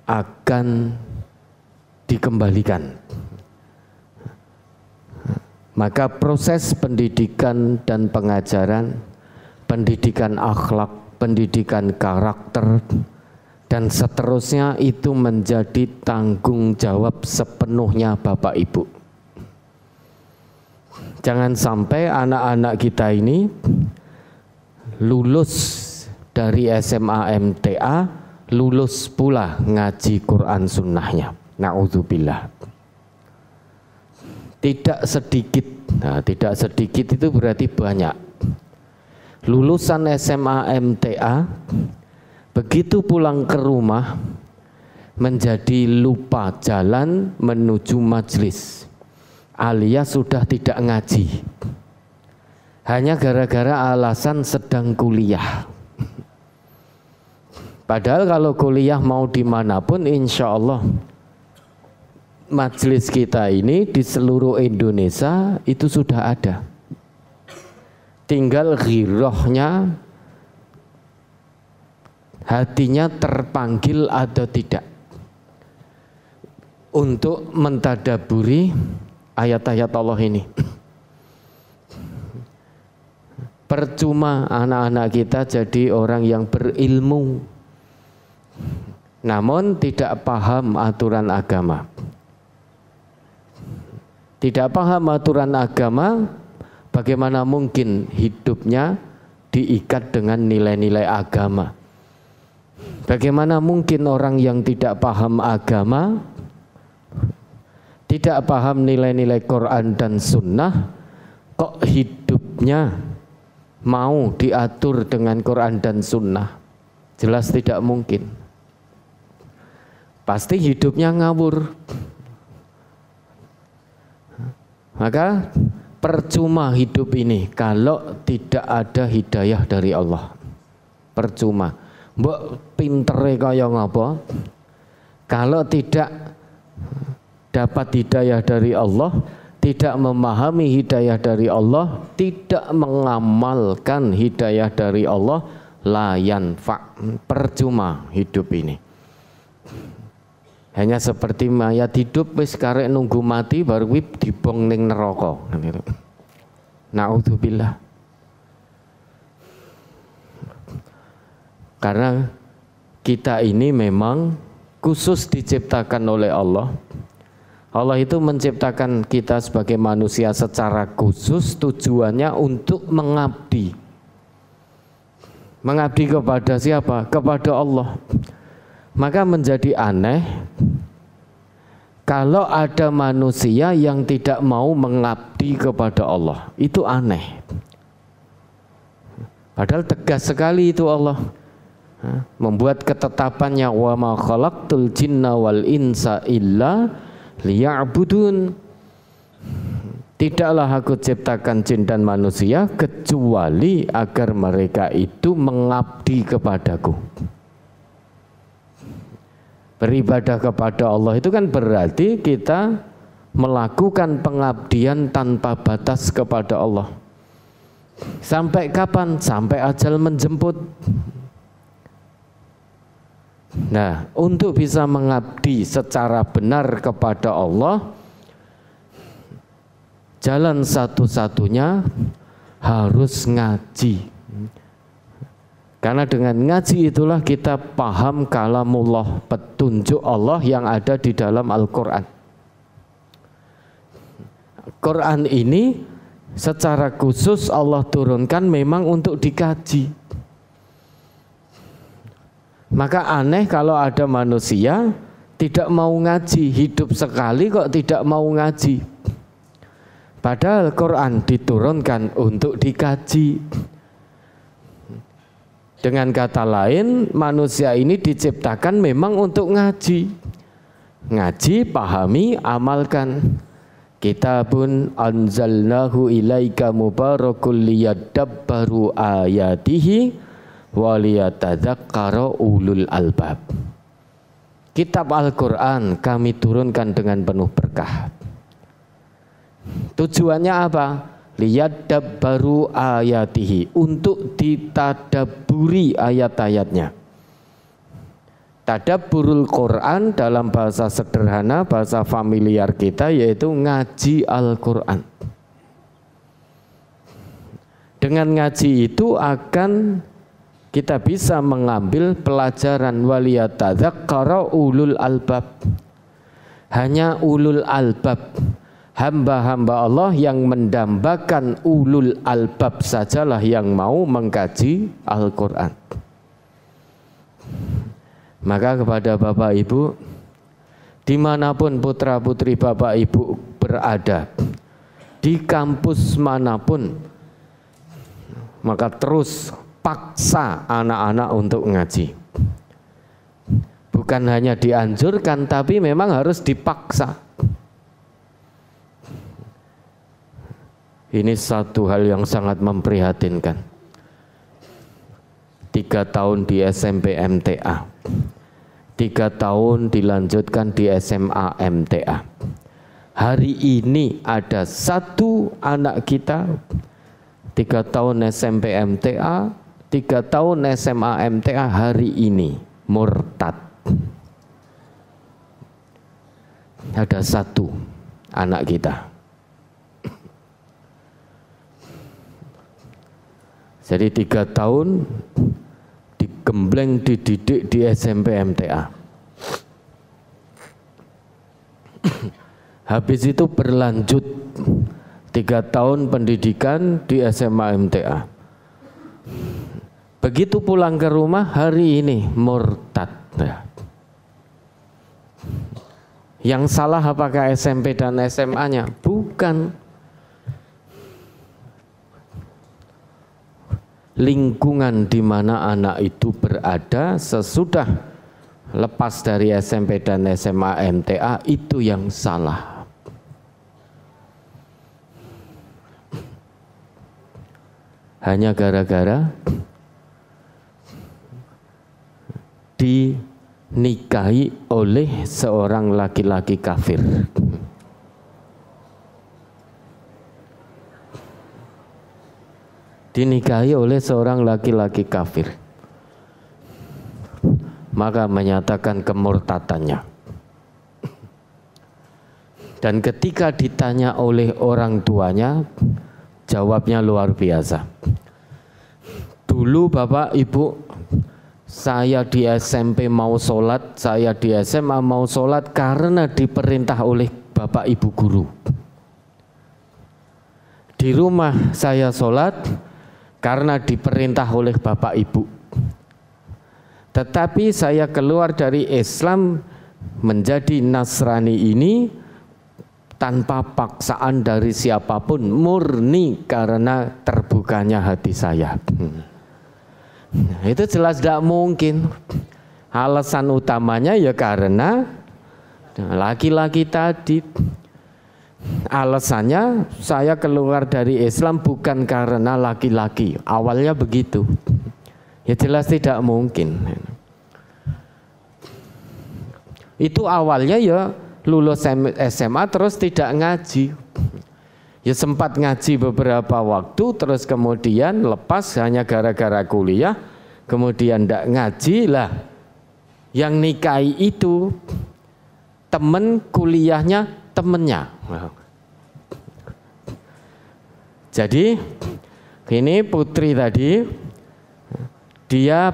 akan dikembalikan. Maka proses pendidikan dan pengajaran, pendidikan akhlak, pendidikan karakter, dan seterusnya itu menjadi tanggung jawab sepenuhnya Bapak Ibu. Jangan sampai anak-anak kita ini lulus dari SMA MTA, lulus pula ngaji Quran sunnahnya. Na'udzubillah. Tidak sedikit, nah, tidak sedikit itu berarti banyak. Lulusan SMA MTA Begitu pulang ke rumah menjadi lupa jalan menuju majelis alias sudah tidak ngaji hanya gara-gara alasan sedang kuliah padahal kalau kuliah mau dimanapun insya Allah majelis kita ini di seluruh Indonesia itu sudah ada tinggal girohnya hatinya terpanggil atau tidak untuk mentadaburi ayat-ayat Allah ini. Percuma anak-anak kita jadi orang yang berilmu namun tidak paham aturan agama. Tidak paham aturan agama, bagaimana mungkin hidupnya diikat dengan nilai-nilai agama? Bagaimana mungkin orang yang tidak paham agama, tidak paham nilai-nilai Quran dan Sunnah, kok hidupnya mau diatur dengan Quran dan Sunnah? Jelas tidak mungkin. Pasti hidupnya ngawur. Maka percuma hidup ini kalau tidak ada hidayah dari Allah. Percuma mbok pintere kaya ngapa kalau tidak dapat hidayah dari Allah tidak memahami hidayah dari Allah tidak mengamalkan hidayah dari Allah layan fa percuma hidup ini hanya seperti mayat hidup wis karek nunggu mati baru wib dibong ning neraka nah, Naudzubillah. Karena kita ini memang khusus diciptakan oleh Allah. Allah itu menciptakan kita sebagai manusia secara khusus tujuannya untuk mengabdi. Mengabdi kepada siapa? Kepada Allah. Maka menjadi aneh kalau ada manusia yang tidak mau mengabdi kepada Allah, itu aneh. Padahal tegas sekali itu Allah membuat ketetapannya wa ma khalaqtul jinna wal insa illa liya'budun tidaklah aku ciptakan jin dan manusia kecuali agar mereka itu mengabdi kepadaku beribadah kepada Allah itu kan berarti kita melakukan pengabdian tanpa batas kepada Allah sampai kapan sampai ajal menjemput Nah, untuk bisa mengabdi secara benar kepada Allah, jalan satu-satunya harus ngaji. Karena dengan ngaji itulah kita paham kalamullah, petunjuk Allah yang ada di dalam Al-Quran. Quran ini secara khusus Allah turunkan memang untuk dikaji maka aneh kalau ada manusia tidak mau ngaji, hidup sekali kok tidak mau ngaji. Padahal Quran diturunkan untuk dikaji. Dengan kata lain, manusia ini diciptakan memang untuk ngaji. Ngaji, pahami, amalkan. Kita Kitabun anzalnahu ilaika mubarakul liyadabbaru ayatihi karo ulul albab. Kitab Al-Qur'an kami turunkan dengan penuh berkah. Tujuannya apa? Liyadabbaru ayatihi untuk ditadaburi ayat-ayatnya. Tadaburul Quran dalam bahasa sederhana, bahasa familiar kita yaitu ngaji Al-Quran. Dengan ngaji itu akan kita bisa mengambil pelajaran karo ulul albab. Hanya ulul albab. Hamba-hamba Allah yang mendambakan ulul albab sajalah yang mau mengkaji Al-Quran. Maka kepada Bapak Ibu, dimanapun putra putri Bapak Ibu berada, di kampus manapun, maka terus paksa anak-anak untuk ngaji. Bukan hanya dianjurkan, tapi memang harus dipaksa. Ini satu hal yang sangat memprihatinkan. Tiga tahun di SMP MTA, tiga tahun dilanjutkan di SMA MTA. Hari ini ada satu anak kita tiga tahun SMP MTA tiga tahun SMA MTA hari ini murtad ada satu anak kita jadi tiga tahun digembleng dididik di SMP MTA habis itu berlanjut tiga tahun pendidikan di SMA MTA Begitu pulang ke rumah hari ini murtad. Ya. Yang salah apakah SMP dan SMA-nya? Bukan. Lingkungan di mana anak itu berada sesudah lepas dari SMP dan SMA MTA itu yang salah. hanya gara-gara dinikahi oleh seorang laki-laki kafir. Dinikahi oleh seorang laki-laki kafir. Maka menyatakan kemurtatannya. Dan ketika ditanya oleh orang tuanya, jawabnya luar biasa. Dulu bapak ibu saya di SMP mau sholat, saya di SMA mau sholat karena diperintah oleh bapak ibu guru. Di rumah saya sholat karena diperintah oleh bapak ibu. Tetapi saya keluar dari Islam menjadi Nasrani ini tanpa paksaan dari siapapun, murni karena terbukanya hati saya. Hmm. Nah, itu jelas tidak mungkin. Alasan utamanya ya karena nah, laki-laki tadi alasannya saya keluar dari Islam bukan karena laki-laki. Awalnya begitu. Ya jelas tidak mungkin. Itu awalnya ya lulus SMA terus tidak ngaji ya sempat ngaji beberapa waktu terus kemudian lepas hanya gara-gara kuliah kemudian tidak ngaji lah yang nikahi itu temen kuliahnya temennya jadi ini putri tadi dia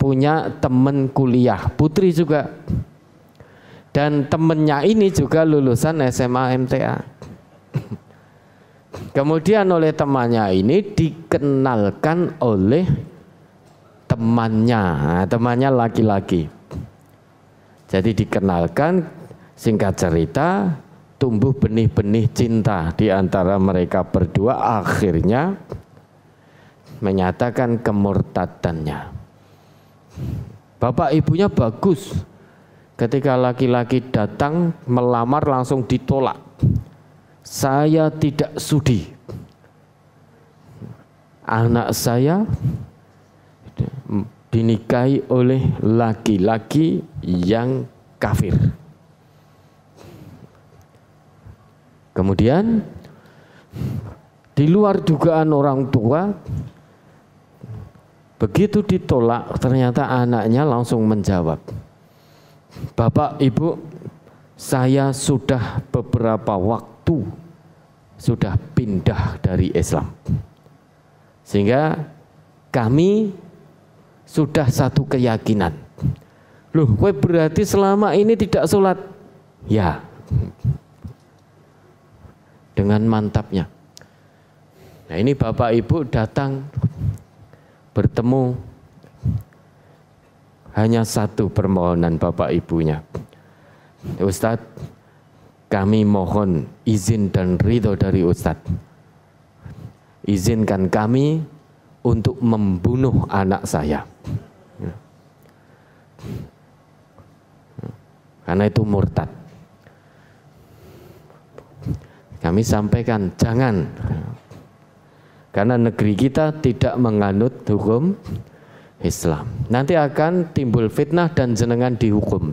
punya temen kuliah putri juga dan temennya ini juga lulusan SMA MTA Kemudian oleh temannya ini dikenalkan oleh temannya, nah, temannya laki-laki. Jadi dikenalkan singkat cerita tumbuh benih-benih cinta di antara mereka berdua akhirnya menyatakan kemurtadannya. Bapak ibunya bagus. Ketika laki-laki datang melamar langsung ditolak saya tidak sudi anak saya dinikahi oleh laki-laki yang kafir. Kemudian di luar dugaan orang tua begitu ditolak ternyata anaknya langsung menjawab. Bapak Ibu, saya sudah beberapa waktu satu sudah pindah dari Islam. Sehingga kami sudah satu keyakinan. Loh, kue berarti selama ini tidak sholat? Ya. Dengan mantapnya. Nah ini Bapak Ibu datang bertemu hanya satu permohonan Bapak Ibunya. Ustadz, kami mohon izin dan ridho dari Ustadz. Izinkan kami untuk membunuh anak saya. Karena itu murtad. Kami sampaikan, jangan. Karena negeri kita tidak menganut hukum Islam. Nanti akan timbul fitnah dan jenengan dihukum.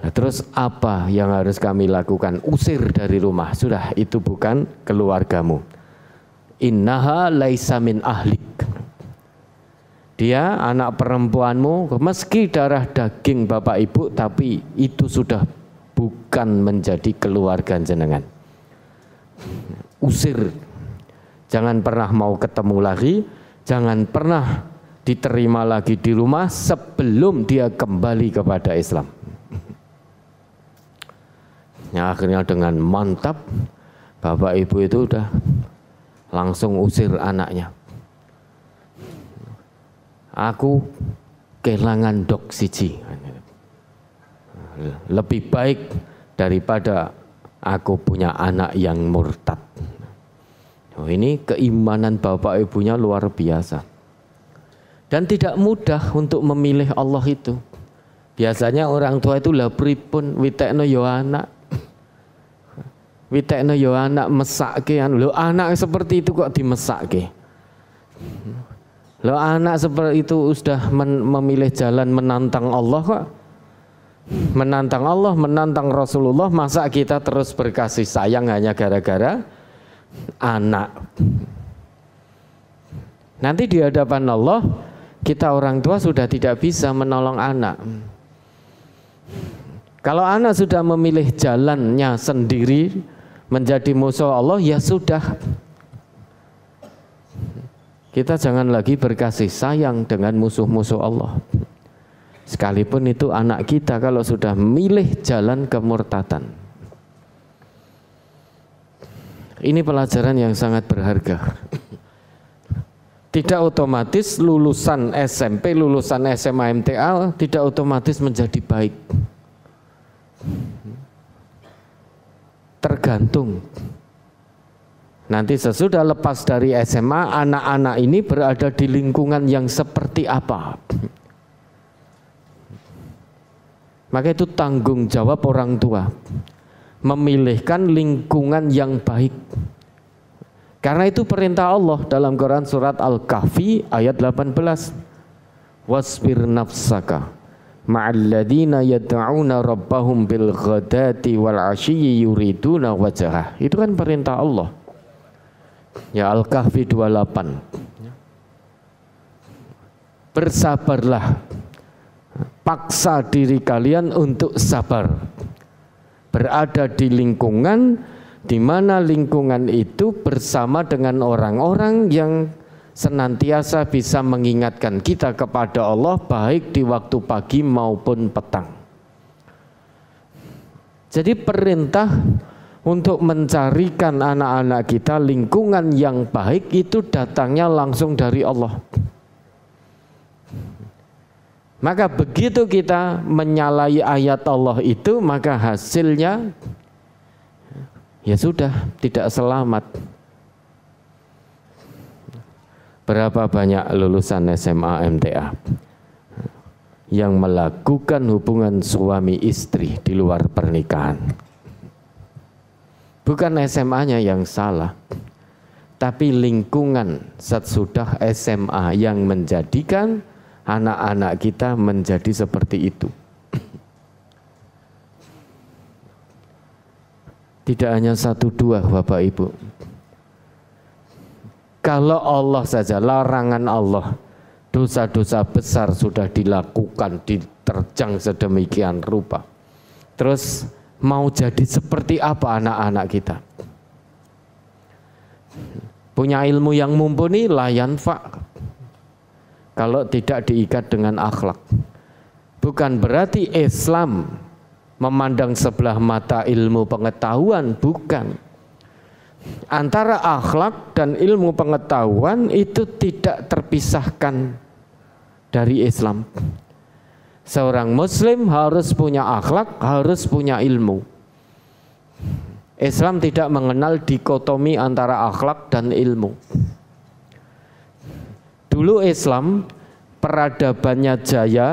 Nah, terus apa yang harus kami lakukan? Usir dari rumah. Sudah, itu bukan keluargamu. Innaha laisa min ahlik. Dia anak perempuanmu, meski darah daging bapak ibu, tapi itu sudah bukan menjadi keluarga jenengan. Usir. Jangan pernah mau ketemu lagi, jangan pernah diterima lagi di rumah sebelum dia kembali kepada Islam. Yang akhirnya dengan mantap bapak ibu itu udah langsung usir anaknya. Aku kehilangan dok siji. Lebih baik daripada aku punya anak yang murtad. Oh, ini keimanan bapak ibunya luar biasa. Dan tidak mudah untuk memilih Allah itu. Biasanya orang tua itu lah pripun witekno yo ya anak Witekno yo anak mesake anu. Lho anak seperti itu kok dimesake? Lho anak seperti itu sudah men, memilih jalan menantang Allah kok. Menantang Allah, menantang Rasulullah, masa kita terus berkasih sayang hanya gara-gara anak. Nanti di hadapan Allah, kita orang tua sudah tidak bisa menolong anak. Kalau anak sudah memilih jalannya sendiri, menjadi musuh Allah ya sudah kita jangan lagi berkasih sayang dengan musuh-musuh Allah sekalipun itu anak kita kalau sudah milih jalan kemurtatan ini pelajaran yang sangat berharga tidak otomatis lulusan SMP, lulusan SMA MTA tidak otomatis menjadi baik tergantung. Nanti sesudah lepas dari SMA, anak-anak ini berada di lingkungan yang seperti apa? Maka itu tanggung jawab orang tua. Memilihkan lingkungan yang baik. Karena itu perintah Allah dalam Quran surat Al-Kahfi ayat 18. Wasbir nafsaka ma'alladina yad'una rabbahum bil ghadati wal asyi yuriduna wajhah. Itu kan perintah Allah. Ya Al-Kahfi 28. Bersabarlah. Paksa diri kalian untuk sabar. Berada di lingkungan di mana lingkungan itu bersama dengan orang-orang yang senantiasa bisa mengingatkan kita kepada Allah baik di waktu pagi maupun petang. Jadi perintah untuk mencarikan anak-anak kita lingkungan yang baik itu datangnya langsung dari Allah. Maka begitu kita menyalahi ayat Allah itu maka hasilnya ya sudah tidak selamat berapa banyak lulusan SMA MTA yang melakukan hubungan suami istri di luar pernikahan. Bukan SMA-nya yang salah, tapi lingkungan sesudah SMA yang menjadikan anak-anak kita menjadi seperti itu. Tidak hanya satu dua Bapak Ibu, kalau Allah saja, larangan Allah, dosa-dosa besar sudah dilakukan, diterjang sedemikian rupa. Terus mau jadi seperti apa anak-anak kita? Punya ilmu yang mumpuni layan fak. Kalau tidak diikat dengan akhlak. Bukan berarti Islam memandang sebelah mata ilmu pengetahuan, bukan antara akhlak dan ilmu pengetahuan itu tidak terpisahkan dari Islam. Seorang muslim harus punya akhlak, harus punya ilmu. Islam tidak mengenal dikotomi antara akhlak dan ilmu. Dulu Islam peradabannya jaya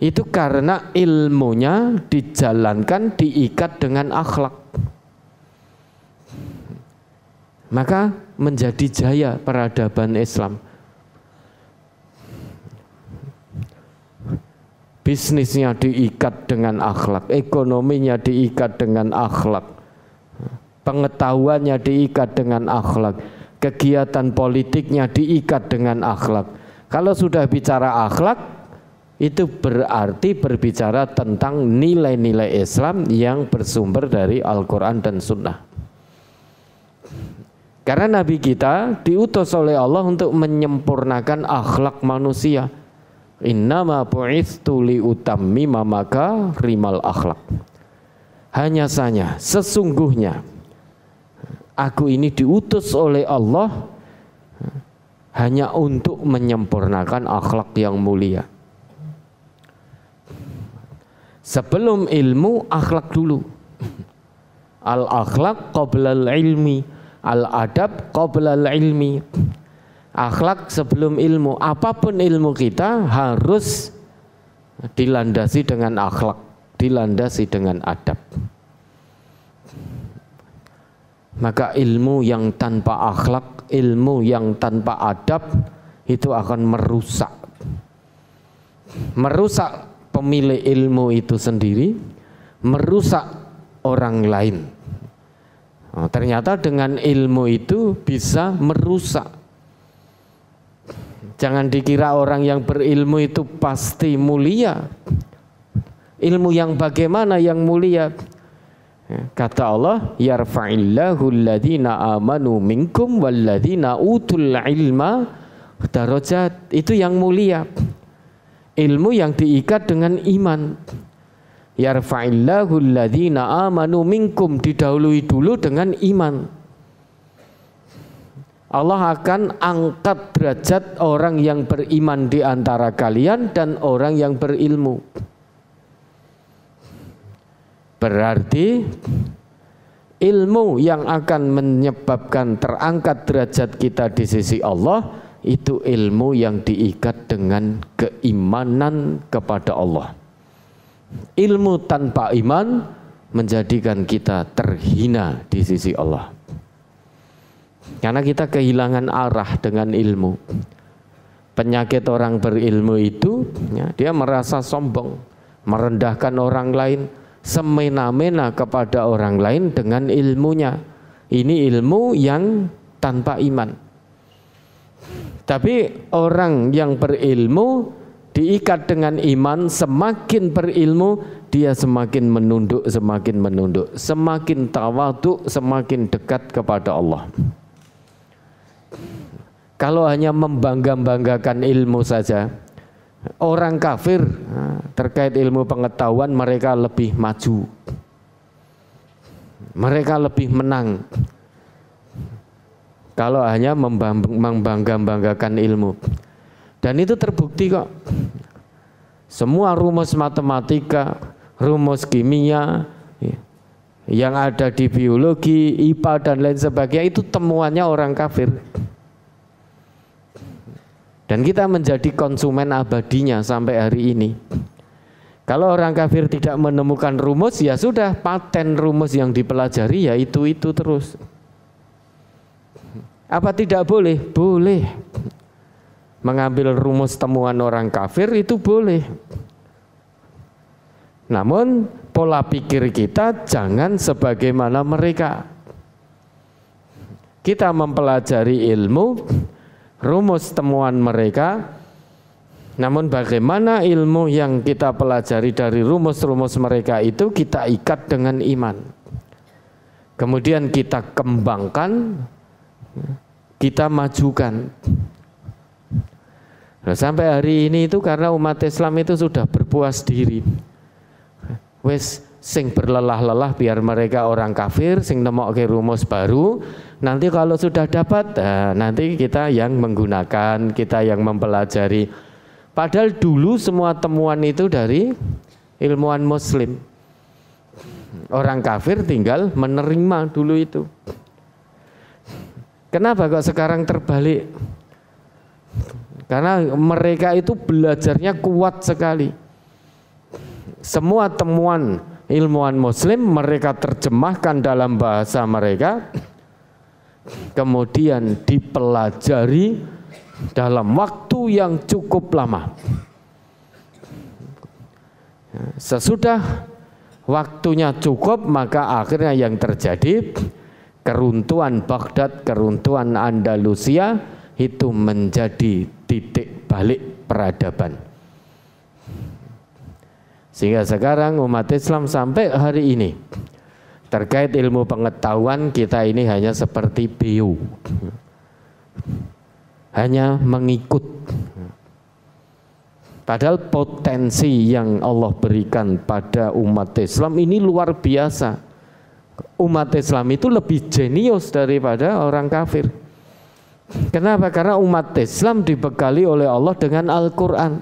itu karena ilmunya dijalankan diikat dengan akhlak maka menjadi jaya peradaban Islam. Bisnisnya diikat dengan akhlak, ekonominya diikat dengan akhlak, pengetahuannya diikat dengan akhlak, kegiatan politiknya diikat dengan akhlak. Kalau sudah bicara akhlak, itu berarti berbicara tentang nilai-nilai Islam yang bersumber dari Al-Quran dan Sunnah. Karena Nabi kita diutus oleh Allah untuk menyempurnakan akhlak manusia. Innama bu'istu liutammima maka rimal akhlak. Hanya saja sesungguhnya aku ini diutus oleh Allah hanya untuk menyempurnakan akhlak yang mulia. Sebelum ilmu akhlak dulu. Al akhlak qabla al ilmi al adab qabla al ilmi akhlak sebelum ilmu apapun ilmu kita harus dilandasi dengan akhlak dilandasi dengan adab maka ilmu yang tanpa akhlak ilmu yang tanpa adab itu akan merusak merusak pemilik ilmu itu sendiri merusak orang lain Oh, ternyata dengan ilmu itu bisa merusak. Jangan dikira orang yang berilmu itu pasti mulia. Ilmu yang bagaimana yang mulia? Ya, kata Allah, yarfa'illahu alladhina amanu minkum walladhina utul ilma darajat. Itu yang mulia. Ilmu yang diikat dengan iman yarfa'illahu amanu minkum didahului dulu dengan iman. Allah akan angkat derajat orang yang beriman di antara kalian dan orang yang berilmu. Berarti ilmu yang akan menyebabkan terangkat derajat kita di sisi Allah itu ilmu yang diikat dengan keimanan kepada Allah. Ilmu tanpa iman menjadikan kita terhina di sisi Allah. Karena kita kehilangan arah dengan ilmu. Penyakit orang berilmu itu, ya, dia merasa sombong, merendahkan orang lain, semena-mena kepada orang lain dengan ilmunya. Ini ilmu yang tanpa iman. Tapi orang yang berilmu diikat dengan iman, semakin berilmu dia semakin menunduk, semakin menunduk, semakin tawaduk, semakin dekat kepada Allah. Kalau hanya membangga-banggakan ilmu saja, orang kafir terkait ilmu pengetahuan mereka lebih maju. Mereka lebih menang. Kalau hanya membangga-banggakan ilmu, dan itu terbukti kok. Semua rumus matematika, rumus kimia, ya, yang ada di biologi, IPA dan lain sebagainya itu temuannya orang kafir. Dan kita menjadi konsumen abadinya sampai hari ini. Kalau orang kafir tidak menemukan rumus, ya sudah paten rumus yang dipelajari ya itu itu terus. Apa tidak boleh? Boleh mengambil rumus temuan orang kafir itu boleh. Namun pola pikir kita jangan sebagaimana mereka. Kita mempelajari ilmu, rumus temuan mereka, namun bagaimana ilmu yang kita pelajari dari rumus-rumus mereka itu kita ikat dengan iman. Kemudian kita kembangkan, kita majukan. Nah, sampai hari ini itu karena umat Islam itu sudah berpuas diri. Wes sing berlelah-lelah biar mereka orang kafir, sing ke rumus baru. Nanti kalau sudah dapat, nah, nanti kita yang menggunakan, kita yang mempelajari. Padahal dulu semua temuan itu dari ilmuwan muslim. Orang kafir tinggal menerima dulu itu. Kenapa kok sekarang terbalik? Karena mereka itu belajarnya kuat sekali. Semua temuan ilmuwan muslim mereka terjemahkan dalam bahasa mereka kemudian dipelajari dalam waktu yang cukup lama. Sesudah waktunya cukup maka akhirnya yang terjadi keruntuhan Baghdad, keruntuhan Andalusia itu menjadi titik balik peradaban. Sehingga sekarang umat Islam sampai hari ini terkait ilmu pengetahuan kita ini hanya seperti bio. hanya mengikut padahal potensi yang Allah berikan pada umat Islam ini luar biasa umat Islam itu lebih jenius daripada orang kafir Kenapa? Karena umat Islam dibekali oleh Allah dengan Al-Quran.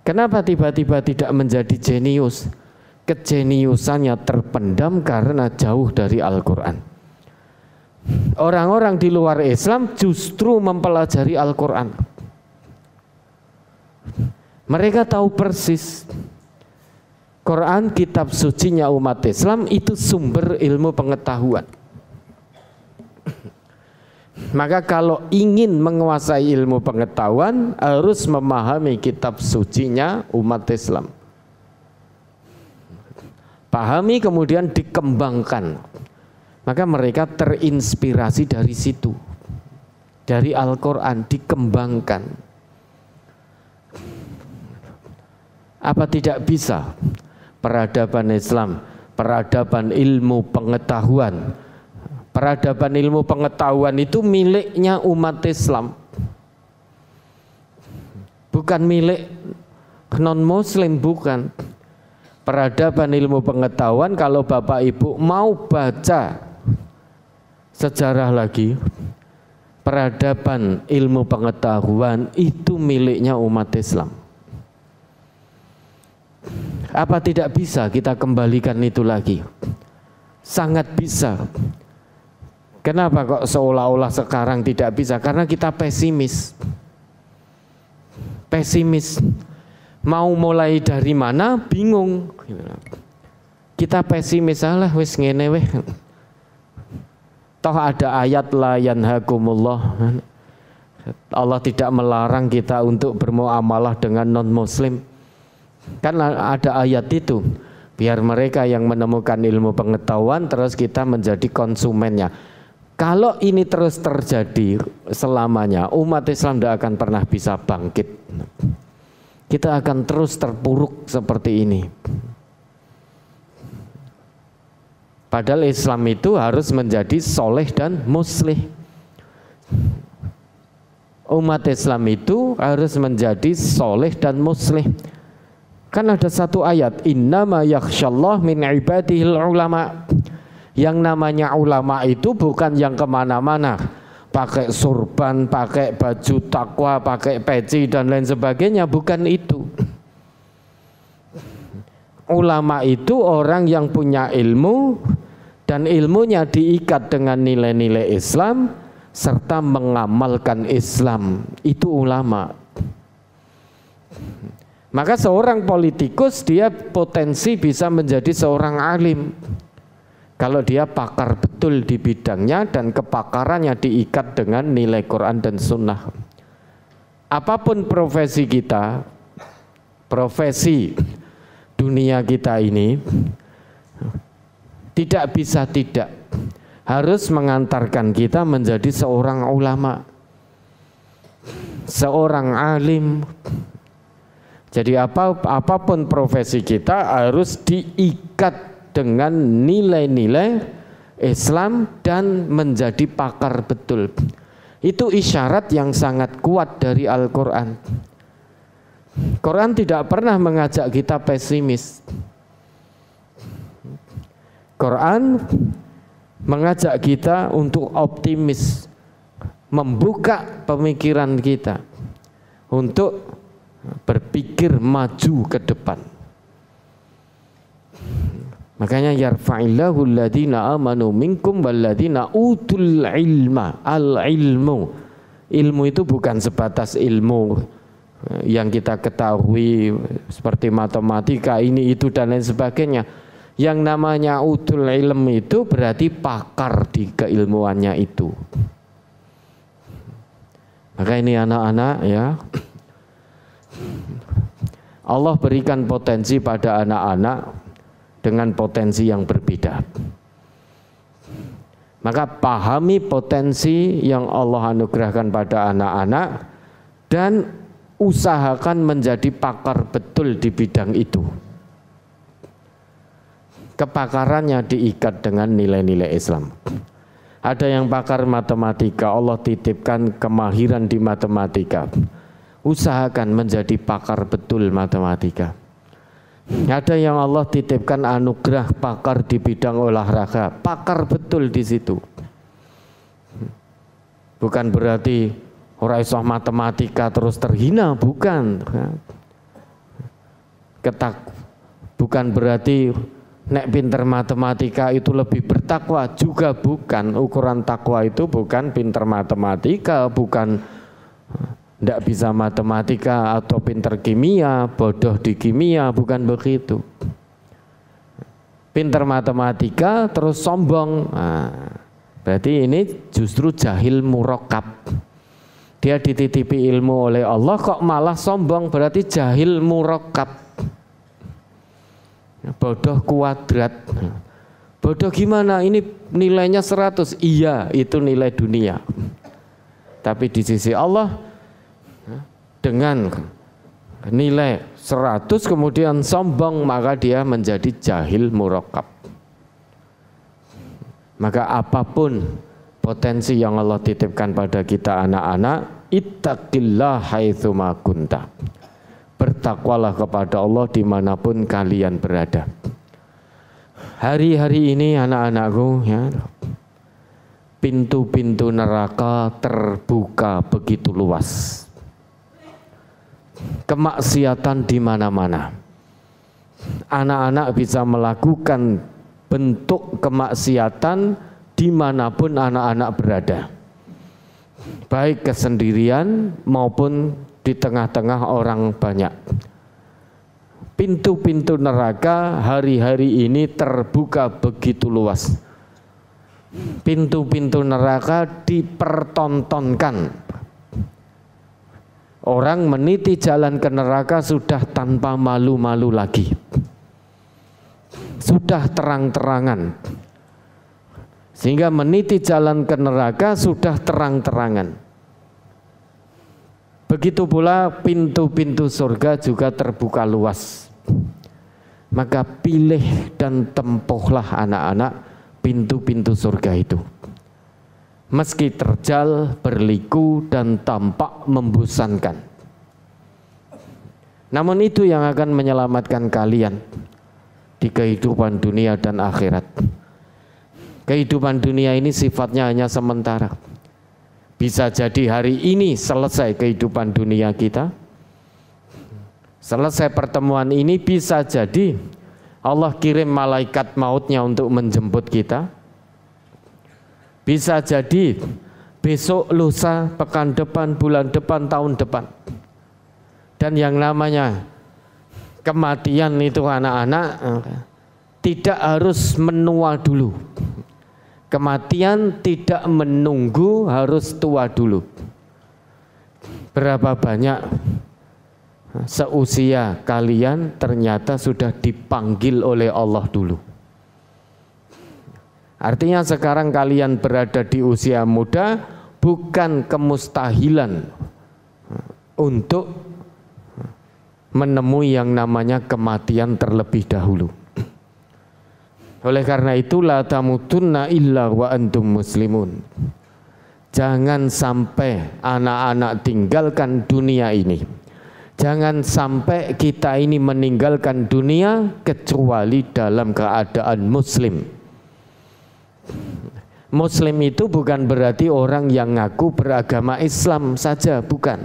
Kenapa tiba-tiba tidak menjadi jenius? Kejeniusannya terpendam karena jauh dari Al-Quran. Orang-orang di luar Islam justru mempelajari Al-Quran. Mereka tahu persis Quran kitab sucinya umat Islam itu sumber ilmu pengetahuan maka kalau ingin menguasai ilmu pengetahuan harus memahami kitab sucinya umat Islam. Pahami kemudian dikembangkan. Maka mereka terinspirasi dari situ. Dari Al-Qur'an dikembangkan. Apa tidak bisa peradaban Islam, peradaban ilmu pengetahuan Peradaban ilmu pengetahuan itu miliknya umat Islam. Bukan milik non-muslim, bukan. Peradaban ilmu pengetahuan kalau Bapak Ibu mau baca sejarah lagi, peradaban ilmu pengetahuan itu miliknya umat Islam. Apa tidak bisa kita kembalikan itu lagi? Sangat bisa. Kenapa kok seolah-olah sekarang tidak bisa? Karena kita pesimis. Pesimis. Mau mulai dari mana? Bingung. Kita pesimis lah wis ngene weh. Toh ada ayat la yanhakumullah. Allah tidak melarang kita untuk bermuamalah dengan non muslim. Kan ada ayat itu. Biar mereka yang menemukan ilmu pengetahuan terus kita menjadi konsumennya kalau ini terus terjadi selamanya, umat Islam tidak akan pernah bisa bangkit. Kita akan terus terpuruk seperti ini. Padahal Islam itu harus menjadi soleh dan muslim. Umat Islam itu harus menjadi soleh dan muslim. Kan ada satu ayat, Innama yakhshallah min ibadihil ulama' Yang namanya ulama itu bukan yang kemana-mana. Pakai surban, pakai baju takwa, pakai peci dan lain sebagainya. Bukan itu. Ulama itu orang yang punya ilmu dan ilmunya diikat dengan nilai-nilai Islam serta mengamalkan Islam. Itu ulama. Maka seorang politikus dia potensi bisa menjadi seorang alim. Kalau dia pakar betul di bidangnya dan kepakarannya diikat dengan nilai Quran dan Sunnah. Apapun profesi kita, profesi dunia kita ini tidak bisa tidak harus mengantarkan kita menjadi seorang ulama, seorang alim, jadi apa apapun profesi kita harus diikat dengan nilai-nilai Islam dan menjadi pakar betul. Itu isyarat yang sangat kuat dari Al-Quran. Quran tidak pernah mengajak kita pesimis. Quran mengajak kita untuk optimis, membuka pemikiran kita untuk berpikir maju ke depan. Makanya yarfa'illahu alladhina amanu minkum walladhina utul ilma al ilmu. Ilmu itu bukan sebatas ilmu yang kita ketahui seperti matematika ini itu dan lain sebagainya. Yang namanya utul ilm itu berarti pakar di keilmuannya itu. Maka ini anak-anak ya. Allah berikan potensi pada anak-anak dengan potensi yang berbeda. Maka pahami potensi yang Allah anugerahkan pada anak-anak dan usahakan menjadi pakar betul di bidang itu. Kepakarannya diikat dengan nilai-nilai Islam. Ada yang pakar matematika, Allah titipkan kemahiran di matematika. Usahakan menjadi pakar betul matematika ada yang Allah titipkan anugerah pakar di bidang olahraga, pakar betul di situ. Bukan berarti orang isoh matematika terus terhina, bukan. Ketak, bukan berarti nek pinter matematika itu lebih bertakwa juga bukan. Ukuran takwa itu bukan pinter matematika, bukan tidak bisa matematika atau pinter kimia, bodoh di kimia, bukan begitu. Pinter matematika terus sombong, nah, berarti ini justru jahil murokab. Dia dititipi ilmu oleh Allah kok malah sombong, berarti jahil murokab. Bodoh kuadrat. Bodoh gimana? Ini nilainya 100. Iya, itu nilai dunia. Tapi di sisi Allah, dengan nilai 100 kemudian sombong maka dia menjadi jahil murokab. Maka apapun potensi yang Allah titipkan pada kita anak-anak, ittaqillah haitsuma kunta. Bertakwalah kepada Allah dimanapun kalian berada. Hari-hari ini anak-anakku ya, pintu-pintu neraka terbuka begitu luas kemaksiatan di mana-mana. Anak-anak bisa melakukan bentuk kemaksiatan dimanapun anak-anak berada. Baik kesendirian maupun di tengah-tengah orang banyak. Pintu-pintu neraka hari-hari ini terbuka begitu luas. Pintu-pintu neraka dipertontonkan Orang meniti jalan ke neraka sudah tanpa malu-malu lagi. Sudah terang-terangan. Sehingga meniti jalan ke neraka sudah terang-terangan. Begitu pula pintu-pintu surga juga terbuka luas. Maka pilih dan tempuhlah anak-anak pintu-pintu surga itu meski terjal, berliku, dan tampak membosankan. Namun itu yang akan menyelamatkan kalian di kehidupan dunia dan akhirat. Kehidupan dunia ini sifatnya hanya sementara. Bisa jadi hari ini selesai kehidupan dunia kita. Selesai pertemuan ini bisa jadi Allah kirim malaikat mautnya untuk menjemput kita bisa jadi besok, lusa, pekan depan, bulan depan, tahun depan. Dan yang namanya kematian itu anak-anak eh, tidak harus menua dulu. Kematian tidak menunggu harus tua dulu. Berapa banyak eh, seusia kalian ternyata sudah dipanggil oleh Allah dulu Artinya sekarang kalian berada di usia muda bukan kemustahilan untuk menemui yang namanya kematian terlebih dahulu. Oleh karena itu la tamutunna illa wa antum muslimun. Jangan sampai anak-anak tinggalkan dunia ini. Jangan sampai kita ini meninggalkan dunia kecuali dalam keadaan muslim Muslim itu bukan berarti orang yang ngaku beragama Islam saja, bukan.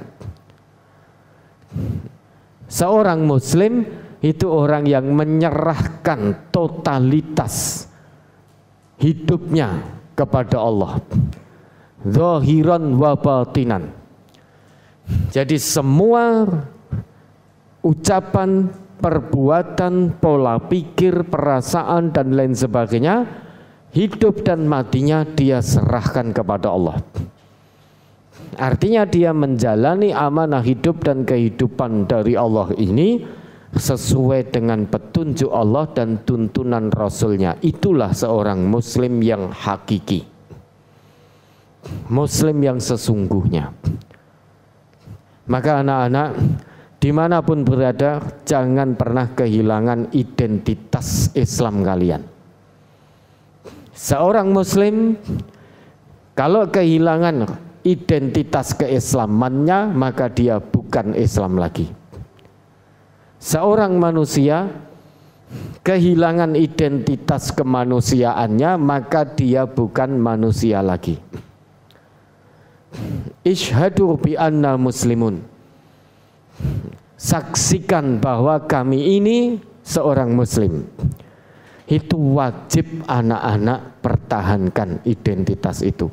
Seorang Muslim itu orang yang menyerahkan totalitas hidupnya kepada Allah. Zohiron wa Jadi semua ucapan, perbuatan, pola pikir, perasaan dan lain sebagainya hidup dan matinya dia serahkan kepada Allah. Artinya dia menjalani amanah hidup dan kehidupan dari Allah ini sesuai dengan petunjuk Allah dan tuntunan Rasulnya. Itulah seorang Muslim yang hakiki. Muslim yang sesungguhnya. Maka anak-anak dimanapun berada jangan pernah kehilangan identitas Islam kalian Seorang muslim kalau kehilangan identitas keislamannya maka dia bukan Islam lagi. Seorang manusia kehilangan identitas kemanusiaannya maka dia bukan manusia lagi. ishadu bi anna muslimun. Saksikan bahwa kami ini seorang muslim itu wajib anak-anak pertahankan identitas itu.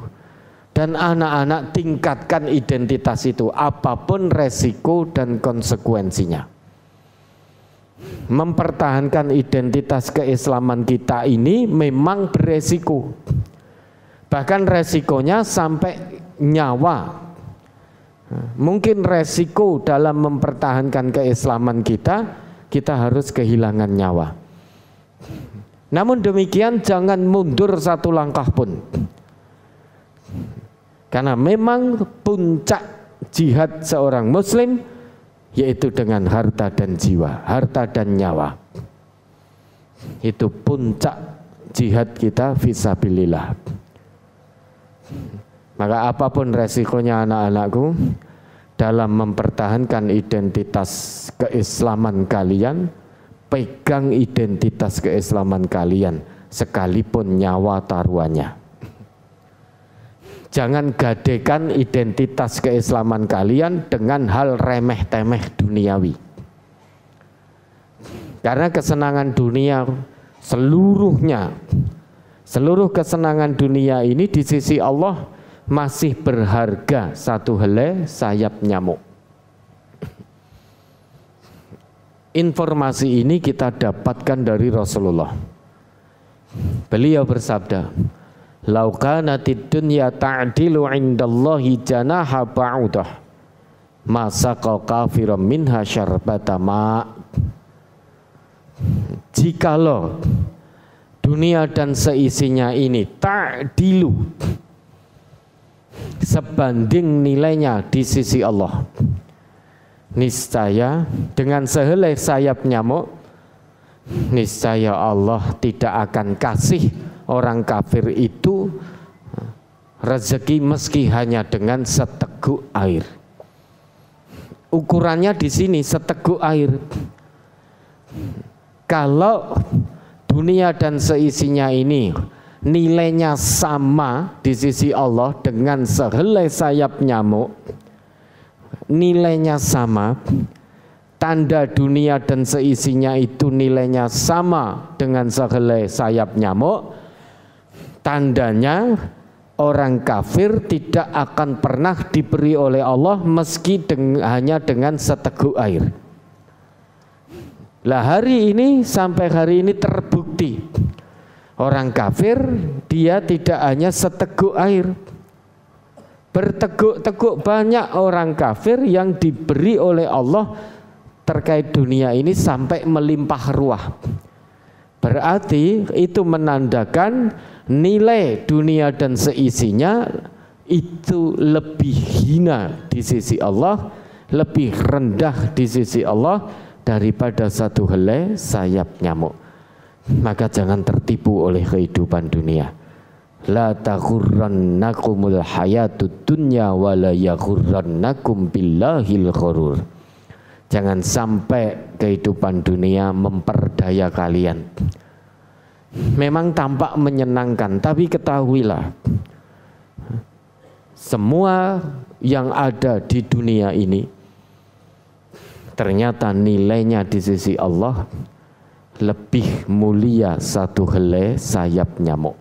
Dan anak-anak tingkatkan identitas itu apapun resiko dan konsekuensinya. Mempertahankan identitas keislaman kita ini memang beresiko. Bahkan resikonya sampai nyawa. Mungkin resiko dalam mempertahankan keislaman kita, kita harus kehilangan nyawa namun demikian jangan mundur satu langkah pun. Karena memang puncak jihad seorang muslim yaitu dengan harta dan jiwa, harta dan nyawa. Itu puncak jihad kita visabilillah. Maka apapun resikonya anak-anakku dalam mempertahankan identitas keislaman kalian, pegang identitas keislaman kalian sekalipun nyawa taruhannya. Jangan gadekan identitas keislaman kalian dengan hal remeh-temeh duniawi. Karena kesenangan dunia seluruhnya, seluruh kesenangan dunia ini di sisi Allah masih berharga satu helai sayap nyamuk. informasi ini kita dapatkan dari Rasulullah. Beliau bersabda, "Lau kanatid dunya ta'dilu indallahi janaha ba'udah, masa kau kafiram minha syarbata Jika Jikalau dunia dan seisinya ini tak dilu sebanding nilainya di sisi Allah niscaya dengan sehelai sayap nyamuk niscaya Allah tidak akan kasih orang kafir itu rezeki meski hanya dengan seteguk air. Ukurannya di sini seteguk air. Kalau dunia dan seisinya ini nilainya sama di sisi Allah dengan sehelai sayap nyamuk, nilainya sama, tanda dunia dan seisinya itu nilainya sama dengan sehelai sayap nyamuk, tandanya orang kafir tidak akan pernah diberi oleh Allah meski deng hanya dengan seteguk air. Lah hari ini sampai hari ini terbukti orang kafir dia tidak hanya seteguk air, berteguk-teguk banyak orang kafir yang diberi oleh Allah terkait dunia ini sampai melimpah ruah. Berarti itu menandakan nilai dunia dan seisinya itu lebih hina di sisi Allah, lebih rendah di sisi Allah daripada satu helai sayap nyamuk. Maka jangan tertipu oleh kehidupan dunia la taghurrannakumul hayatud dunya wa la yaghurrannakum billahil ghurur. Jangan sampai kehidupan dunia memperdaya kalian. Memang tampak menyenangkan, tapi ketahuilah semua yang ada di dunia ini ternyata nilainya di sisi Allah lebih mulia satu helai sayap nyamuk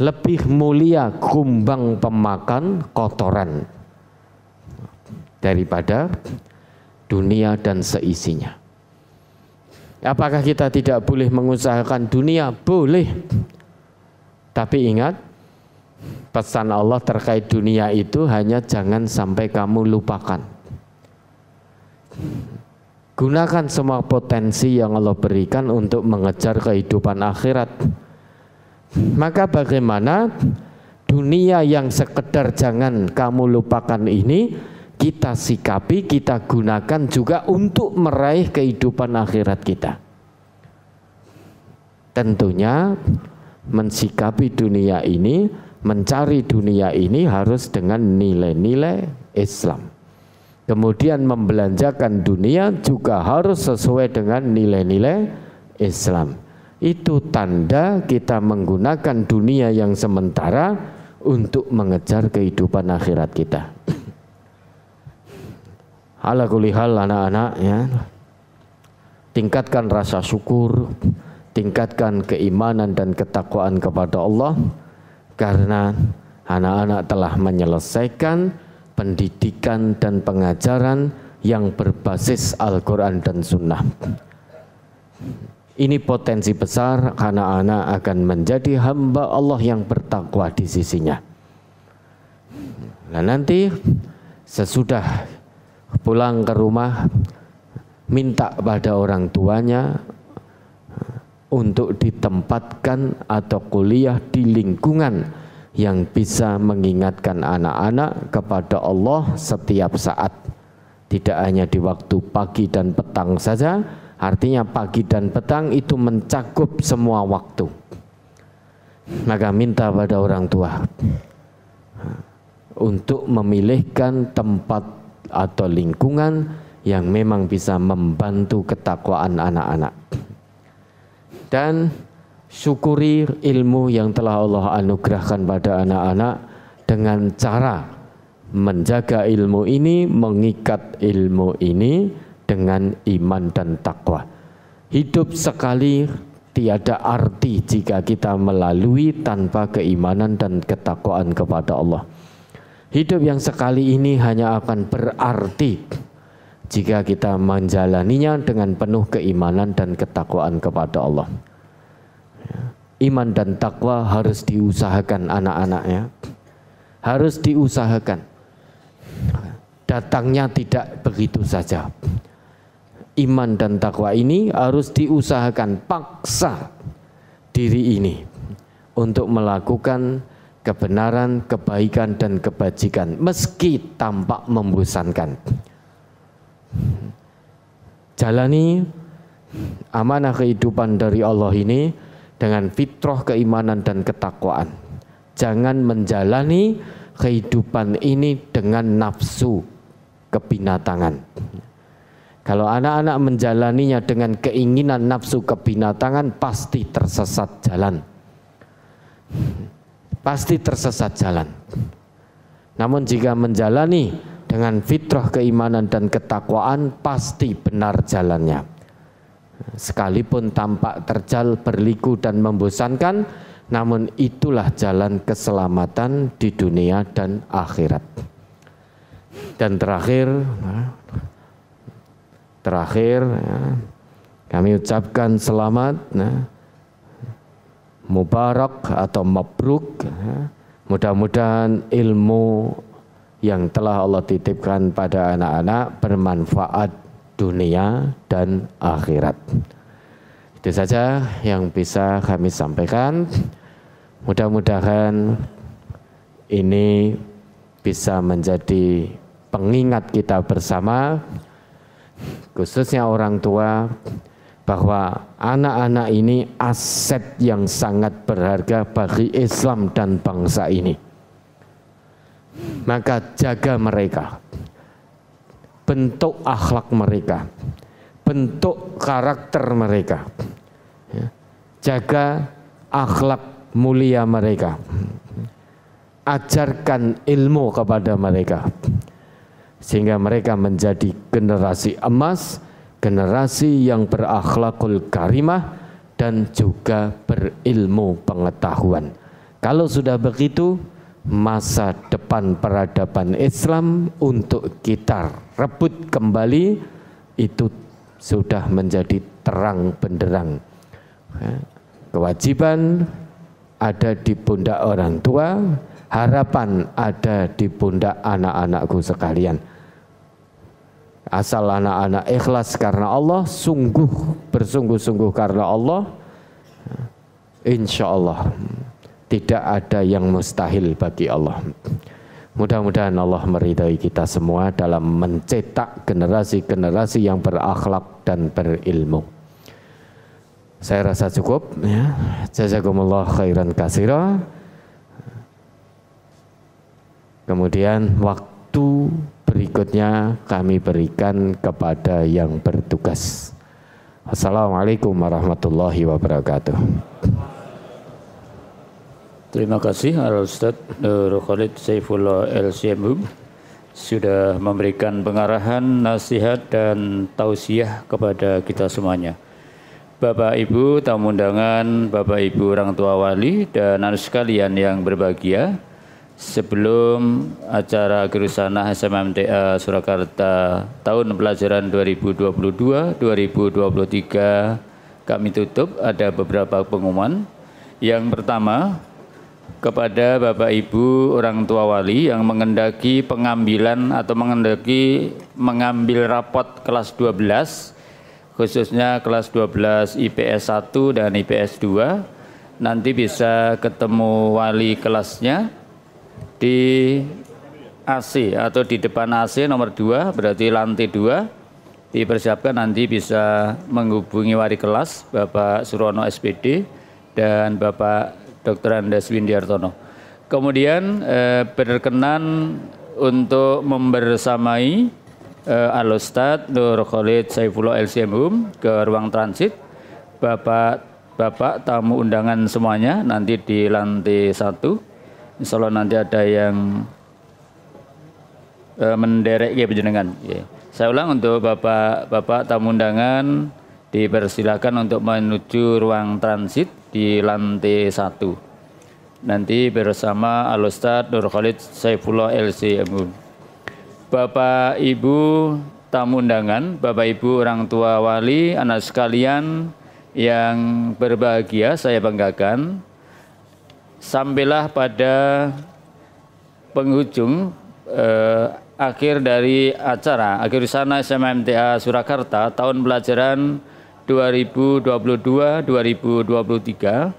lebih mulia kumbang pemakan kotoran daripada dunia dan seisinya. Apakah kita tidak boleh mengusahakan dunia? Boleh. Tapi ingat, pesan Allah terkait dunia itu hanya jangan sampai kamu lupakan. Gunakan semua potensi yang Allah berikan untuk mengejar kehidupan akhirat maka bagaimana dunia yang sekedar jangan kamu lupakan ini kita sikapi, kita gunakan juga untuk meraih kehidupan akhirat kita. Tentunya mensikapi dunia ini, mencari dunia ini harus dengan nilai-nilai Islam. Kemudian membelanjakan dunia juga harus sesuai dengan nilai-nilai Islam itu tanda kita menggunakan dunia yang sementara untuk mengejar kehidupan akhirat kita. Ala kulihal anak-anak ya. Tingkatkan rasa syukur, tingkatkan keimanan dan ketakwaan kepada Allah karena anak-anak telah menyelesaikan pendidikan dan pengajaran yang berbasis Al-Quran dan Sunnah. Ini potensi besar karena anak akan menjadi hamba Allah yang bertakwa di sisinya. Nah nanti sesudah pulang ke rumah minta pada orang tuanya untuk ditempatkan atau kuliah di lingkungan yang bisa mengingatkan anak-anak kepada Allah setiap saat. Tidak hanya di waktu pagi dan petang saja, Artinya pagi dan petang itu mencakup semua waktu. Maka minta pada orang tua untuk memilihkan tempat atau lingkungan yang memang bisa membantu ketakwaan anak-anak. Dan syukuri ilmu yang telah Allah anugerahkan pada anak-anak dengan cara menjaga ilmu ini, mengikat ilmu ini, dengan iman dan takwa. Hidup sekali tiada arti jika kita melalui tanpa keimanan dan ketakwaan kepada Allah. Hidup yang sekali ini hanya akan berarti jika kita menjalaninya dengan penuh keimanan dan ketakwaan kepada Allah. Ya. Iman dan takwa harus diusahakan anak-anaknya. Harus diusahakan. Datangnya tidak begitu saja iman dan takwa ini harus diusahakan paksa diri ini untuk melakukan kebenaran, kebaikan dan kebajikan meski tampak membosankan. Jalani amanah kehidupan dari Allah ini dengan fitrah keimanan dan ketakwaan. Jangan menjalani kehidupan ini dengan nafsu kebinatangan. Kalau anak-anak menjalaninya dengan keinginan nafsu kebinatangan pasti tersesat jalan. Pasti tersesat jalan. Namun jika menjalani dengan fitrah keimanan dan ketakwaan pasti benar jalannya. Sekalipun tampak terjal, berliku dan membosankan, namun itulah jalan keselamatan di dunia dan akhirat. Dan terakhir, nah, Terakhir, ya, kami ucapkan selamat, ya, mubarak atau mabruk. Ya. Mudah-mudahan ilmu yang telah Allah titipkan pada anak-anak bermanfaat dunia dan akhirat. Itu saja yang bisa kami sampaikan. Mudah-mudahan ini bisa menjadi pengingat kita bersama khususnya orang tua bahwa anak-anak ini aset yang sangat berharga bagi Islam dan bangsa ini. Maka jaga mereka. Bentuk akhlak mereka. Bentuk karakter mereka. Ya. Jaga akhlak mulia mereka. Ajarkan ilmu kepada mereka sehingga mereka menjadi generasi emas, generasi yang berakhlakul karimah dan juga berilmu pengetahuan. Kalau sudah begitu, masa depan peradaban Islam untuk kita rebut kembali itu sudah menjadi terang benderang. Ya, kewajiban ada di pundak orang tua, harapan ada di pundak anak-anakku sekalian. Asal anak-anak ikhlas karena Allah, sungguh bersungguh-sungguh karena Allah, insya Allah tidak ada yang mustahil bagi Allah. Mudah-mudahan Allah meridai kita semua dalam mencetak generasi-generasi yang berakhlak dan berilmu. Saya rasa cukup ya. Jazakumullah khairan kasira. Kemudian waktu berikutnya kami berikan kepada yang bertugas. Assalamualaikum warahmatullahi wabarakatuh. Terima kasih Al Ustaz Nur Khalid Saifullah LCMU sudah memberikan pengarahan, nasihat dan tausiah kepada kita semuanya. Bapak Ibu tamu undangan, Bapak Ibu orang tua wali dan anak sekalian yang berbahagia, sebelum acara Gerusana SMMTA eh, Surakarta tahun pelajaran 2022-2023 kami tutup ada beberapa pengumuman. Yang pertama, kepada Bapak Ibu orang tua wali yang mengendaki pengambilan atau mengendaki mengambil rapot kelas 12 khususnya kelas 12 IPS 1 dan IPS 2 nanti bisa ketemu wali kelasnya di AC atau di depan AC nomor 2 berarti lantai 2 dipersiapkan nanti bisa menghubungi wali kelas Bapak Surono SPD dan Bapak Dr. Andes Windiartono. Kemudian eh, berkenan untuk membersamai eh, Alustad Nur Khalid Saifullah LCMUM ke ruang transit Bapak Bapak tamu undangan semuanya nanti di lantai 1 Insya Allah nanti ada yang uh, menderek ya penjenengan. Ya. Saya ulang untuk bapak-bapak tamu undangan dipersilakan untuk menuju ruang transit di lantai satu. Nanti bersama Alustad Nur Khalid Saifullah LC Bapak Ibu tamu undangan, Bapak Ibu orang tua wali, anak sekalian yang berbahagia saya banggakan sampailah pada penghujung eh, akhir dari acara akhir sana SMMTA Surakarta tahun pelajaran 2022-2023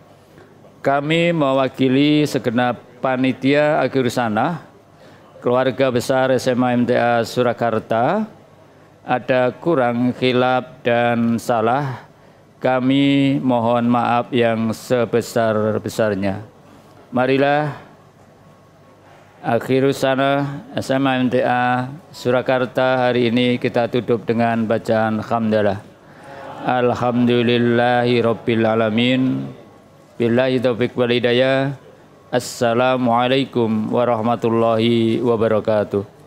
kami mewakili segenap panitia akhir sana keluarga besar SMA MTA Surakarta ada kurang hilap dan salah kami mohon maaf yang sebesar-besarnya marilah akhir sana SMA MTA Surakarta hari ini kita tutup dengan bacaan hamdalah. Alhamdulillahi Rabbil Alamin Billahi taufiq wal Assalamualaikum warahmatullahi wabarakatuh